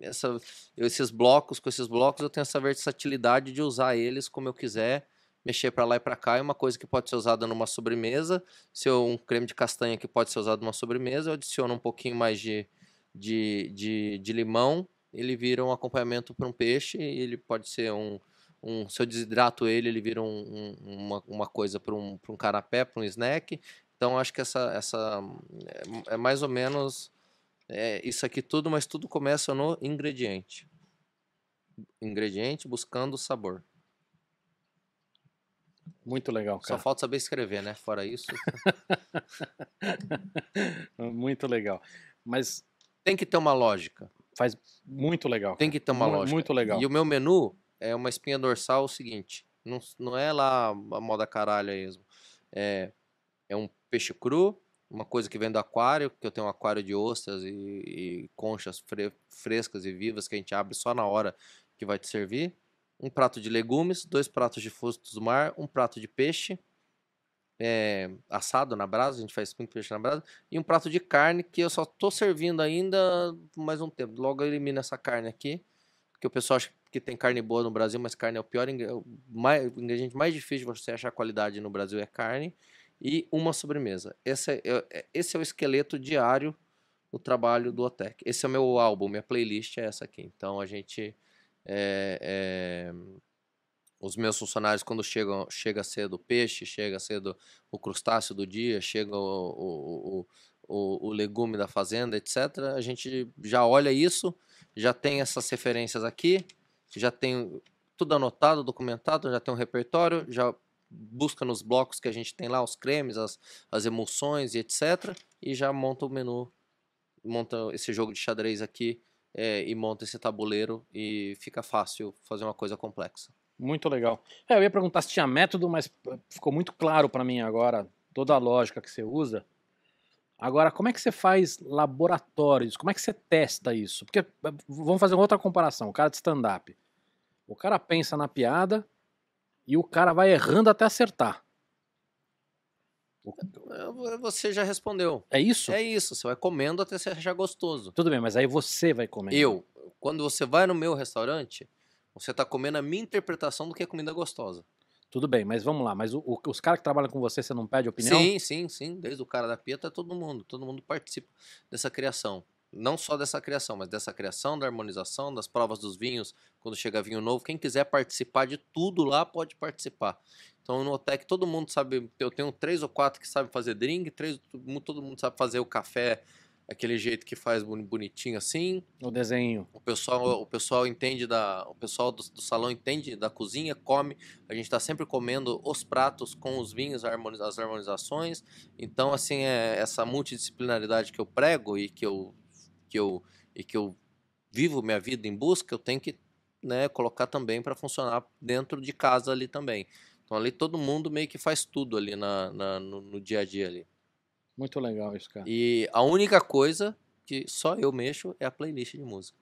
essa, esses blocos. Com esses blocos eu tenho essa versatilidade de usar eles como eu quiser, mexer para lá e para cá. É uma coisa que pode ser usada numa sobremesa. Se eu, um creme de castanha que pode ser usado numa sobremesa, eu adiciono um pouquinho mais de, de, de, de limão, ele vira um acompanhamento para um peixe e ele pode ser um, um, se eu desidrato ele, ele vira um, um, uma, uma, coisa para um, um carapé, para um snack. Então, acho que essa, essa é, é mais ou menos é, isso aqui tudo, mas tudo começa no ingrediente. Ingrediente buscando sabor. Muito legal, cara. Só falta saber escrever, né? Fora isso. muito legal. Mas. Tem que ter uma lógica. Faz muito legal. Cara. Tem que ter uma lógica. Muito legal. E o meu menu é uma espinha dorsal o seguinte: não, não é lá a moda caralha mesmo. É, é um peixe cru, uma coisa que vem do aquário, que eu tenho um aquário de ostras e, e conchas fre frescas e vivas que a gente abre só na hora que vai te servir. Um prato de legumes, dois pratos de frutos do mar, um prato de peixe é, assado na brasa, a gente faz muito peixe na brasa, e um prato de carne que eu só estou servindo ainda mais um tempo. Logo eu elimino essa carne aqui, porque o pessoal acha que tem carne boa no Brasil, mas carne é o pior mais, o ingrediente mais difícil de você achar qualidade no Brasil é carne e uma sobremesa. Esse é, é, é, esse é o esqueleto diário do trabalho do OTEC. Esse é o meu álbum, minha playlist é essa aqui. Então a gente. É, é, os meus funcionários, quando chegam, chega cedo o peixe, chega cedo o crustáceo do dia, chega o, o, o, o legume da fazenda, etc., a gente já olha isso, já tem essas referências aqui, já tem tudo anotado, documentado, já tem um repertório, já busca nos blocos que a gente tem lá, os cremes, as, as emulsões e etc. E já monta o menu, monta esse jogo de xadrez aqui é, e monta esse tabuleiro e fica fácil fazer uma coisa complexa. Muito legal. É, eu ia perguntar se tinha método, mas ficou muito claro para mim agora toda a lógica que você usa. Agora, como é que você faz laboratórios? Como é que você testa isso? Porque vamos fazer outra comparação, o cara de stand-up. O cara pensa na piada, e o cara vai errando até acertar. Você já respondeu. É isso? É isso. Você vai comendo até você achar gostoso. Tudo bem, mas aí você vai comer. Eu. Quando você vai no meu restaurante, você está comendo a minha interpretação do que é comida gostosa. Tudo bem, mas vamos lá. Mas o, o, os caras que trabalham com você, você não pede opinião? Sim, sim, sim. Desde o cara da pia até todo mundo. Todo mundo participa dessa criação não só dessa criação, mas dessa criação, da harmonização, das provas dos vinhos, quando chega vinho novo, quem quiser participar de tudo lá pode participar. Então no Otec todo mundo sabe, eu tenho três ou quatro que sabem fazer drink, três, todo mundo sabe fazer o café aquele jeito que faz bonitinho assim. O desenho. O pessoal, o pessoal entende da, o pessoal do, do salão entende da cozinha, come. A gente está sempre comendo os pratos com os vinhos, as harmonizações. Então assim é essa multidisciplinaridade que eu prego e que eu que eu, e que eu vivo minha vida em busca, eu tenho que né, colocar também para funcionar dentro de casa ali também. Então ali todo mundo meio que faz tudo ali na, na no, no, dia a dia ali. Muito legal isso, cara. E a única coisa que só eu mexo é a playlist de música.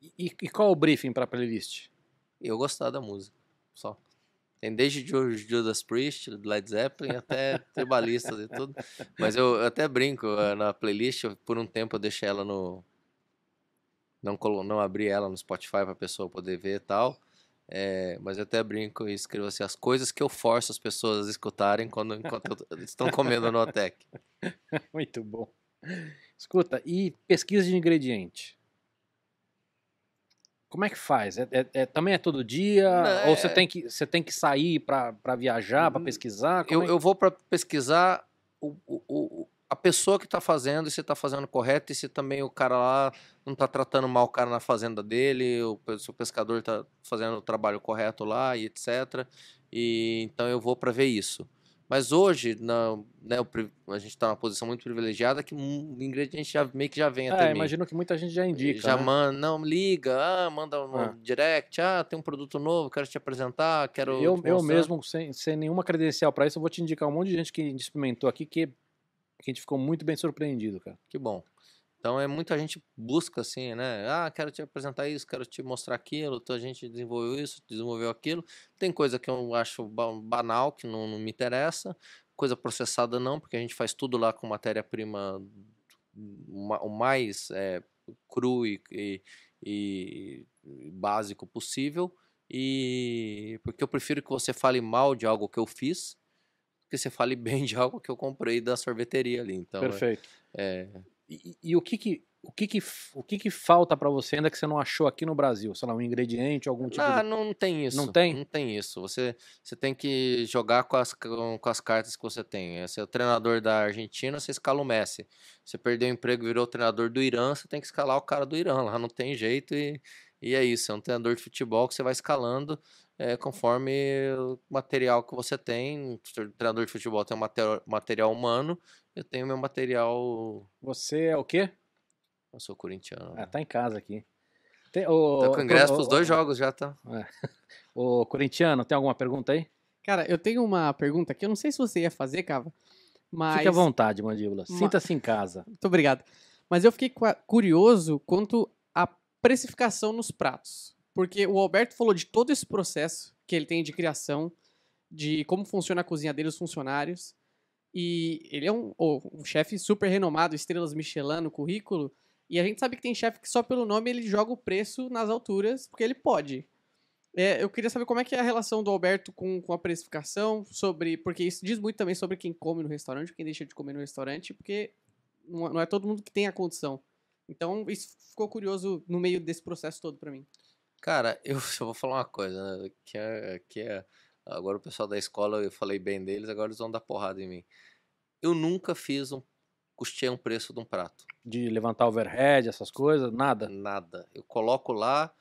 E, e qual o briefing para a playlist? Eu gostar da música, só. Tem desde Judas Priest, Led Zeppelin, até tribalistas e tudo. Mas eu, eu até brinco eh, na playlist, por um tempo eu deixei ela no. Não, colo, não abri ela no Spotify para a pessoa poder ver e tal. É, mas eu até brinco e escrevo assim: as coisas que eu forço as pessoas a escutarem quando enquanto estão comendo no Otec. Muito bom. Escuta, e pesquisa de ingrediente? Como é que faz? É, é, é, também é todo dia? Não, ou você é tem que, você tem que sair para viajar, para hum, pesquisar? Como eu, é eu vou para pesquisar o, o, o, a pessoa que está fazendo, se está fazendo correto, e se também o cara lá não está tratando mal o cara na fazenda dele, o, se o pescador está fazendo o trabalho correto lá e etc. E, então eu vou para ver isso. Mas hoje, na, né, a gente está numa posição muito privilegiada que um ingrediente já, meio que já vem é, até mim. imagino que muita gente já indica. Já né? manda, não, liga, ah, manda um ah. É. direct, ah, tem um produto novo, quero te apresentar, quero. Eu, eu mesmo, sem, sem nenhuma credencial para isso, eu vou te indicar um monte de gente que experimentou aqui que, que a gente ficou muito bem surpreendido, cara. Que bom. Então é muita gente busca assim, né? Ah, quero te apresentar isso, quero te mostrar aquilo, então a gente desenvolveu isso, desenvolveu aquilo. Tem coisa que eu acho banal, que não, não me interessa, coisa processada não, porque a gente faz tudo lá com matéria-prima o mais é, cru e, e, e, básico possível. E porque eu prefiro que você fale mal de algo que eu fiz, que você fale bem de algo que eu comprei da sorveteria ali. Então, é, Perfeito. É, é... E, o que que o que que, o que, que falta para você ainda que você não achou aqui no Brasil? Sei lá, um ingrediente, algum tipo não, ah, de... Não, tem isso. Não tem? Não tem isso. Você, você tem que jogar com as, com, com as cartas que você tem. Você é o treinador da Argentina, você escala o Messi. Você perdeu o emprego virou treinador do Irã, você tem que escalar o cara do Irã. Lá não tem jeito e, e é isso. É um treinador de futebol que você vai escalando é, conforme o material que você tem. O treinador de futebol tem um material humano, eu tenho meu material. Você é o quê? Eu sou corintiano. Ah, né? tá em casa aqui. Tem, o, Tô tá com ingresso pros dois o, jogos já, tá? É. O corintiano, tem alguma pergunta aí? Cara, eu tenho uma pergunta que eu não sei se você ia fazer, Cava, mas... Fique à vontade, Mandíbula. Sinta-se em casa. Muito obrigado. Mas eu fiquei curioso quanto à precificação nos pratos. Porque o Alberto falou de todo esse processo que ele tem de criação, de como funciona a cozinha dele, os funcionários. E ele é um, um chefe super renomado, estrelas Michelin no currículo. E a gente sabe que tem chefe que só pelo nome ele joga o preço nas alturas, porque ele pode. É, eu queria saber como é que é a relação do Alberto com, com a precificação, sobre. Porque isso diz muito também sobre quem come no restaurante, quem deixa de comer no restaurante, porque não é todo mundo que tem a condição. Então, isso ficou curioso no meio desse processo todo para mim. Cara, eu só vou falar uma coisa, né? Que é, que é, agora o pessoal da escola, eu falei bem deles, agora eles vão dar porrada em mim. Eu nunca fiz um custei um preço de um prato. De levantar overhead, essas coisas, nada? Nada. Eu coloco lá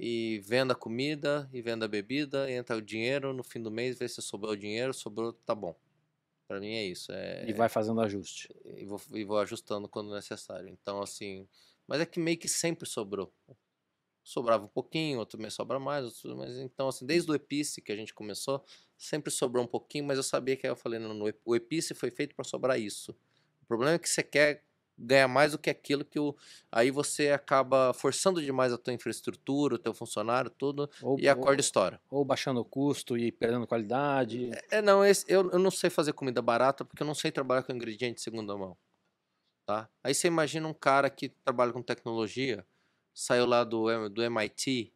e vendo a comida e vendo a bebida, entra o dinheiro no fim do mês, vê se sobrou o dinheiro, sobrou, tá bom. Para mim é isso. É, e vai fazendo ajuste. E vou, e vou ajustando quando necessário. Então, assim. Mas é que meio que sempre sobrou sobrava um pouquinho, outro mês sobra mais, outro Então, assim, desde o Epice que a gente começou, sempre sobrou um pouquinho, mas eu sabia que aí eu falei, não, o Epice foi feito para sobrar isso. O problema é que você quer ganhar mais do que aquilo que o... Aí você acaba forçando demais a tua infraestrutura, o teu funcionário, tudo, ou, e a história, Ou baixando o custo e perdendo qualidade. É, é, não, esse, eu, eu não sei fazer comida barata porque eu não sei trabalhar com ingrediente de segunda mão. Tá? Aí você imagina um cara que trabalha com tecnologia, saiu lá do, do MIT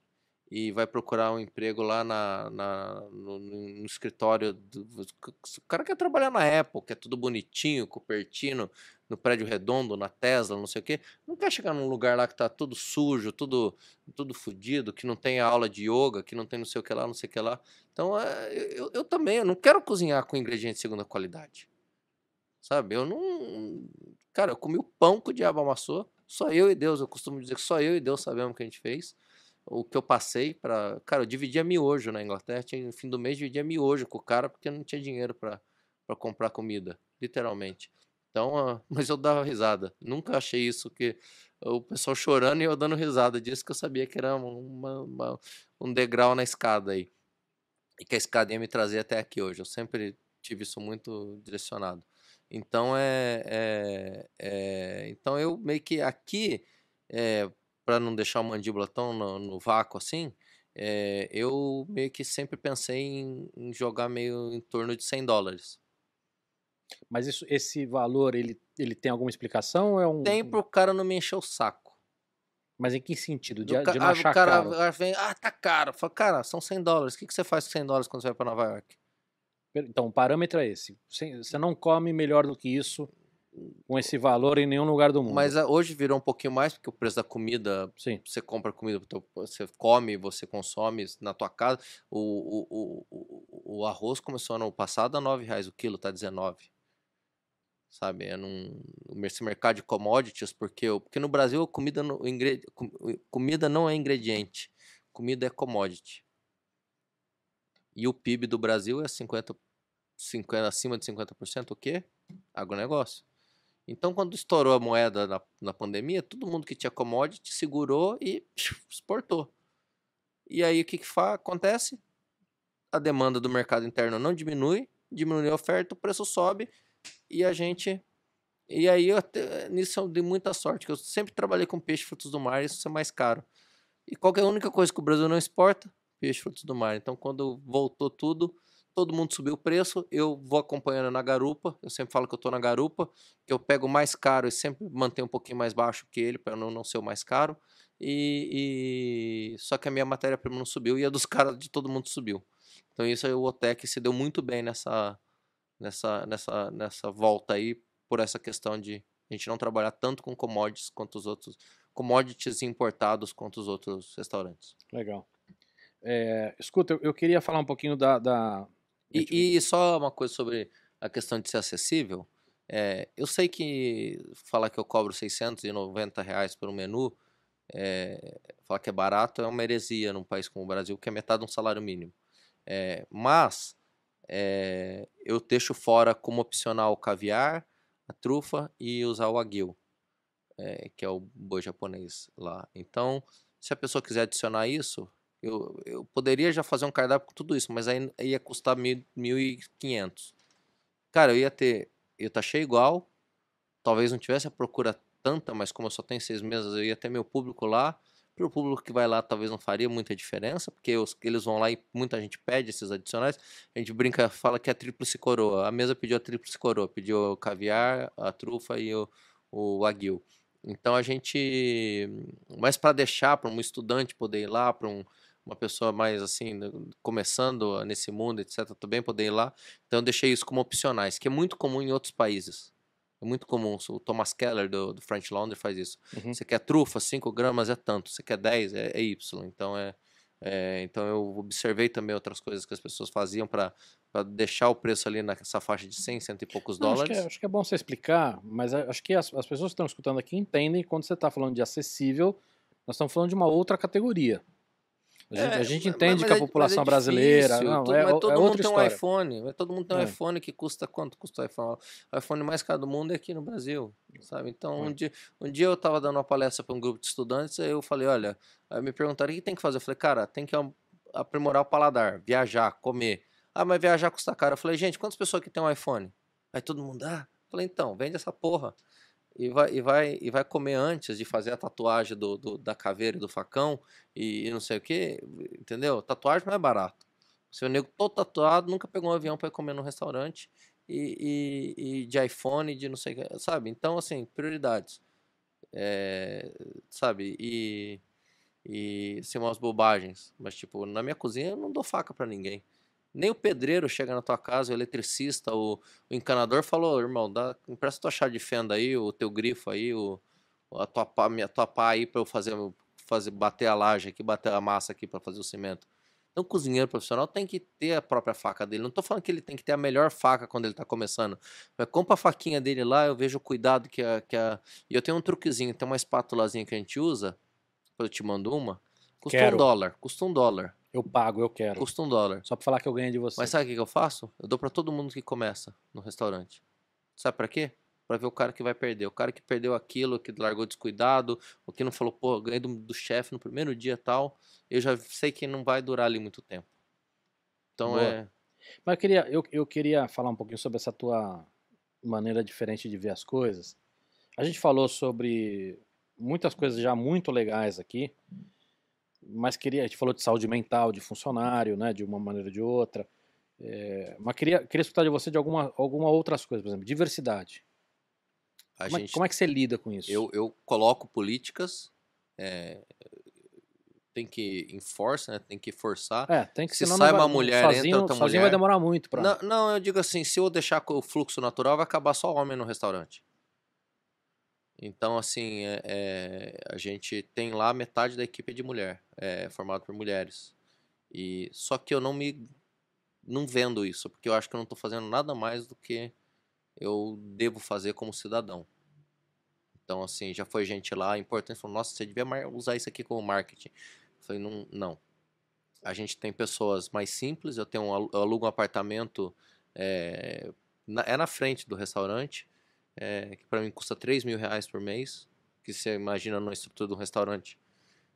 e vai procurar um emprego lá na, na no, no, escritório. Do, o cara quer trabalhar na Apple, que é tudo bonitinho, Cupertino, no prédio redondo, na Tesla, não sei o quê. Não quer chegar num lugar lá que tá tudo sujo, tudo tudo fodido, que não tem aula de yoga, que não tem não sei o que lá, não sei o que lá. Então, é, eu, eu também, eu não quero cozinhar com ingredientes de segunda qualidade. Sabe? Eu não. Cara, eu comi o pão que o diabo amassou só eu e Deus, eu costumo dizer que só eu e Deus sabemos o que a gente fez. O que eu passei para, cara, eu dividia miojo na Inglaterra, tinha, no fim do mês dividia miojo com o cara porque não tinha dinheiro para comprar comida, literalmente. Então, ah, mas eu dava risada. Nunca achei isso que o pessoal chorando e eu dando risada disso que eu sabia que era uma, uma, um degrau na escada aí e que a escada ia me trazer até aqui hoje. Eu sempre tive isso muito direcionado. Então é, é, é, então eu meio que aqui é, para não deixar o mandíbula tão no, no vácuo assim, é, eu meio que sempre pensei em, em, jogar meio em torno de 100 dólares. Mas isso, esse valor ele, ele tem alguma explicação? é um tem para o cara não me encher o saco. Mas em que sentido? De, Do, de não ah, achar o cara, caro? vem, ah, tá caro. Fala, cara, são 100 dólares. O que, que você faz com 100 dólares quando você vai para Nova York? Então, o parâmetro é esse. Você não come melhor do que isso com esse valor em nenhum lugar do mundo. Mas ah, hoje virou um pouquinho mais, porque o preço da comida, Sim. você compra comida, você come, você consome na tua casa. O, o, o, o arroz começou ano passado a 9 reais o quilo, tá 19 sabe? É num, esse mercado de commodities, porque, porque no Brasil comida, no, ingre, comida não é ingrediente, comida é commodity. E o PIB do Brasil é 50 50, acima de 50%, o quê? Agronegócio. Então, quando estourou a moeda na, na pandemia, todo mundo que tinha commodity segurou e exportou. E aí, o que, que faz? acontece? A demanda do mercado interno não diminui, diminui a oferta, o preço sobe e a gente... E aí, eu nisso eu dei muita sorte, que eu sempre trabalhei com peixe, frutos do mar, isso é mais caro. E qual é a única coisa que o Brasil não exporta? Peixe, frutos do mar. Então, quando voltou tudo todo mundo subiu o preço, eu vou acompanhando na garupa. Eu sempre falo que eu estou na garupa, que eu pego mais caro e sempre mantenho um pouquinho mais baixo que ele para não, não ser o mais caro. E, e... só que a minha matéria-prima não subiu e a dos caras de todo mundo subiu. Então isso aí o Otec se deu muito bem nessa nessa nessa nessa volta aí por essa questão de a gente não trabalhar tanto com commodities quanto os outros commodities importados quanto os outros restaurantes. Legal. É, escuta, eu, eu, queria falar um pouquinho da, da é e, tipo... e só uma coisa sobre a questão de ser acessível. É, eu sei que falar que eu cobro 690 reais por um menu, é, falar que é barato é uma heresia num país como o Brasil, que é metade de um salário mínimo. É, mas eu deixo fora como opcional o caviar, a trufa e usar o aguil, que é o boi japonês lá. Então, se a pessoa quiser adicionar isso, eu, eu poderia já fazer um cardápio com tudo isso, mas aí ia custar mil, 1.500. Cara, eu ia ter. Eu taxei igual, talvez não tivesse a procura tanta, mas como eu só tenho seis meses, eu ia ter meu público lá. Para o público que vai lá, talvez não faria muita diferença, porque os, eles vão lá e muita gente pede esses adicionais. A gente brinca, fala que é a tríplice coroa. A mesa pediu a tríplice coroa, pediu o caviar, a trufa e o, o aguil. Então a gente. Mas para deixar para um estudante poder ir lá, para um, uma pessoa mais assim, né, começando ah, nesse mundo, etc., também poder ir lá. Então eu deixei isso como opcionais, que é muito comum em outros países. É muito comum. O Thomas Keller, do, do French Laundry, faz isso. Uhum. Você quer trufa, 5 gramas é tanto. Você quer 10, é, é Y. Então, é, é, então eu observei também outras coisas que as pessoas faziam para deixar o preço ali nessa faixa de 100, cento e poucos Não, dólares. Acho que, é, acho que, é, bom você explicar, mas acho que as, as pessoas que estão escutando aqui entendem quando você está falando de acessível, nós estamos falando de uma outra categoria. A gente, é, a gente entende que a é é população é brasileira. Não, é, mas todo é mundo tem um iPhone. Mas todo mundo tem um é. iPhone que custa quanto custa o iPhone? O iPhone mais caro do mundo é aqui no Brasil. Sabe? Então, um dia, um dia eu estava dando uma palestra para um grupo de estudantes, aí eu falei, olha, me perguntaram o que tem que fazer. Eu falei, cara, tem que aprimorar o paladar, viajar, comer. Ah, mas viajar custa caro. Eu falei, gente, quantas pessoas que tem um iPhone? Aí todo mundo, ah, eu falei, então, vende essa porra e vai, e vai, e vai comer antes de fazer a tatuagem do, do da caveira e do facão e, e, não sei o que, entendeu? Tatuagem não é barato. O seu nego todo tatuado nunca pegou um avião para comer num restaurante e, e, e, de iPhone, de não sei o que, sabe? Então, assim, prioridades. É, sabe? E, e assim, umas bobagens. Mas, tipo, na minha cozinha eu não dou faca para ninguém. Nem o pedreiro chega na tua casa, o eletricista, o, o encanador falou, irmão, dá, empresta tua chave de fenda aí, o teu grifo aí, o, a tua pá, minha tua pá aí para eu fazer, fazer bater a laje aqui, bater a massa aqui para fazer o cimento. Então, o cozinheiro profissional tem que ter a própria faca dele. Não estou falando que ele tem que ter a melhor faca quando ele está começando. Mas compra a faquinha dele lá, eu vejo o cuidado que a, que a... E eu tenho um truquezinho, tem uma espátulazinha que a gente usa, eu te mando uma, Custa quero. um dólar, custa um dólar. Eu pago, eu quero. Custa um dólar. Só pra falar que eu ganho de você. Mas sabe o que, eu faço? Eu dou para todo mundo que começa no restaurante. Sabe para quê? Pra ver o cara que vai perder. O cara que perdeu aquilo, que largou descuidado, o que não falou, pô, ganhei do, do chefe no primeiro dia tal. Eu já sei que não vai durar ali muito tempo. Então Boa. é. Mas eu queria, eu, eu queria falar um pouquinho sobre essa tua maneira diferente de ver as coisas. A gente falou sobre muitas coisas já muito legais aqui mas queria, a gente falou de saúde mental, de funcionário, né, de uma maneira ou de outra, é, mas queria, queria escutar de você de alguma, alguma outras coisas, por exemplo, diversidade. Como, é, gente, como, é que você lida com isso? Eu, eu coloco políticas, é, tem que enforce, né, tem que forçar. É, tem que, se sai uma mulher, sozinho, entra outra sozinho mulher. vai demorar muito. Pra... Não, não, eu digo assim, se eu deixar o fluxo natural, vai acabar só homem no restaurante. Então, assim, é, é, a gente tem lá metade da equipe é de mulher, é formado por mulheres. E só que eu não me não vendo isso, porque eu acho que eu não estou fazendo nada mais do que eu devo fazer como cidadão. Então, assim, já foi gente lá importância falou: "Nossa, você devia usar isso aqui como marketing". Eu falei: "Não, não. A gente tem pessoas mais simples, eu tenho um, eu alugo um apartamento é, na, é na frente do restaurante é, que para mim custa 3 mil reais por mês, que você imagina numa estrutura de um restaurante.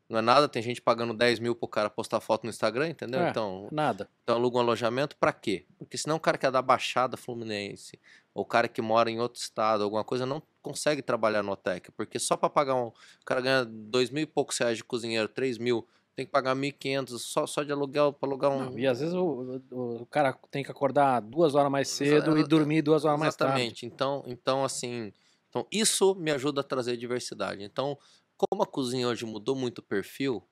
Não é nada, tem gente pagando 10 mil pro cara postar foto no Instagram, entendeu? É, então, nada. Então aluga um alojamento para quê? Porque senão o cara que é da Baixada Fluminense, ou o cara que mora em outro estado, alguma coisa, não consegue trabalhar no OTEC. Porque só para pagar um. O cara ganha 2 mil e poucos reais de cozinheiro, 3 mil tem que pagar 1.500 só, só de aluguel para alugar um. Não, e às vezes o, o, o, cara tem que acordar duas horas mais cedo Exa e dormir duas horas mais tarde. Exatamente. Então, então, assim, então isso me ajuda a trazer diversidade. Então, como a cozinha hoje mudou muito o perfil,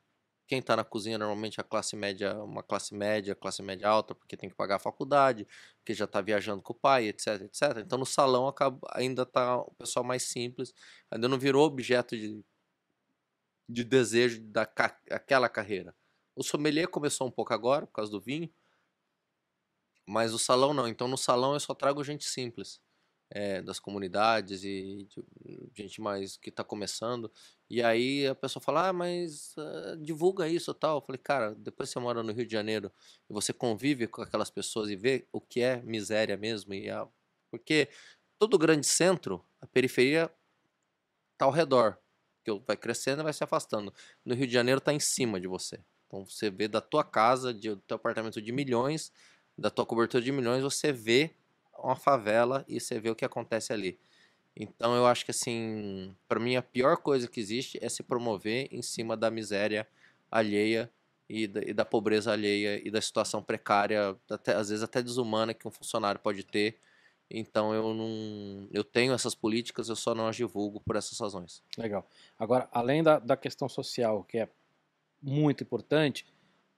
quem está na cozinha normalmente é a classe média, uma classe média, classe média alta, porque tem que pagar a faculdade, porque já está viajando com o pai, etc, etc. Então no salão acaba, ainda está o pessoal mais simples, ainda não virou objeto de de desejo daquela carreira. O sommelier começou um pouco agora, por causa do vinho, mas o salão não. Então no salão eu só trago gente simples, é, das comunidades e gente mais que está começando. E aí a pessoa fala, ah, mas uh, divulga isso tal. Eu falei, cara, depois você mora no Rio de Janeiro e você convive com aquelas pessoas e vê o que é miséria mesmo. E a... Porque todo grande centro, a periferia está ao redor porque vai crescendo e vai se afastando. No Rio de Janeiro está em cima de você. Então você vê da tua casa, de, do teu apartamento de milhões, da tua cobertura de milhões, você vê uma favela e você vê o que acontece ali. Então eu acho que assim, para mim a pior coisa que existe é se promover em cima da miséria alheia e da, e da pobreza alheia e da situação precária, até, às vezes até desumana que um funcionário pode ter então eu não, eu tenho essas políticas, eu só não as divulgo por essas razões. Legal. Agora, além da, da questão social, que é muito importante,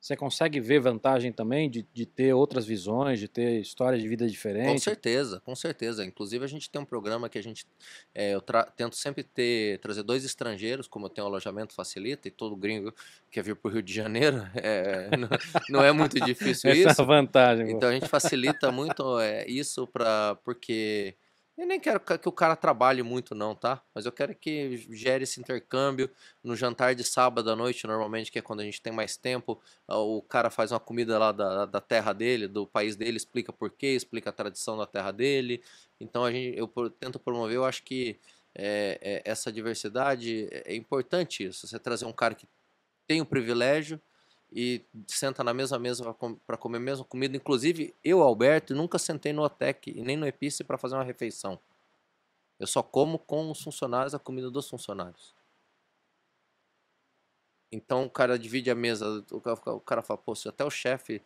você consegue ver vantagem também de, de ter outras visões, de ter histórias de vida diferentes? Com certeza, com certeza. Inclusive, a gente tem um programa que a gente. É, eu tento sempre ter, trazer dois estrangeiros, como eu tenho um alojamento facilita, e todo gringo quer é vir para o Rio de Janeiro, é, não, não, é muito difícil Essa isso. Essa é a vantagem. Então, a gente facilita muito é, isso, pra, porque eu nem quero que o cara trabalhe muito, não, tá? Mas eu quero que gere esse intercâmbio no jantar de sábado à noite, normalmente, que é quando a gente tem mais tempo. Ah, o cara faz uma comida lá da, da terra dele, do país dele, explica por quê, explica a tradição da terra dele. Então a gente, eu tento promover, eu acho que é, é, essa diversidade é, é importante isso. Você trazer um cara que tem o privilégio e senta na mesma mesa para comer a mesma comida. Inclusive, eu, Alberto, nunca sentei no OTEC e nem no EPICE para fazer uma refeição. Eu só como com os funcionários a comida dos funcionários. Então o cara divide a mesa, o cara, o cara fala, pô, se até o chefe.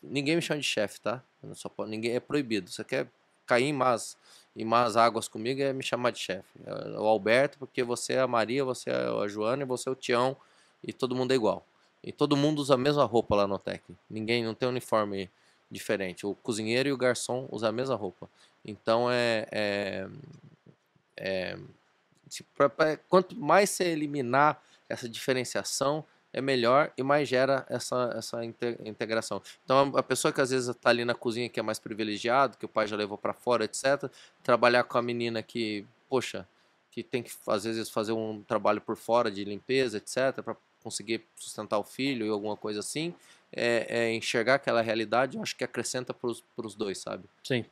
Ninguém me chama de chefe, tá? Só ninguém É proibido. Você quer cair em más, em más águas comigo é me chamar de chefe. É, é o Alberto, porque você é a Maria, você é a Joana e você é o Tião e todo mundo é igual. E todo mundo usa a mesma roupa lá no Tec. Ninguém não tem uniforme diferente. O cozinheiro e o garçom usam a mesma roupa. Então é, é, é tipo, pra, pra, quanto mais você eliminar essa diferenciação, é melhor e mais gera essa, essa integração. Então, a pessoa que às vezes está ali na cozinha que é mais privilegiado, que o pai já levou para fora, etc., trabalhar com a menina que, poxa, que tem que às vezes fazer um trabalho por fora de limpeza, etc., para conseguir sustentar o filho e alguma coisa assim, é, é enxergar aquela realidade, eu acho que acrescenta para os dois, sabe? Sim.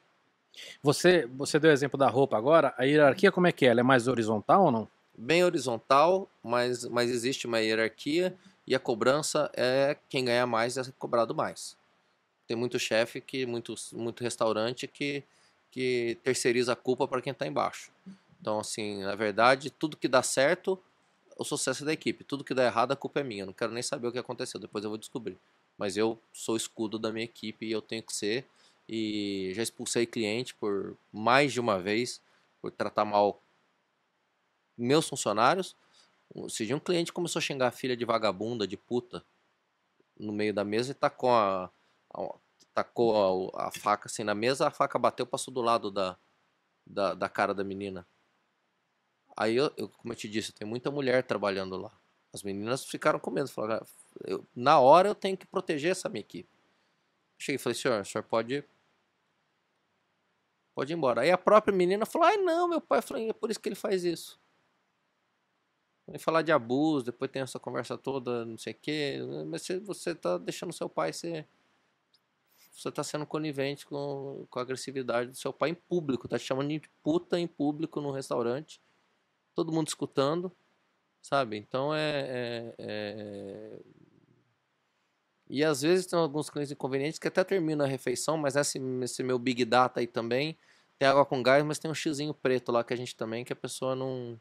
Você, você deu o exemplo da roupa agora, a hierarquia como é que é? Ela é mais horizontal ou não? Bem horizontal, mas, mas existe uma hierarquia e a cobrança é quem ganha mais é cobrado mais. Tem muito chefe, que muito, muito restaurante que, que terceiriza a culpa para quem está embaixo. Então, assim, na verdade, tudo que dá certo o sucesso é da equipe. Tudo que dá errado, a culpa é minha. Eu não quero nem saber o que aconteceu, depois eu vou descobrir. Mas eu sou escudo da minha equipe e eu tenho que ser. E já expulsei cliente por mais de uma vez por tratar mal meus funcionários. Se de um cliente começou a xingar a filha de vagabunda, de puta, no meio da mesa e tacou a, a tacou a, a, faca assim na mesa, a faca bateu, passou do lado da, da, da cara da menina. Aí, eu, eu, como eu te disse, tem muita mulher trabalhando lá. As meninas ficaram com medo. Falaram, ah, eu, na hora eu tenho que proteger essa minha equipe. Cheguei e falei, senhor, o senhor pode pode ir embora. Aí a própria menina falou: ai ah, não, meu pai falou, é por isso que ele faz isso. Vem falar de abuso, depois tem essa conversa toda, não sei o quê. Mas você, você tá deixando seu pai ser. Você tá sendo conivente com, com a agressividade do seu pai em público, tá te chamando de puta em público no restaurante todo mundo escutando, sabe? Então é, é, é, é... E às vezes tem alguns clientes inconvenientes que até terminam a refeição, mas esse, esse meu Big Data aí também tem água com gás, mas tem um xizinho preto lá que a gente também, que a pessoa não.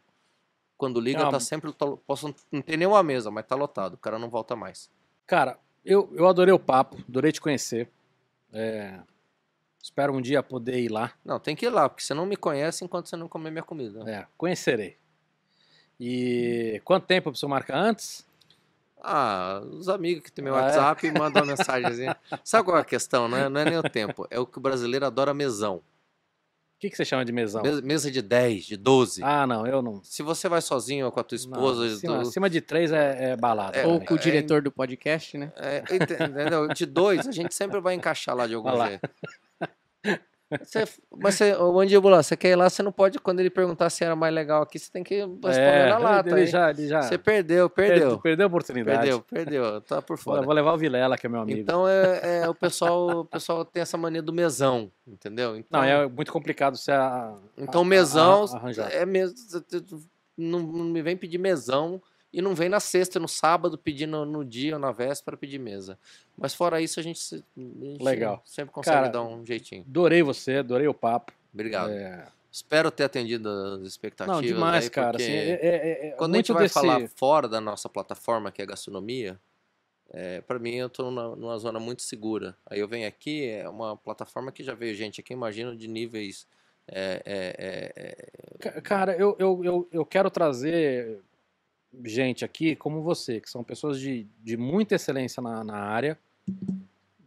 Quando liga, ah, tá sempre. posso não tem nenhuma mesa, mas tá lotado, o cara não volta mais. Cara, eu, eu adorei o papo, adorei te conhecer. É, espero um dia poder ir lá. Não, tem que ir lá, porque você não me conhece enquanto você não comer minha comida. É, conhecerei. E quanto tempo a pessoa marca antes? Ah, os amigos que tem meu ah, WhatsApp é? mandam uma mensagenzinha. Sabe qual é a questão? Não é, não é nem o tempo, é o que o brasileiro adora mesão. O que, que você chama de mesão? Mesa de 10, de 12. Ah, não, eu não. Se você vai sozinho ou com a tua esposa. Não, acima, do... acima de 3 é, é balada. É, né? ou com o é, diretor é do podcast, né? entendeu? De 2, a gente sempre vai encaixar lá de algum jeito. Você, mas você, o mandíbula, você quer ir lá, você não pode, quando ele perguntar se era mais legal aqui, você tem que responder é, na lata. Ele, ele já, ele já. Você perdeu, perdeu. perdeu a oportunidade. Perdeu, perdeu. Tá por fora. Vou levar o Vilela, que é meu amigo. Então, é, é o, pessoal, o pessoal tem essa mania do mesão, entendeu? Então, não, é muito complicado ser. A, então, a, mesão. A, é mesmo. Não, não me vem pedir mesão e não vem na sexta, no sábado, pedindo no dia ou na véspera pedir mesa. Mas fora isso, a gente, a gente Legal. sempre consegue Cara, dar um jeitinho. Adorei você, adorei o papo. Obrigado. É, Espero ter atendido as expectativas. Não, demais, aí, cara. assim, é, é- é- quando a gente vai desse... falar fora da nossa plataforma, que é gastronomia, é, para mim eu estou numa zona muito segura. Aí eu venho aqui, é uma plataforma que já veio gente aqui, imagino, de níveis. é, é, é, é Cara, eu, eu, eu, eu quero trazer gente aqui como você, que são pessoas de, de muita excelência na, na área,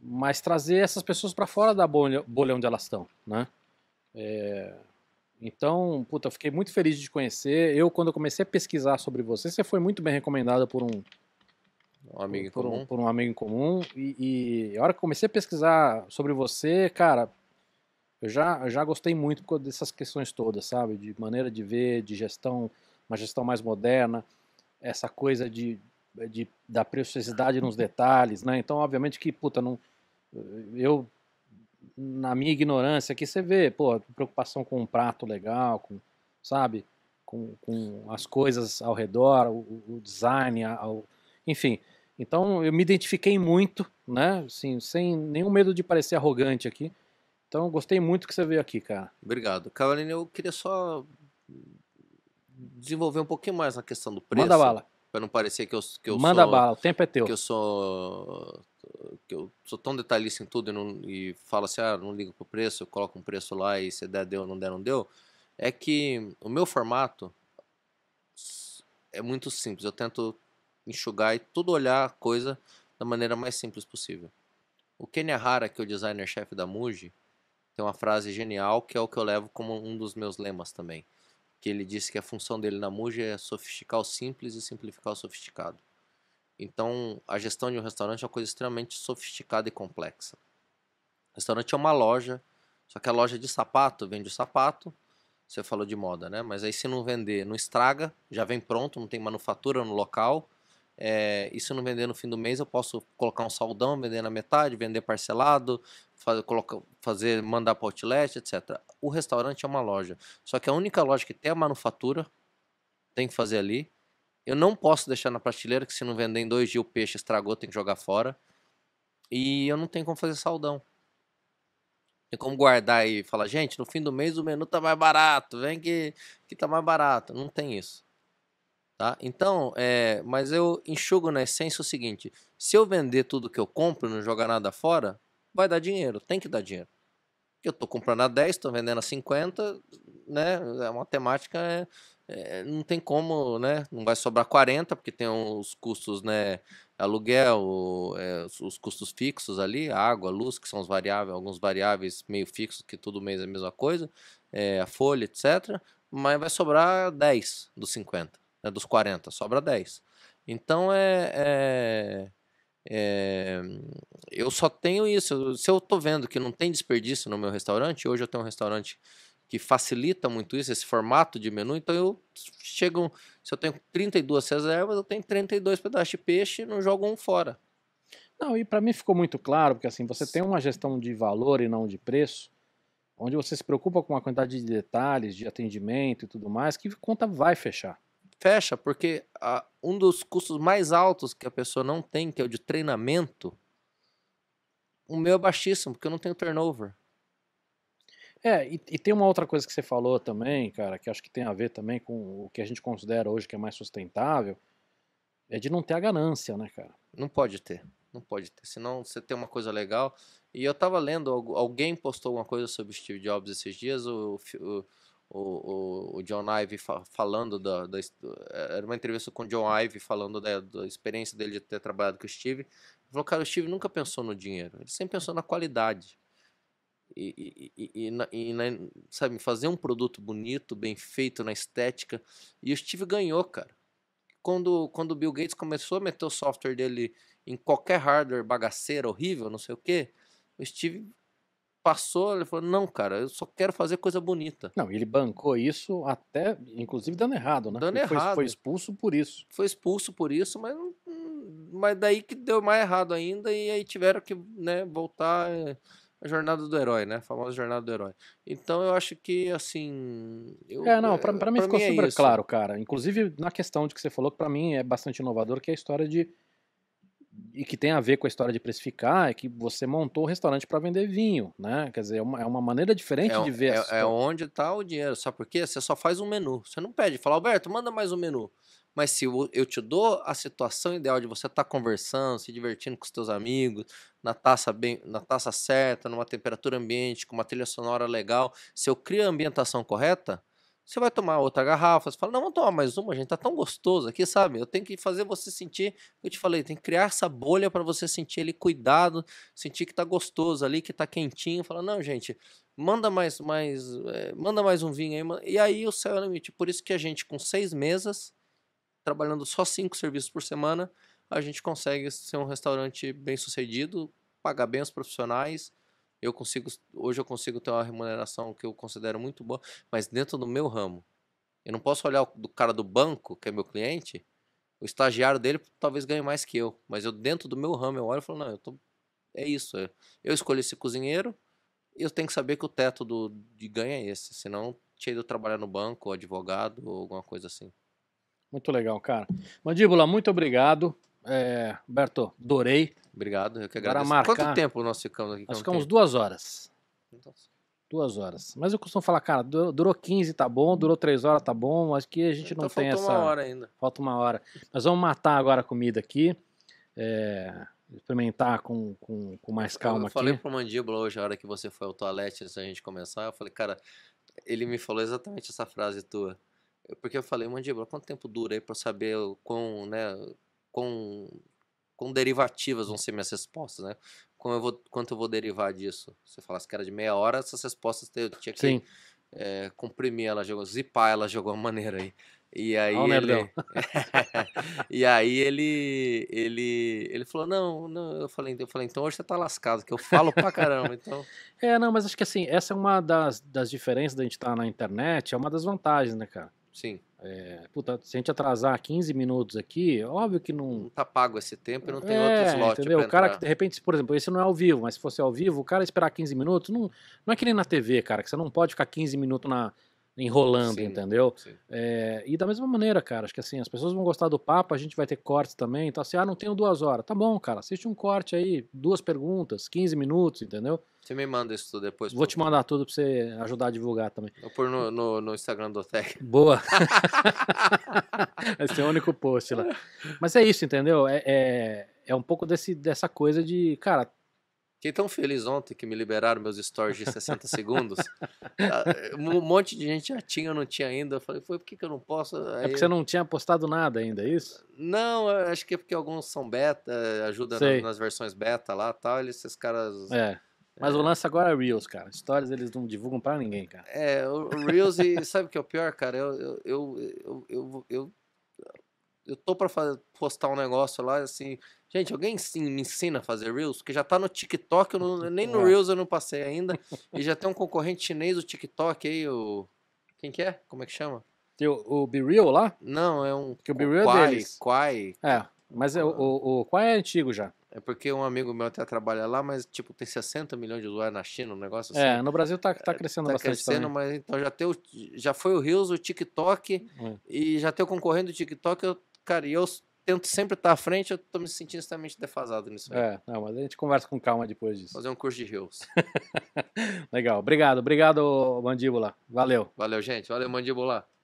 mas trazer essas pessoas para fora da bolha, bolha onde elas estão, né? É, então, puta, eu fiquei muito feliz de te conhecer. Eu, quando eu comecei a pesquisar sobre você, você foi muito bem recomendado por um, um amigo por, em comum. Um, por um amigo em comum. E, e, a hora que comecei a pesquisar sobre você, cara, eu já, eu já gostei muito dessas questões todas, sabe? De maneira de ver, de gestão, uma gestão mais moderna essa coisa de, de da preciosidade nos detalhes, né? Então, obviamente que, puta, não, eu, na minha ignorância aqui, você vê, pô, preocupação com um prato legal, com, sabe? Com, com as coisas ao redor, o, o design, enfim. Então, eu me identifiquei muito, né? Assim, sem nenhum medo de parecer arrogante aqui. Então, gostei muito que você veio aqui, cara. Obrigado. Carolina, eu queria só desenvolver um pouquinho mais na questão do preço. Manda bala. Para não parecer que eu, que eu Manda sou, bala, o tempo é teu. Que eu sou que eu sou tão detalhista em tudo e, não, e falo assim, ah, não ligo pro preço, eu coloco um preço lá e se der, deu, não der, não deu, é que o meu formato é muito simples. Eu tento enxugar e tudo olhar a coisa da maneira mais simples possível. O Kenya Hara, que é o designer-chefe da Muji, tem uma frase genial que é o que eu levo como um dos meus lemas também que ele disse que a função dele na Muji é sofisticar o simples e simplificar o sofisticado. Então, a gestão de um restaurante é uma coisa extremamente sofisticada e complexa. O restaurante é uma loja, só que a loja de sapato vende o sapato, você falou de moda, né? Mas aí se não vender, não estraga, já vem pronto, não tem manufatura no local, é, e se eu não vender no fim do mês, eu posso colocar um saldão, vender na metade, vender parcelado, fazer, colocar, fazer mandar para outlet, etc. O restaurante é uma loja. Só que a única loja que tem a manufatura, tem que fazer ali. Eu não posso deixar na prateleira, que se não vender em dois dias o peixe estragou, tem que jogar fora. E eu não tenho como fazer saldão. Tem como guardar e falar, gente, no fim do mês o menu tá mais barato, vem que, que tá mais barato. Não tem isso. Tá? Então, é, mas eu enxugo na essência o seguinte: se eu vender tudo que eu compro e não jogar nada fora, vai dar dinheiro, tem que dar dinheiro. Eu estou comprando a 10, estou vendendo a 50, né? É a matemática é, é, não tem como, né? Não vai sobrar 40, porque tem os custos, né? Aluguel, é, os custos fixos ali, água, luz, que são os variáveis, alguns variáveis meio fixos, que todo mês é a mesma coisa, é, a folha, etc. Mas vai sobrar 10 dos 50 né, dos 40, sobra 10. Então é, é, é, Eu só tenho isso. Se eu estou vendo que não tem desperdício no meu restaurante, hoje eu tenho um restaurante que facilita muito isso, esse formato de menu, então eu chego. Se eu tenho 32 reservas, eu tenho 32 pedaços de peixe e não jogo um fora. Não, e para mim ficou muito claro, porque assim, você tem uma gestão de valor e não de preço, onde você se preocupa com a quantidade de detalhes, de atendimento e tudo mais, que conta vai fechar fecha, porque a, um dos custos mais altos que a pessoa não tem, que é o de treinamento, o meu é baixíssimo, porque eu não tenho turnover. É, e, e, tem uma outra coisa que você falou também, cara, que acho que tem a ver também com o que a gente considera hoje que é mais sustentável, é de não ter a ganância, né, cara? Não pode ter, não pode ter. Senão você tem uma coisa legal. E eu tava lendo, alguém postou uma coisa sobre Steve Jobs esses dias, o, o o, o, o John Ive fa falando da, da, é, Era uma entrevista com o John Ive falando da, da, experiência dele de ter trabalhado com o Steve. Ele falou, cara, o Steve nunca pensou no dinheiro, ele sempre pensou na qualidade. E, e, e, e, na, e na, sabe, fazer um produto bonito, bem feito, na estética. E o Steve ganhou, cara. Quando, quando o Bill Gates começou a meter o software dele em qualquer hardware bagaceira, horrível, não sei o que o Steve passou, ele falou: não, cara, eu só quero fazer coisa bonita. Não, ele bancou isso até, inclusive, dando errado, né? Dando ele errado. Foi, foi, expulso por isso. Foi expulso por isso, mas, mas daí que deu mais errado ainda, e aí tiveram que né, voltar eh, a jornada do herói, né? A famosa jornada do herói. Então eu acho que, assim. Eu, é, não, pra, pra mim pra ficou mim é super claro, cara. Inclusive na questão de que você falou, que pra mim é bastante inovador, que é a história de e que tem a ver com a história de precificar é que você montou o um restaurante para vender vinho, né? Quer dizer, é uma, é uma maneira diferente é, de ver. É, é onde está o dinheiro, sabe por quê? Você só faz um menu. Você não pede, fala, Alberto, manda mais um menu. Mas se eu, eu te dou a situação ideal de você estar tá conversando, se divertindo com os teus amigos, na taça, bem, na taça certa, numa temperatura ambiente, com uma trilha sonora legal, se eu crio a ambientação correta, você vai tomar outra garrafa, você fala, não, vamos tomar mais uma, gente, tá tão gostoso aqui, sabe? Eu tenho que fazer você sentir, eu te falei, tem que criar essa bolha para você sentir ele cuidado, sentir que tá gostoso ali, que tá quentinho. Fala, não, gente, manda mais, mais, é, manda mais um vinho aí. E aí o céu é o limite. Por isso que a gente, com seis mesas, trabalhando só cinco serviços por semana, a gente consegue ser um restaurante bem sucedido, pagar bem os profissionais eu consigo hoje eu consigo ter uma remuneração que eu considero muito boa, mas dentro do meu ramo. Eu não posso olhar do cara do banco, que é meu cliente, o estagiário dele talvez ganhe mais que eu, mas eu dentro do meu ramo eu olho e falo, não, eu tô é isso, é, eu escolhi esse cozinheiro, eu tenho que saber que o teto do, de ganho é esse, senão tinha ido trabalhar no banco, ou advogado, ou alguma coisa assim. Muito legal, cara. Mandíbula, muito obrigado. É, Berto, adorei. Obrigado, eu que agradeço. Marcar, Quanto tempo nós ficamos aqui? Nós é ficamos duas horas. Nossa. Duas horas. Mas eu costumo falar, cara, durou 15, tá bom, durou 3 horas, tá bom. Acho que a gente então, não tem essa. Falta uma hora ainda. Falta uma hora. Mas vamos matar agora a comida aqui. É... Experimentar com, com, com mais calma eu aqui. Eu falei pro Mandíbula hoje, a hora que você foi ao toalete antes da gente começar, eu falei, cara, ele me falou exatamente essa frase tua. Porque eu falei, Mandíbula, quanto tempo dura aí pra saber quão, né, com com derivativas vão ser minhas respostas, né? Como eu vou, quanto eu vou derivar disso? Se eu falasse que era de meia hora, essas respostas eu tinha que Sim. É, comprimir ela, jogou, zipar ela de alguma maneira aí. E aí oh, ele... e aí ele ele ele falou: "Não, não, eu falei, eu falei, então hoje você tá lascado, que eu falo pra caramba, então". É, não, mas acho que assim, essa é uma das, das diferenças da gente estar tá na internet, é uma das vantagens, né, cara? Sim. É, puta, se a gente atrasar 15 minutos aqui, óbvio que não. Não tá pago esse tempo e não tem é, outro slot. Entendeu? O cara que, de repente, por exemplo, esse não é ao vivo, mas se fosse ao vivo, o cara esperar 15 minutos, não, não é que nem na TV, cara, que você não pode ficar 15 minutos na, enrolando, sim, entendeu? Sim. É, e da mesma maneira, cara, acho que assim, as pessoas vão gostar do papo, a gente vai ter cortes também, então assim, ah, não tenho duas horas. Tá bom, cara, assiste um corte aí, duas perguntas, 15 minutos, entendeu? Você me manda isso tudo depois. Vou te mandar tudo pra você ajudar a divulgar também. Vou pôr no, no, no, Instagram do Tech. Boa! Esse é o único post lá. Mas é isso, entendeu? É, é, é um pouco desse, dessa coisa de, cara, Fiquei tão feliz ontem que me liberaram meus stories de 60 segundos. Ah, um monte de gente já tinha, eu não tinha ainda. Eu falei, foi por que, que eu não posso? Aí é porque você não tinha postado nada ainda, é isso? Não, acho que é porque alguns são beta, ajuda nas, nas, versões beta lá e tal. Eles, esses caras. É. Mas é. o lance agora é Reels, cara. Stories eles não divulgam para ninguém, cara. É, o Reels e sabe o que é o pior, cara? Eu, eu, eu, eu, eu, eu eu tô pra fazer, postar um negócio lá, assim. Gente, alguém sim, me ensina a fazer Reels? Porque já tá no TikTok, eu não, nem no Reels eu não passei ainda. e já tem um concorrente chinês do TikTok aí, o. Quem que é? Como é que chama? Tem o, o Be Real lá? Não, é um. Que o Be Real é Quai, é deles. Quai. É, mas é, ah. o, o, Quai é antigo já. É porque um amigo meu até trabalha lá, mas tipo, tem 60 milhões de usuários na China, um negócio é, assim. É, no Brasil tá, tá é, crescendo tá bastante. crescendo, também. mas então já, tem o, já foi o Reels, o TikTok, hum. e já tem o concorrente do TikTok, eu cara, e eu tento sempre estar à frente, eu tô me sentindo extremamente defasado nisso aí. É, não, mas a gente conversa com calma depois disso. Fazer um curso de rios. Legal, obrigado, obrigado, Mandíbula. Valeu. Valeu, gente. Valeu, Mandíbula.